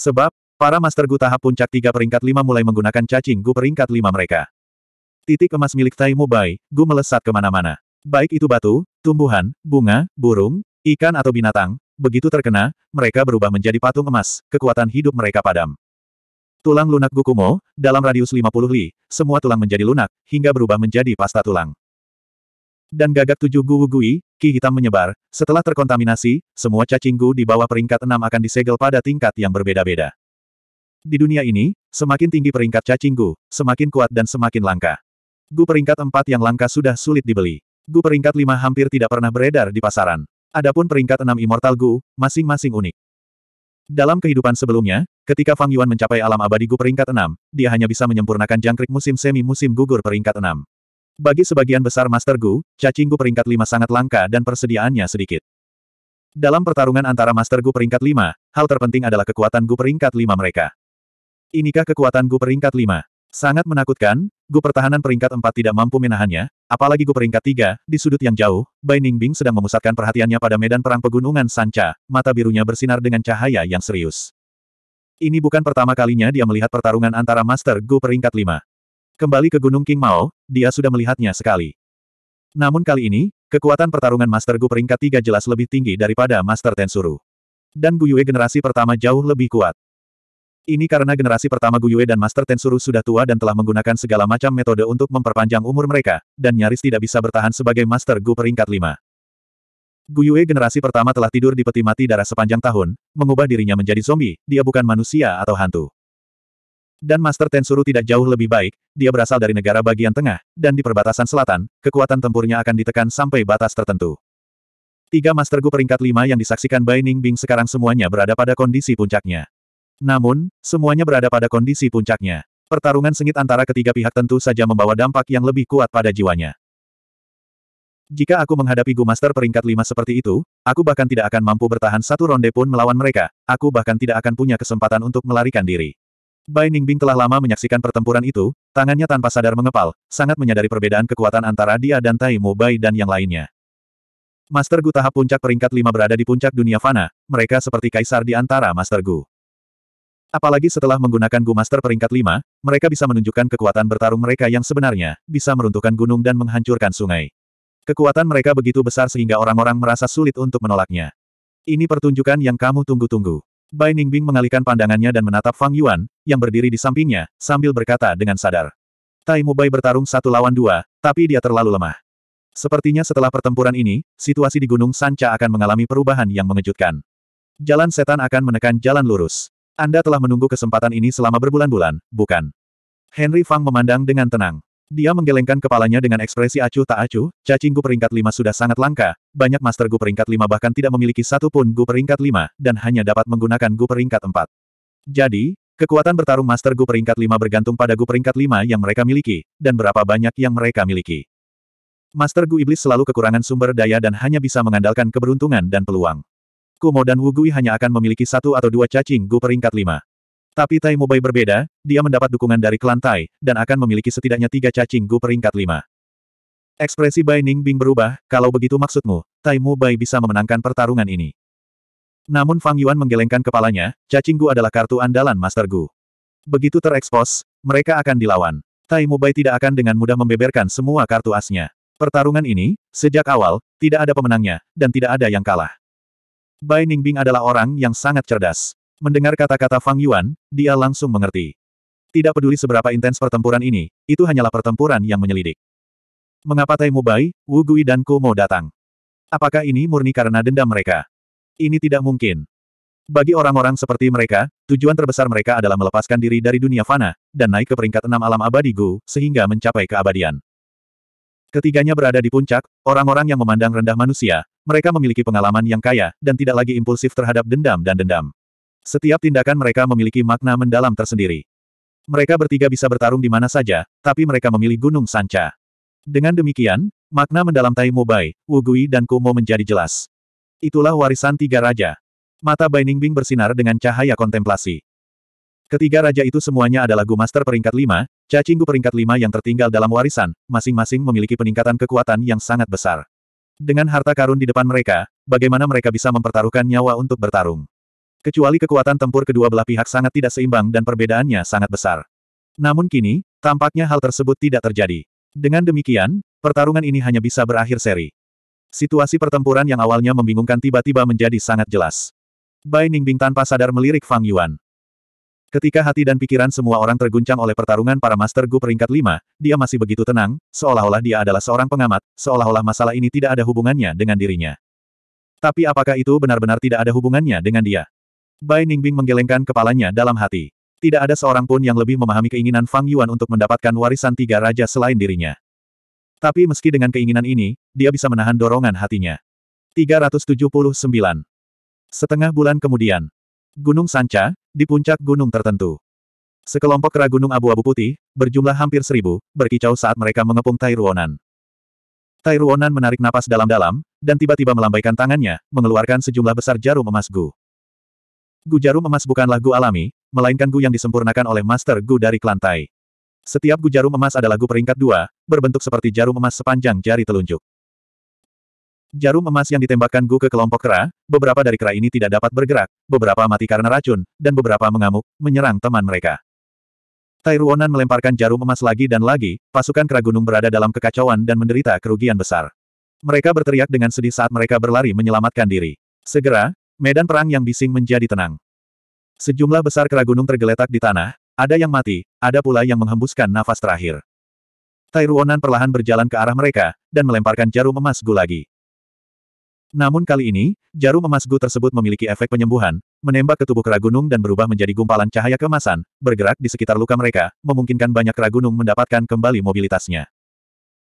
Sebab, para master gu tahap puncak tiga peringkat lima mulai menggunakan cacing gu peringkat lima mereka. Titik emas milik Tai Mubai, Bai, Gu melesat kemana-mana. Baik itu batu, tumbuhan, bunga, burung, ikan atau binatang, begitu terkena, mereka berubah menjadi patung emas, kekuatan hidup mereka padam. Tulang lunak Gu Kumo, dalam radius 50 li, semua tulang menjadi lunak, hingga berubah menjadi pasta tulang. Dan gagak tujuh Gu Wugui, ki hitam menyebar, setelah terkontaminasi, semua cacing Gu di bawah peringkat 6 akan disegel pada tingkat yang berbeda-beda. Di dunia ini, semakin tinggi peringkat cacing Gu, semakin kuat dan semakin langka. Gu peringkat 4 yang langka sudah sulit dibeli. Gu peringkat 5 hampir tidak pernah beredar di pasaran. Adapun peringkat 6 Immortal Gu, masing-masing unik. Dalam kehidupan sebelumnya, ketika Fang Yuan mencapai alam abadi Gu peringkat 6, dia hanya bisa menyempurnakan jangkrik musim semi musim gugur peringkat 6. Bagi sebagian besar Master Gu, cacing Gu peringkat 5 sangat langka dan persediaannya sedikit. Dalam pertarungan antara Master Gu peringkat 5, hal terpenting adalah kekuatan Gu peringkat 5 mereka. Inikah kekuatan Gu peringkat 5? Sangat menakutkan, Gu pertahanan peringkat 4 tidak mampu menahannya, apalagi Gu peringkat 3, di sudut yang jauh, Bai Ningbing sedang memusatkan perhatiannya pada medan perang pegunungan Sanca, mata birunya bersinar dengan cahaya yang serius. Ini bukan pertama kalinya dia melihat pertarungan antara Master Gu peringkat 5. Kembali ke Gunung King Mao, dia sudah melihatnya sekali. Namun kali ini, kekuatan pertarungan Master Gu peringkat 3 jelas lebih tinggi daripada Master Tensuru. Dan Gu Yue generasi pertama jauh lebih kuat. Ini karena generasi pertama Guyue dan Master Tensuru sudah tua dan telah menggunakan segala macam metode untuk memperpanjang umur mereka, dan nyaris tidak bisa bertahan sebagai Master Gu peringkat 5. Guyue generasi pertama telah tidur di peti mati darah sepanjang tahun, mengubah dirinya menjadi zombie, dia bukan manusia atau hantu. Dan Master Tensuru tidak jauh lebih baik, dia berasal dari negara bagian tengah, dan di perbatasan selatan, kekuatan tempurnya akan ditekan sampai batas tertentu. Tiga Master Gu peringkat 5 yang disaksikan Bai Bing sekarang semuanya berada pada kondisi puncaknya. Namun, semuanya berada pada kondisi puncaknya. Pertarungan sengit antara ketiga pihak tentu saja membawa dampak yang lebih kuat pada jiwanya. Jika aku menghadapi Gu Master peringkat lima seperti itu, aku bahkan tidak akan mampu bertahan satu ronde pun melawan mereka, aku bahkan tidak akan punya kesempatan untuk melarikan diri. Bai Ningbing telah lama menyaksikan pertempuran itu, tangannya tanpa sadar mengepal, sangat menyadari perbedaan kekuatan antara dia dan Tai Mu Bai dan yang lainnya. Master Gu tahap puncak peringkat lima berada di puncak dunia fana, mereka seperti kaisar di antara Master Gu. Apalagi setelah menggunakan Gu Master peringkat 5, mereka bisa menunjukkan kekuatan bertarung mereka yang sebenarnya, bisa meruntuhkan gunung dan menghancurkan sungai. Kekuatan mereka begitu besar sehingga orang-orang merasa sulit untuk menolaknya. Ini pertunjukan yang kamu tunggu-tunggu. Bai Ningbing mengalihkan pandangannya dan menatap Fang Yuan, yang berdiri di sampingnya, sambil berkata dengan sadar. Tai Mubai bertarung satu lawan dua, tapi dia terlalu lemah. Sepertinya setelah pertempuran ini, situasi di Gunung Sanca akan mengalami perubahan yang mengejutkan. Jalan setan akan menekan jalan lurus. Anda telah menunggu kesempatan ini selama berbulan-bulan, bukan? Henry Fang memandang dengan tenang. Dia menggelengkan kepalanya dengan ekspresi acuh tak acuh, Cacingku peringkat lima sudah sangat langka, banyak master gu peringkat lima bahkan tidak memiliki satu pun gu peringkat lima, dan hanya dapat menggunakan gu peringkat empat. Jadi, kekuatan bertarung master gu peringkat lima bergantung pada gu peringkat lima yang mereka miliki, dan berapa banyak yang mereka miliki. Master Gu Iblis selalu kekurangan sumber daya dan hanya bisa mengandalkan keberuntungan dan peluang. Kumo dan Wugui hanya akan memiliki satu atau dua cacing gu peringkat lima. Tapi Tai Mubai berbeda, dia mendapat dukungan dari klan Tai, dan akan memiliki setidaknya tiga cacing gu peringkat lima. Ekspresi Bai Ning Bing berubah, kalau begitu maksudmu, Tai Mubai bisa memenangkan pertarungan ini. Namun Fang Yuan menggelengkan kepalanya, cacing gu adalah kartu andalan Master Gu. Begitu terekspos, mereka akan dilawan. Tai Mubai tidak akan dengan mudah membeberkan semua kartu asnya. Pertarungan ini, sejak awal, tidak ada pemenangnya, dan tidak ada yang kalah. Bai Ningbing adalah orang yang sangat cerdas. Mendengar kata-kata Fang Yuan, dia langsung mengerti. Tidak peduli seberapa intens pertempuran ini, itu hanyalah pertempuran yang menyelidik. Mengapa Taimu Bai, Wu Gui dan Ku mau datang? Apakah ini murni karena dendam mereka? Ini tidak mungkin. Bagi orang-orang seperti mereka, tujuan terbesar mereka adalah melepaskan diri dari dunia fana, dan naik ke peringkat enam alam abadi Gu, sehingga mencapai keabadian. Ketiganya berada di puncak, orang-orang yang memandang rendah manusia, mereka memiliki pengalaman yang kaya, dan tidak lagi impulsif terhadap dendam dan dendam. Setiap tindakan mereka memiliki makna mendalam tersendiri. Mereka bertiga bisa bertarung di mana saja, tapi mereka memilih Gunung Sanca. Dengan demikian, makna mendalam Tai Wu Wugui dan Kumo menjadi jelas. Itulah warisan tiga raja. Mata Bai Ningbing bersinar dengan cahaya kontemplasi. Ketiga raja itu semuanya adalah Gu Master peringkat lima, Cacing Gu peringkat lima yang tertinggal dalam warisan, masing-masing memiliki peningkatan kekuatan yang sangat besar. Dengan harta karun di depan mereka, bagaimana mereka bisa mempertaruhkan nyawa untuk bertarung? Kecuali kekuatan tempur kedua belah pihak sangat tidak seimbang dan perbedaannya sangat besar. Namun kini, tampaknya hal tersebut tidak terjadi. Dengan demikian, pertarungan ini hanya bisa berakhir seri. Situasi pertempuran yang awalnya membingungkan tiba-tiba menjadi sangat jelas. Bai Ningbing tanpa sadar melirik Fang Yuan. Ketika hati dan pikiran semua orang terguncang oleh pertarungan para Master Gu peringkat 5, dia masih begitu tenang, seolah-olah dia adalah seorang pengamat, seolah-olah masalah ini tidak ada hubungannya dengan dirinya. Tapi apakah itu benar-benar tidak ada hubungannya dengan dia? Bai Ningbing menggelengkan kepalanya dalam hati. Tidak ada seorang pun yang lebih memahami keinginan Fang Yuan untuk mendapatkan warisan tiga raja selain dirinya. Tapi meski dengan keinginan ini, dia bisa menahan dorongan hatinya. 379. Setengah bulan kemudian. Gunung Sanca, di puncak gunung tertentu. Sekelompok kera gunung abu-abu putih, berjumlah hampir seribu, berkicau saat mereka mengepung Tai Tai Tairuonan menarik napas dalam-dalam, dan tiba-tiba melambaikan tangannya, mengeluarkan sejumlah besar jarum emas Gu. Gu jarum emas bukanlah Gu alami, melainkan Gu yang disempurnakan oleh Master Gu dari Klantai. Setiap Gu jarum emas adalah Gu peringkat dua, berbentuk seperti jarum emas sepanjang jari telunjuk. Jarum emas yang ditembakkan Gu ke kelompok kera, beberapa dari kera ini tidak dapat bergerak, beberapa mati karena racun, dan beberapa mengamuk, menyerang teman mereka. Tai Tairuonan melemparkan jarum emas lagi dan lagi, pasukan kera gunung berada dalam kekacauan dan menderita kerugian besar. Mereka berteriak dengan sedih saat mereka berlari menyelamatkan diri. Segera, medan perang yang bising menjadi tenang. Sejumlah besar kera gunung tergeletak di tanah, ada yang mati, ada pula yang menghembuskan nafas terakhir. Tai Tairuonan perlahan berjalan ke arah mereka, dan melemparkan jarum emas Gu lagi. Namun kali ini, jarum emas Gu tersebut memiliki efek penyembuhan, menembak ke tubuh kera dan berubah menjadi gumpalan cahaya kemasan, bergerak di sekitar luka mereka, memungkinkan banyak kera mendapatkan kembali mobilitasnya.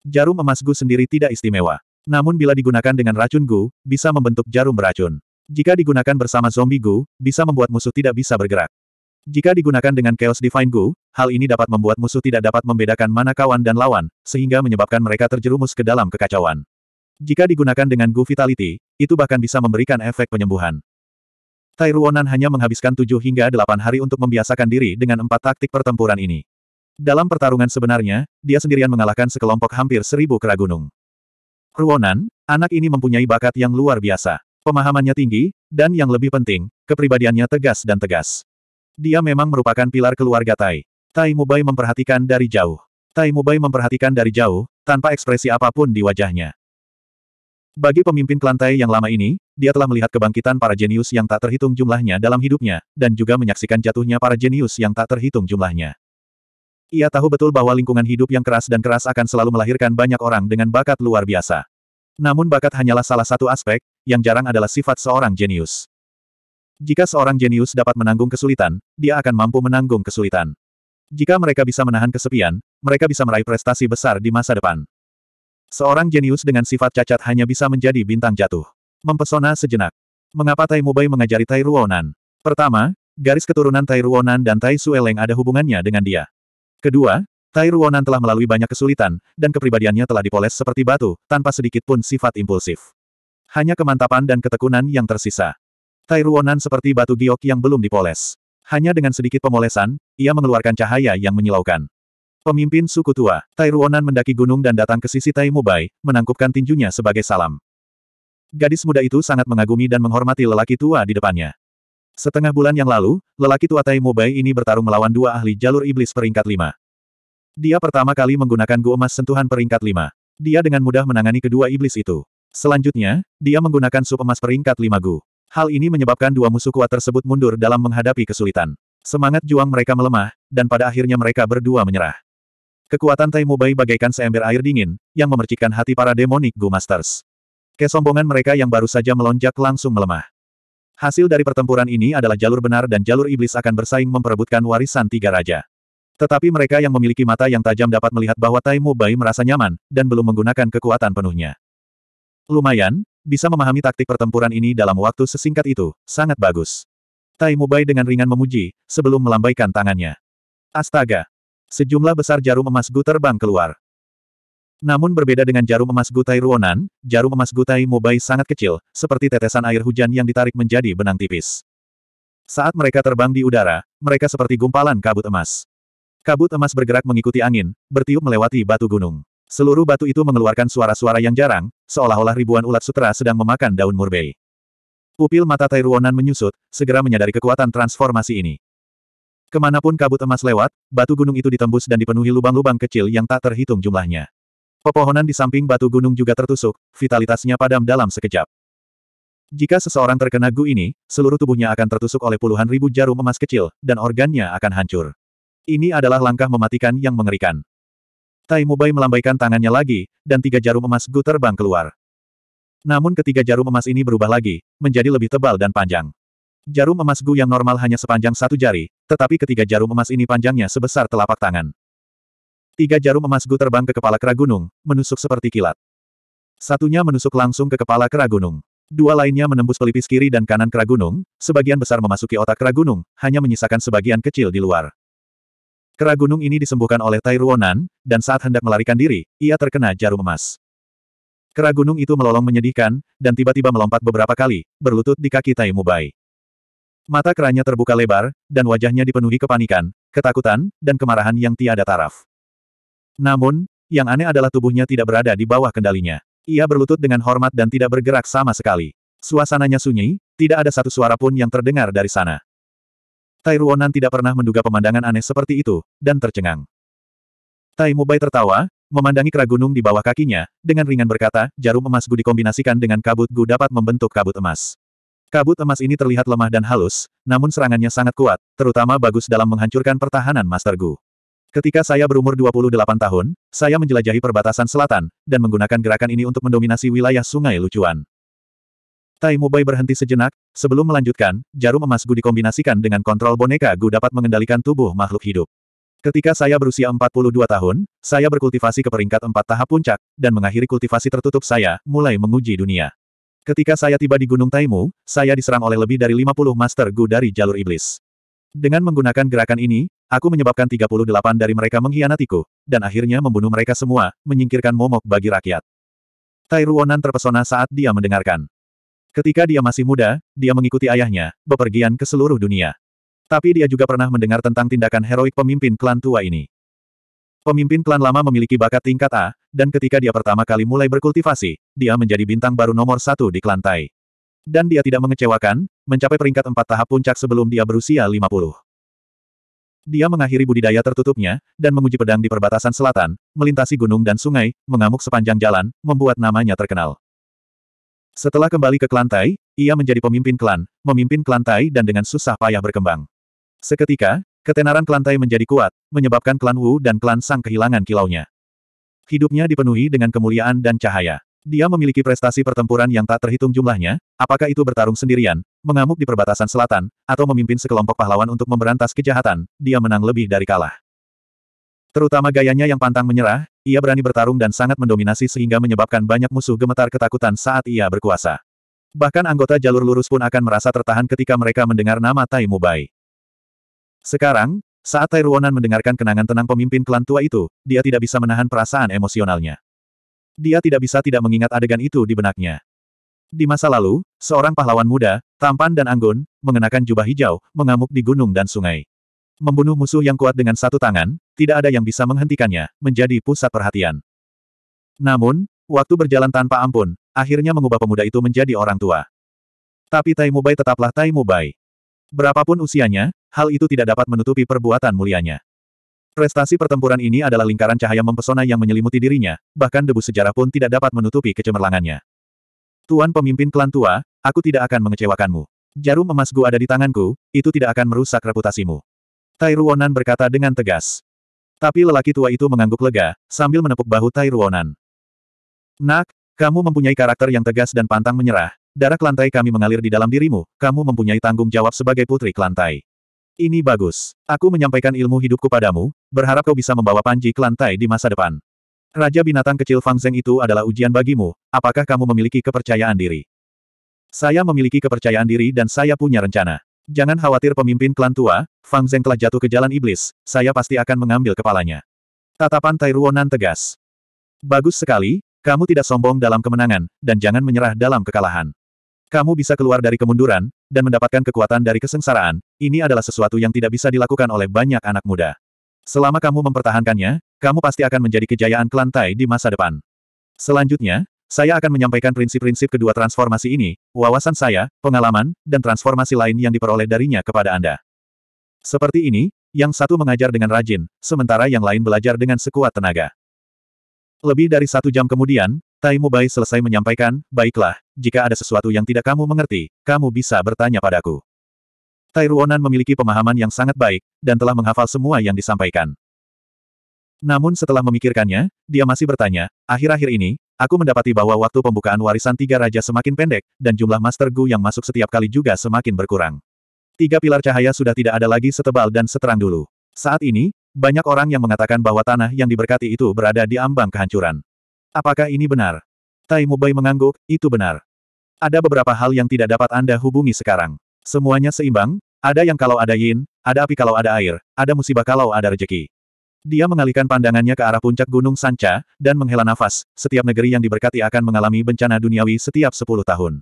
Jarum emas Gu sendiri tidak istimewa. Namun bila digunakan dengan racun Gu, bisa membentuk jarum beracun. Jika digunakan bersama zombie Gu, bisa membuat musuh tidak bisa bergerak. Jika digunakan dengan Chaos Divine Gu, hal ini dapat membuat musuh tidak dapat membedakan mana kawan dan lawan, sehingga menyebabkan mereka terjerumus ke dalam kekacauan. Jika digunakan dengan Gu Vitality, itu bahkan bisa memberikan efek penyembuhan. Tai Ruonan hanya menghabiskan 7 hingga 8 hari untuk membiasakan diri dengan empat taktik pertempuran ini. Dalam pertarungan sebenarnya, dia sendirian mengalahkan sekelompok hampir seribu kera gunung. Ruonan, anak ini mempunyai bakat yang luar biasa. Pemahamannya tinggi, dan yang lebih penting, kepribadiannya tegas dan tegas. Dia memang merupakan pilar keluarga Tai. Tai Mubai memperhatikan dari jauh. Tai Mubai memperhatikan dari jauh, tanpa ekspresi apapun di wajahnya. Bagi pemimpin Kelantai yang lama ini, dia telah melihat kebangkitan para jenius yang tak terhitung jumlahnya dalam hidupnya, dan juga menyaksikan jatuhnya para jenius yang tak terhitung jumlahnya. Ia tahu betul bahwa lingkungan hidup yang keras dan keras akan selalu melahirkan banyak orang dengan bakat luar biasa. Namun bakat hanyalah salah satu aspek, yang jarang adalah sifat seorang jenius. Jika seorang jenius dapat menanggung kesulitan, dia akan mampu menanggung kesulitan. Jika mereka bisa menahan kesepian, mereka bisa meraih prestasi besar di masa depan. Seorang jenius dengan sifat cacat hanya bisa menjadi bintang jatuh. Mempesona sejenak. Mengapa Tai Mubai mengajari Tai Ruonan? Pertama, garis keturunan Tai Ruonan dan Tai Sueleng ada hubungannya dengan dia. Kedua, Tai Ruonan telah melalui banyak kesulitan, dan kepribadiannya telah dipoles seperti batu, tanpa sedikit pun sifat impulsif. Hanya kemantapan dan ketekunan yang tersisa. Tai Ruonan seperti batu giok yang belum dipoles. Hanya dengan sedikit pemolesan, ia mengeluarkan cahaya yang menyilaukan. Pemimpin suku tua, Tai Ruonan mendaki gunung dan datang ke sisi Tai Mubai, menangkupkan tinjunya sebagai salam. Gadis muda itu sangat mengagumi dan menghormati lelaki tua di depannya. Setengah bulan yang lalu, lelaki tua Tai Mubai ini bertarung melawan dua ahli jalur iblis peringkat lima. Dia pertama kali menggunakan gua emas sentuhan peringkat lima. Dia dengan mudah menangani kedua iblis itu. Selanjutnya, dia menggunakan sup emas peringkat lima gu. Hal ini menyebabkan dua musuh kuat tersebut mundur dalam menghadapi kesulitan. Semangat juang mereka melemah, dan pada akhirnya mereka berdua menyerah. Kekuatan Tai Mubai bagaikan seember air dingin, yang memercikkan hati para demonik Gu Masters. Kesombongan mereka yang baru saja melonjak langsung melemah. Hasil dari pertempuran ini adalah jalur benar dan jalur iblis akan bersaing memperebutkan warisan tiga raja. Tetapi mereka yang memiliki mata yang tajam dapat melihat bahwa Tai Bai merasa nyaman, dan belum menggunakan kekuatan penuhnya. Lumayan, bisa memahami taktik pertempuran ini dalam waktu sesingkat itu, sangat bagus. Tai Bai dengan ringan memuji, sebelum melambaikan tangannya. Astaga, Sejumlah besar jarum emas Gu terbang keluar. Namun berbeda dengan jarum emas Gutai Ruonan, jarum emas Gutai mubai sangat kecil, seperti tetesan air hujan yang ditarik menjadi benang tipis. Saat mereka terbang di udara, mereka seperti gumpalan kabut emas. Kabut emas bergerak mengikuti angin, bertiup melewati batu gunung. Seluruh batu itu mengeluarkan suara-suara yang jarang, seolah-olah ribuan ulat sutra sedang memakan daun murbei. Pupil mata Tai Ruonan menyusut, segera menyadari kekuatan transformasi ini. Kemanapun kabut emas lewat, batu gunung itu ditembus dan dipenuhi lubang-lubang kecil yang tak terhitung jumlahnya. Pepohonan di samping batu gunung juga tertusuk, vitalitasnya padam dalam sekejap. Jika seseorang terkena gu ini, seluruh tubuhnya akan tertusuk oleh puluhan ribu jarum emas kecil, dan organnya akan hancur. Ini adalah langkah mematikan yang mengerikan. Tai Mubai melambaikan tangannya lagi, dan tiga jarum emas gu terbang keluar. Namun ketiga jarum emas ini berubah lagi, menjadi lebih tebal dan panjang. Jarum emas Gu yang normal hanya sepanjang satu jari, tetapi ketiga jarum emas ini panjangnya sebesar telapak tangan. Tiga jarum emas Gu terbang ke kepala kera gunung, menusuk seperti kilat. Satunya menusuk langsung ke kepala kera gunung. Dua lainnya menembus pelipis kiri dan kanan kera gunung, sebagian besar memasuki otak kera gunung, hanya menyisakan sebagian kecil di luar. Kera gunung ini disembuhkan oleh Tai Ruonan, dan saat hendak melarikan diri, ia terkena jarum emas. Kera gunung itu melolong menyedihkan, dan tiba-tiba melompat beberapa kali, berlutut di kaki Tai Mubai. Mata keranya terbuka lebar, dan wajahnya dipenuhi kepanikan, ketakutan, dan kemarahan yang tiada taraf. Namun, yang aneh adalah tubuhnya tidak berada di bawah kendalinya. Ia berlutut dengan hormat dan tidak bergerak sama sekali. Suasananya sunyi, tidak ada satu suara pun yang terdengar dari sana. Tai Tairuonan tidak pernah menduga pemandangan aneh seperti itu, dan tercengang. Tai Mubai tertawa, memandangi kera gunung di bawah kakinya, dengan ringan berkata, jarum emas gu dikombinasikan dengan kabut gu dapat membentuk kabut emas. Kabut emas ini terlihat lemah dan halus, namun serangannya sangat kuat, terutama bagus dalam menghancurkan pertahanan Master Gu. Ketika saya berumur 28 tahun, saya menjelajahi perbatasan selatan, dan menggunakan gerakan ini untuk mendominasi wilayah sungai Lucuan. Tai Mubai berhenti sejenak, sebelum melanjutkan, jarum emas Gu dikombinasikan dengan kontrol boneka Gu dapat mengendalikan tubuh makhluk hidup. Ketika saya berusia 42 tahun, saya berkultivasi ke peringkat empat tahap puncak, dan mengakhiri kultivasi tertutup saya, mulai menguji dunia. Ketika saya tiba di Gunung Taimu, saya diserang oleh lebih dari 50 Master Gu dari jalur iblis. Dengan menggunakan gerakan ini, aku menyebabkan 38 dari mereka mengkhianatiku, dan akhirnya membunuh mereka semua, menyingkirkan momok bagi rakyat. Tai Ruonan terpesona saat dia mendengarkan. Ketika dia masih muda, dia mengikuti ayahnya, bepergian ke seluruh dunia. Tapi dia juga pernah mendengar tentang tindakan heroik pemimpin klan tua ini. Pemimpin klan lama memiliki bakat tingkat A, dan ketika dia pertama kali mulai berkultivasi, dia menjadi bintang baru nomor satu di klan Tai. Dan dia tidak mengecewakan, mencapai peringkat empat tahap puncak sebelum dia berusia 50. Dia mengakhiri budidaya tertutupnya, dan menguji pedang di perbatasan selatan, melintasi gunung dan sungai, mengamuk sepanjang jalan, membuat namanya terkenal. Setelah kembali ke klan Tai, ia menjadi pemimpin klan, memimpin klan Tai dan dengan susah payah berkembang. Seketika, Ketenaran Tai menjadi kuat, menyebabkan klan Wu dan klan Sang kehilangan kilaunya. Hidupnya dipenuhi dengan kemuliaan dan cahaya. Dia memiliki prestasi pertempuran yang tak terhitung jumlahnya, apakah itu bertarung sendirian, mengamuk di perbatasan selatan, atau memimpin sekelompok pahlawan untuk memberantas kejahatan, dia menang lebih dari kalah. Terutama gayanya yang pantang menyerah, ia berani bertarung dan sangat mendominasi sehingga menyebabkan banyak musuh gemetar ketakutan saat ia berkuasa. Bahkan anggota jalur lurus pun akan merasa tertahan ketika mereka mendengar nama Tai Mubai. Sekarang, saat Tai Ruonan mendengarkan kenangan tenang pemimpin klan tua itu, dia tidak bisa menahan perasaan emosionalnya. Dia tidak bisa tidak mengingat adegan itu di benaknya. Di masa lalu, seorang pahlawan muda, tampan dan anggun, mengenakan jubah hijau, mengamuk di gunung dan sungai. Membunuh musuh yang kuat dengan satu tangan, tidak ada yang bisa menghentikannya, menjadi pusat perhatian. Namun, waktu berjalan tanpa ampun, akhirnya mengubah pemuda itu menjadi orang tua. Tapi Tai Mubai tetaplah Tai Mubai. Berapapun usianya, hal itu tidak dapat menutupi perbuatan mulianya. Prestasi pertempuran ini adalah lingkaran cahaya mempesona yang menyelimuti dirinya, bahkan debu sejarah pun tidak dapat menutupi kecemerlangannya. Tuan pemimpin klan tua, aku tidak akan mengecewakanmu. Jarum emasku ada di tanganku, itu tidak akan merusak reputasimu. Tai Ruonan berkata dengan tegas. Tapi lelaki tua itu mengangguk lega, sambil menepuk bahu Tai Ruonan. Nak, kamu mempunyai karakter yang tegas dan pantang menyerah, darah lantai kami mengalir di dalam dirimu, kamu mempunyai tanggung jawab sebagai putri lantai. Ini bagus. Aku menyampaikan ilmu hidupku padamu, berharap kau bisa membawa Panji ke lantai di masa depan. Raja binatang kecil Fang Zeng itu adalah ujian bagimu, apakah kamu memiliki kepercayaan diri? Saya memiliki kepercayaan diri dan saya punya rencana. Jangan khawatir pemimpin klan tua, Fang Zeng telah jatuh ke jalan iblis, saya pasti akan mengambil kepalanya. Tatapan Tai Ruonan tegas. Bagus sekali, kamu tidak sombong dalam kemenangan, dan jangan menyerah dalam kekalahan. Kamu bisa keluar dari kemunduran, dan mendapatkan kekuatan dari kesengsaraan, ini adalah sesuatu yang tidak bisa dilakukan oleh banyak anak muda. Selama kamu mempertahankannya, kamu pasti akan menjadi kejayaan kelantai di masa depan. Selanjutnya, saya akan menyampaikan prinsip-prinsip kedua transformasi ini, wawasan saya, pengalaman, dan transformasi lain yang diperoleh darinya kepada Anda. Seperti ini, yang satu mengajar dengan rajin, sementara yang lain belajar dengan sekuat tenaga. Lebih dari satu jam kemudian, Tai Mubai selesai menyampaikan, baiklah, jika ada sesuatu yang tidak kamu mengerti, kamu bisa bertanya padaku. Tai Ruonan memiliki pemahaman yang sangat baik, dan telah menghafal semua yang disampaikan. Namun setelah memikirkannya, dia masih bertanya, akhir-akhir ini, aku mendapati bahwa waktu pembukaan warisan tiga raja semakin pendek, dan jumlah Master Gu yang masuk setiap kali juga semakin berkurang. Tiga pilar cahaya sudah tidak ada lagi setebal dan seterang dulu. Saat ini, banyak orang yang mengatakan bahwa tanah yang diberkati itu berada di ambang kehancuran. Apakah ini benar? Tai Mubai mengangguk, itu benar. Ada beberapa hal yang tidak dapat Anda hubungi sekarang. Semuanya seimbang, ada yang kalau ada yin, ada api kalau ada air, ada musibah kalau ada rejeki. Dia mengalihkan pandangannya ke arah puncak Gunung Sanca, dan menghela nafas, setiap negeri yang diberkati akan mengalami bencana duniawi setiap 10 tahun.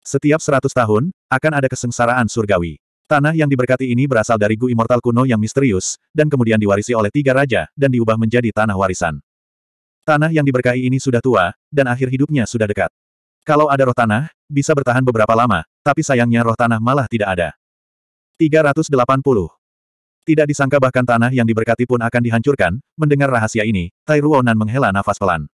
Setiap 100 tahun, akan ada kesengsaraan surgawi. Tanah yang diberkati ini berasal dari Gu Immortal kuno yang misterius, dan kemudian diwarisi oleh tiga raja, dan diubah menjadi tanah warisan. Tanah yang diberkahi ini sudah tua, dan akhir hidupnya sudah dekat. Kalau ada roh tanah, bisa bertahan beberapa lama, tapi sayangnya roh tanah malah tidak ada. 380. Tidak disangka bahkan tanah yang diberkati pun akan dihancurkan, mendengar rahasia ini, Tai Ruonan menghela nafas pelan.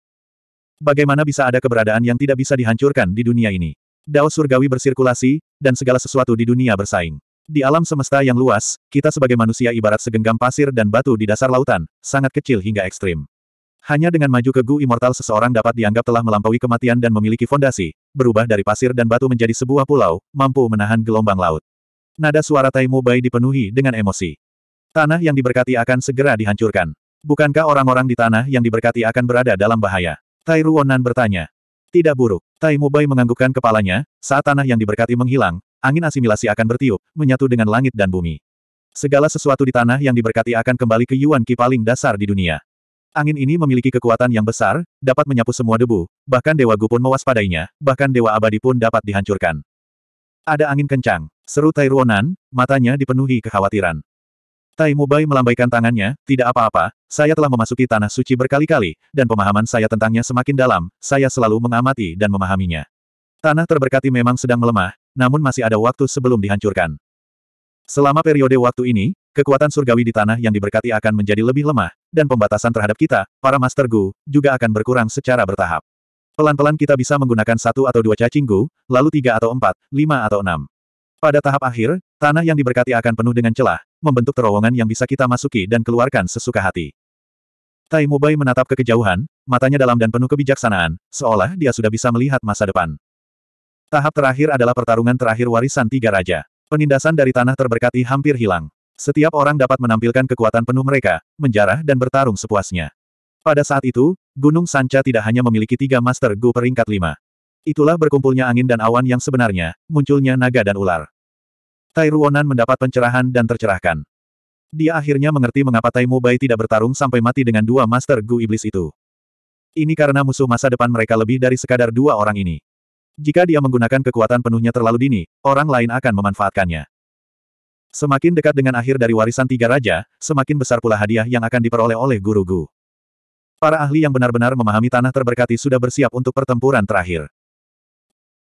Bagaimana bisa ada keberadaan yang tidak bisa dihancurkan di dunia ini? Dao surgawi bersirkulasi, dan segala sesuatu di dunia bersaing. Di alam semesta yang luas, kita sebagai manusia ibarat segenggam pasir dan batu di dasar lautan, sangat kecil hingga ekstrim. Hanya dengan maju ke Gu Immortal seseorang dapat dianggap telah melampaui kematian dan memiliki fondasi, berubah dari pasir dan batu menjadi sebuah pulau, mampu menahan gelombang laut. Nada suara Taimu Bai dipenuhi dengan emosi. Tanah yang diberkati akan segera dihancurkan. Bukankah orang-orang di tanah yang diberkati akan berada dalam bahaya? Tai Ruonan bertanya. Tidak buruk. Tai Mubai menganggukkan kepalanya, saat tanah yang diberkati menghilang, angin asimilasi akan bertiup, menyatu dengan langit dan bumi. Segala sesuatu di tanah yang diberkati akan kembali ke Yuan Ki paling dasar di dunia. Angin ini memiliki kekuatan yang besar, dapat menyapu semua debu, bahkan Dewa Gu pun mewaspadainya, bahkan Dewa Abadi pun dapat dihancurkan. Ada angin kencang, seru Tai Ruonan, matanya dipenuhi kekhawatiran. Tai Mubai melambaikan tangannya, tidak apa-apa, saya telah memasuki tanah suci berkali-kali, dan pemahaman saya tentangnya semakin dalam, saya selalu mengamati dan memahaminya. Tanah terberkati memang sedang melemah, namun masih ada waktu sebelum dihancurkan. Selama periode waktu ini, kekuatan surgawi di tanah yang diberkati akan menjadi lebih lemah, dan pembatasan terhadap kita, para Master Gu, juga akan berkurang secara bertahap. Pelan-pelan kita bisa menggunakan satu atau dua cacing Gu, lalu tiga atau empat, lima atau enam. Pada tahap akhir, tanah yang diberkati akan penuh dengan celah, membentuk terowongan yang bisa kita masuki dan keluarkan sesuka hati. Tai Mubai menatap ke kejauhan, matanya dalam dan penuh kebijaksanaan, seolah dia sudah bisa melihat masa depan. Tahap terakhir adalah pertarungan terakhir warisan tiga raja. Penindasan dari tanah terberkati hampir hilang. Setiap orang dapat menampilkan kekuatan penuh mereka, menjarah dan bertarung sepuasnya. Pada saat itu, Gunung Sanca tidak hanya memiliki tiga Master Gu peringkat lima. Itulah berkumpulnya angin dan awan yang sebenarnya, munculnya naga dan ular. Tai Ruonan mendapat pencerahan dan tercerahkan. Dia akhirnya mengerti mengapa Tai Mubai tidak bertarung sampai mati dengan dua Master Gu Iblis itu. Ini karena musuh masa depan mereka lebih dari sekadar dua orang ini. Jika dia menggunakan kekuatan penuhnya terlalu dini, orang lain akan memanfaatkannya. Semakin dekat dengan akhir dari warisan tiga raja, semakin besar pula hadiah yang akan diperoleh oleh guru Gu. Para ahli yang benar-benar memahami tanah terberkati sudah bersiap untuk pertempuran terakhir.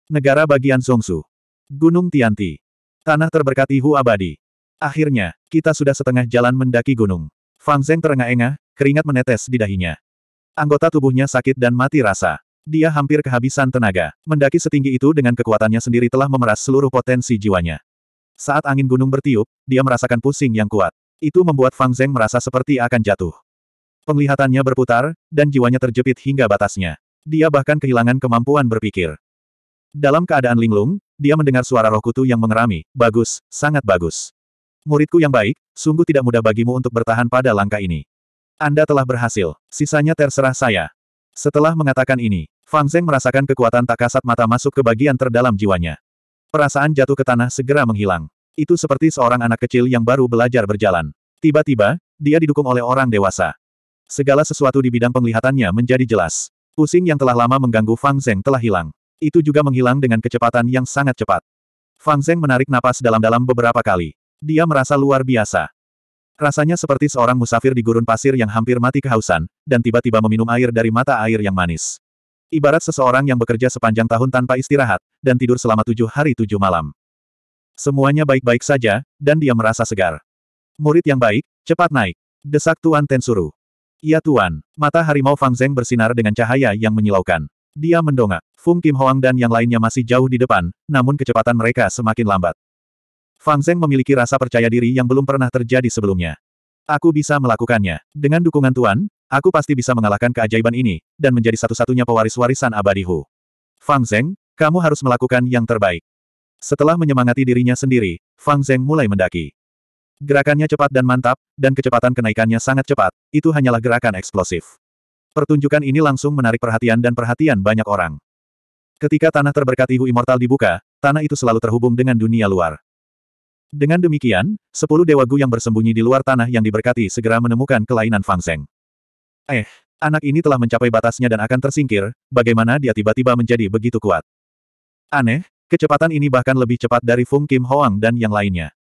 Negara bagian Songsu, Gunung Tianti. Tanah terberkati Hu Abadi. Akhirnya, kita sudah setengah jalan mendaki gunung. Fang Zeng terengah-engah, keringat menetes di dahinya. Anggota tubuhnya sakit dan mati rasa. Dia hampir kehabisan tenaga. Mendaki setinggi itu dengan kekuatannya sendiri telah memeras seluruh potensi jiwanya. Saat angin gunung bertiup, dia merasakan pusing yang kuat. Itu membuat Fang Zeng merasa seperti akan jatuh. Penglihatannya berputar, dan jiwanya terjepit hingga batasnya. Dia bahkan kehilangan kemampuan berpikir. Dalam keadaan linglung, dia mendengar suara roh kutu yang mengerami, bagus, sangat bagus. Muridku yang baik, sungguh tidak mudah bagimu untuk bertahan pada langkah ini. Anda telah berhasil, sisanya terserah saya. Setelah mengatakan ini, Fang Zeng merasakan kekuatan tak kasat mata masuk ke bagian terdalam jiwanya. Perasaan jatuh ke tanah segera menghilang. Itu seperti seorang anak kecil yang baru belajar berjalan. Tiba-tiba, dia didukung oleh orang dewasa. Segala sesuatu di bidang penglihatannya menjadi jelas. Pusing yang telah lama mengganggu Fang Zeng telah hilang. Itu juga menghilang dengan kecepatan yang sangat cepat. Fang Zeng menarik napas dalam-dalam beberapa kali. Dia merasa luar biasa. Rasanya seperti seorang musafir di gurun pasir yang hampir mati kehausan, dan tiba-tiba meminum air dari mata air yang manis. Ibarat seseorang yang bekerja sepanjang tahun tanpa istirahat, dan tidur selama tujuh hari tujuh malam. Semuanya baik-baik saja, dan dia merasa segar. Murid yang baik, cepat naik. Desak Tuan Tensuru. Iya Tuan, mata harimau Fang Zeng bersinar dengan cahaya yang menyilaukan. Dia mendongak. Fung Kim Hoang dan yang lainnya masih jauh di depan, namun kecepatan mereka semakin lambat. Fang Zeng memiliki rasa percaya diri yang belum pernah terjadi sebelumnya. Aku bisa melakukannya. Dengan dukungan Tuan, Aku pasti bisa mengalahkan keajaiban ini, dan menjadi satu-satunya pewaris warisan abadi Hu. Fang Zeng, kamu harus melakukan yang terbaik. Setelah menyemangati dirinya sendiri, Fang Zeng mulai mendaki. Gerakannya cepat dan mantap, dan kecepatan kenaikannya sangat cepat, itu hanyalah gerakan eksplosif. Pertunjukan ini langsung menarik perhatian dan perhatian banyak orang. Ketika tanah terberkati Hu Immortal dibuka, tanah itu selalu terhubung dengan dunia luar. Dengan demikian, sepuluh dewa Gu yang bersembunyi di luar tanah yang diberkati segera menemukan kelainan Fang Zeng. Eh, anak ini telah mencapai batasnya dan akan tersingkir, bagaimana dia tiba-tiba menjadi begitu kuat. Aneh, kecepatan ini bahkan lebih cepat dari Fung Kim Hoang dan yang lainnya.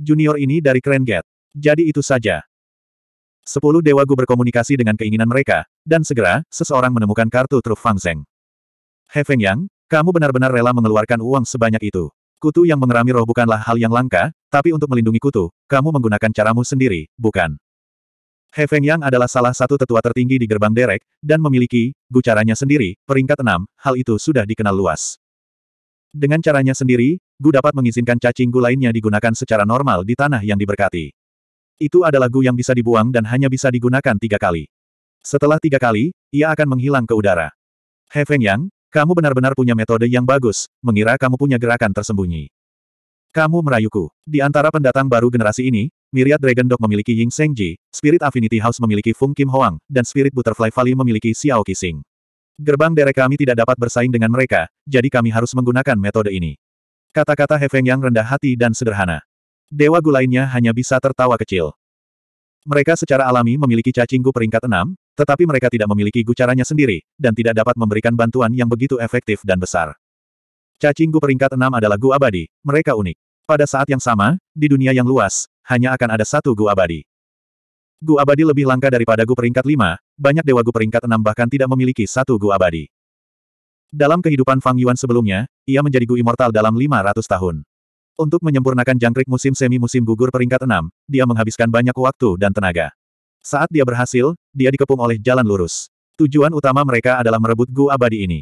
Junior ini dari Keren Gate. Jadi itu saja. Sepuluh Dewa Gu berkomunikasi dengan keinginan mereka, dan segera, seseorang menemukan kartu truf Fang Zeng. He Feng Yang, kamu benar-benar rela mengeluarkan uang sebanyak itu. Kutu yang mengerami roh bukanlah hal yang langka, tapi untuk melindungi kutu, kamu menggunakan caramu sendiri, bukan? He Feng Yang adalah salah satu tetua tertinggi di gerbang derek, dan memiliki, gucaranya sendiri, peringkat enam, hal itu sudah dikenal luas. Dengan caranya sendiri, Gu dapat mengizinkan cacing Gu lainnya digunakan secara normal di tanah yang diberkati. Itu adalah Gu yang bisa dibuang dan hanya bisa digunakan tiga kali. Setelah tiga kali, ia akan menghilang ke udara. He Feng Yang, kamu benar-benar punya metode yang bagus, mengira kamu punya gerakan tersembunyi. Kamu merayuku. Di antara pendatang baru generasi ini, Myriad Dragon Dog memiliki Ying Seng Ji, Spirit Affinity House memiliki Fung Kim Hoang, dan Spirit Butterfly Valley memiliki Xiao Qixing. Gerbang derek kami tidak dapat bersaing dengan mereka, jadi kami harus menggunakan metode ini. Kata-kata Hefeng yang rendah hati dan sederhana. Dewa Gu lainnya hanya bisa tertawa kecil. Mereka secara alami memiliki cacing Gu peringkat 6, tetapi mereka tidak memiliki Gu caranya sendiri, dan tidak dapat memberikan bantuan yang begitu efektif dan besar. Cacing Gu peringkat 6 adalah Gu abadi, mereka unik. Pada saat yang sama, di dunia yang luas, hanya akan ada satu Gu Abadi. Gu Abadi lebih langka daripada Gu peringkat 5, banyak dewa Gu peringkat 6 bahkan tidak memiliki satu Gu Abadi. Dalam kehidupan Fang Yuan sebelumnya, ia menjadi Gu Immortal dalam 500 tahun. Untuk menyempurnakan jangkrik musim semi-musim gugur peringkat 6, dia menghabiskan banyak waktu dan tenaga. Saat dia berhasil, dia dikepung oleh jalan lurus. Tujuan utama mereka adalah merebut Gu Abadi ini.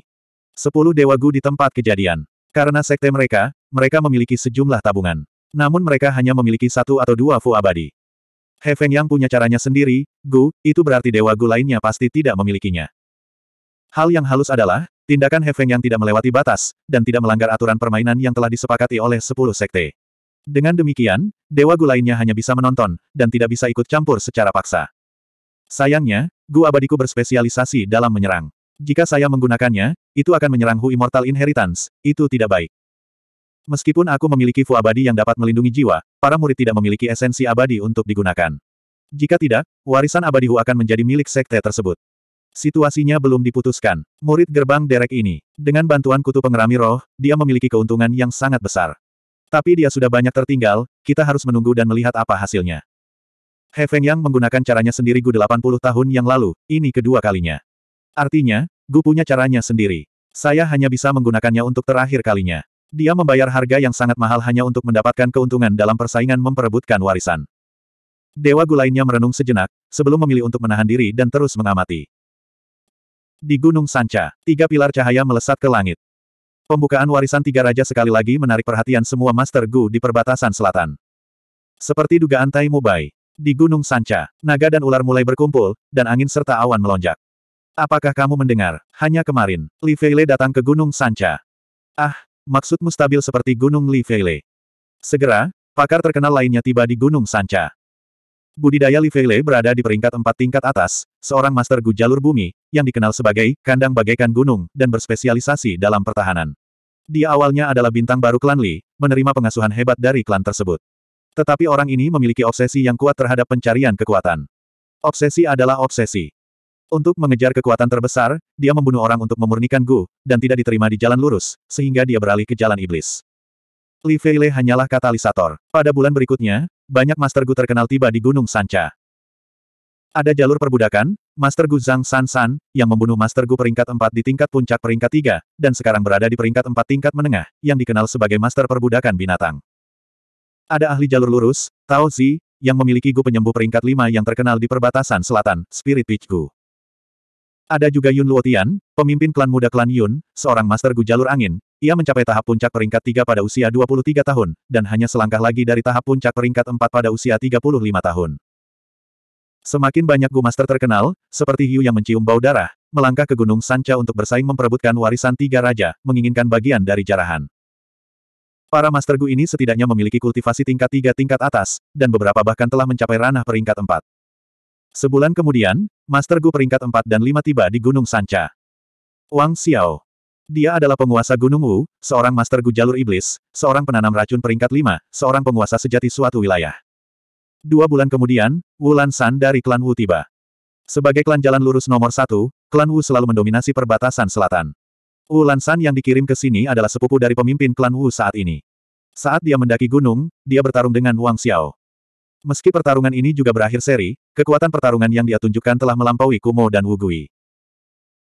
Sepuluh Dewa Gu di tempat kejadian. Karena sekte mereka, mereka memiliki sejumlah tabungan. Namun mereka hanya memiliki satu atau dua Fu abadi. He Feng yang punya caranya sendiri, Gu, itu berarti Dewa Gu lainnya pasti tidak memilikinya. Hal yang halus adalah, tindakan He Feng yang tidak melewati batas, dan tidak melanggar aturan permainan yang telah disepakati oleh sepuluh sekte. Dengan demikian, Dewa Gu lainnya hanya bisa menonton, dan tidak bisa ikut campur secara paksa. Sayangnya, Gu abadiku berspesialisasi dalam menyerang. Jika saya menggunakannya, itu akan menyerang Hu Immortal Inheritance, itu tidak baik. Meskipun aku memiliki Fu abadi yang dapat melindungi jiwa, para murid tidak memiliki esensi abadi untuk digunakan. Jika tidak, warisan abadi Hu akan menjadi milik sekte tersebut. Situasinya belum diputuskan. Murid gerbang derek ini, dengan bantuan kutu pengerami roh, dia memiliki keuntungan yang sangat besar. Tapi dia sudah banyak tertinggal, kita harus menunggu dan melihat apa hasilnya. He Feng Yang menggunakan caranya sendiri Gu 80 tahun yang lalu, ini kedua kalinya. Artinya, Gu punya caranya sendiri. Saya hanya bisa menggunakannya untuk terakhir kalinya. Dia membayar harga yang sangat mahal hanya untuk mendapatkan keuntungan dalam persaingan memperebutkan warisan. Dewa Gu lainnya merenung sejenak, sebelum memilih untuk menahan diri dan terus mengamati. Di Gunung Sanca, tiga pilar cahaya melesat ke langit. Pembukaan warisan tiga raja sekali lagi menarik perhatian semua Master Gu di perbatasan selatan. Seperti dugaan Tai Mubai, di Gunung Sanca, naga dan ular mulai berkumpul, dan angin serta awan melonjak. Apakah kamu mendengar? Hanya kemarin, Li Feile datang ke Gunung Sanca. Ah, maksudmu stabil seperti Gunung Li Feile. Segera, pakar terkenal lainnya tiba di Gunung Sanca. Budidaya Li Feile berada di peringkat empat tingkat atas, seorang master gu jalur bumi, yang dikenal sebagai kandang bagaikan gunung, dan berspesialisasi dalam pertahanan. Dia awalnya adalah bintang baru klan Li, menerima pengasuhan hebat dari klan tersebut. Tetapi orang ini memiliki obsesi yang kuat terhadap pencarian kekuatan. Obsesi adalah obsesi. Untuk mengejar kekuatan terbesar, dia membunuh orang untuk memurnikan Gu, dan tidak diterima di jalan lurus, sehingga dia beralih ke jalan iblis. Li Feile hanyalah katalisator. Pada bulan berikutnya, banyak Master Gu terkenal tiba di Gunung Sanca. Ada jalur perbudakan, Master Gu Zhang San San, yang membunuh Master Gu peringkat 4 di tingkat puncak peringkat 3, dan sekarang berada di peringkat 4 tingkat menengah, yang dikenal sebagai Master Perbudakan Binatang. Ada ahli jalur lurus, Tao Zi, yang memiliki Gu penyembuh peringkat 5 yang terkenal di perbatasan selatan, Spirit Peach Gu. Ada juga Yun Luotian, pemimpin klan muda klan Yun, seorang master gu jalur angin. Ia mencapai tahap puncak peringkat 3 pada usia 23 tahun, dan hanya selangkah lagi dari tahap puncak peringkat 4 pada usia 35 tahun. Semakin banyak gu master terkenal, seperti Hiu yang mencium bau darah, melangkah ke Gunung Sanca untuk bersaing memperebutkan warisan tiga raja, menginginkan bagian dari jarahan. Para master gu ini setidaknya memiliki kultivasi tingkat tiga tingkat atas, dan beberapa bahkan telah mencapai ranah peringkat empat. Sebulan kemudian, Master Gu peringkat 4 dan 5 tiba di Gunung Sanca. Wang Xiao. Dia adalah penguasa Gunung Wu, seorang Master Gu Jalur Iblis, seorang penanam racun peringkat 5, seorang penguasa sejati suatu wilayah. Dua bulan kemudian, Wu Lansan dari klan Wu tiba. Sebagai klan jalan lurus nomor satu, klan Wu selalu mendominasi perbatasan selatan. Wu Lansan yang dikirim ke sini adalah sepupu dari pemimpin klan Wu saat ini. Saat dia mendaki gunung, dia bertarung dengan Wang Xiao. Meski pertarungan ini juga berakhir seri, kekuatan pertarungan yang dia tunjukkan telah melampaui Kumo dan Wugui.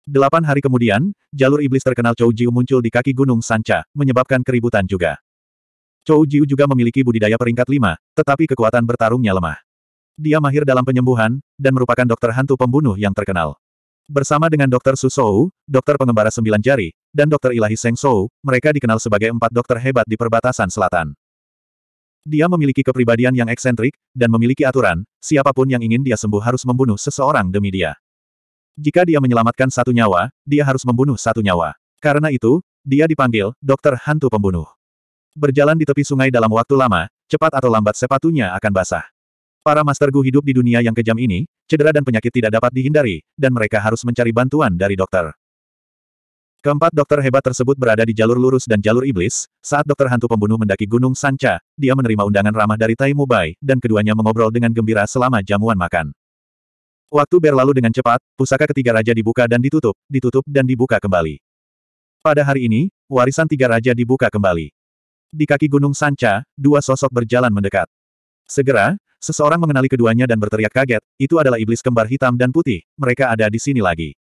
Delapan hari kemudian, jalur iblis terkenal Chou Jiu muncul di kaki Gunung Sanca, menyebabkan keributan juga. Chou Jiu juga memiliki budidaya peringkat lima, tetapi kekuatan bertarungnya lemah. Dia mahir dalam penyembuhan, dan merupakan dokter hantu pembunuh yang terkenal. Bersama dengan Dokter Su Sou, dokter pengembara sembilan jari, dan Dokter Ilahi Seng Sou, mereka dikenal sebagai empat dokter hebat di perbatasan selatan. Dia memiliki kepribadian yang eksentrik, dan memiliki aturan, siapapun yang ingin dia sembuh harus membunuh seseorang demi dia. Jika dia menyelamatkan satu nyawa, dia harus membunuh satu nyawa. Karena itu, dia dipanggil, dokter hantu pembunuh. Berjalan di tepi sungai dalam waktu lama, cepat atau lambat sepatunya akan basah. Para Master Gu hidup di dunia yang kejam ini, cedera dan penyakit tidak dapat dihindari, dan mereka harus mencari bantuan dari dokter. Keempat dokter hebat tersebut berada di jalur lurus dan jalur iblis, saat dokter hantu pembunuh mendaki Gunung Sanca, dia menerima undangan ramah dari Tai Mubai, dan keduanya mengobrol dengan gembira selama jamuan makan. Waktu berlalu dengan cepat, pusaka ketiga raja dibuka dan ditutup, ditutup dan dibuka kembali. Pada hari ini, warisan tiga raja dibuka kembali. Di kaki Gunung Sanca, dua sosok berjalan mendekat. Segera, seseorang mengenali keduanya dan berteriak kaget, itu adalah iblis kembar hitam dan putih, mereka ada di sini lagi.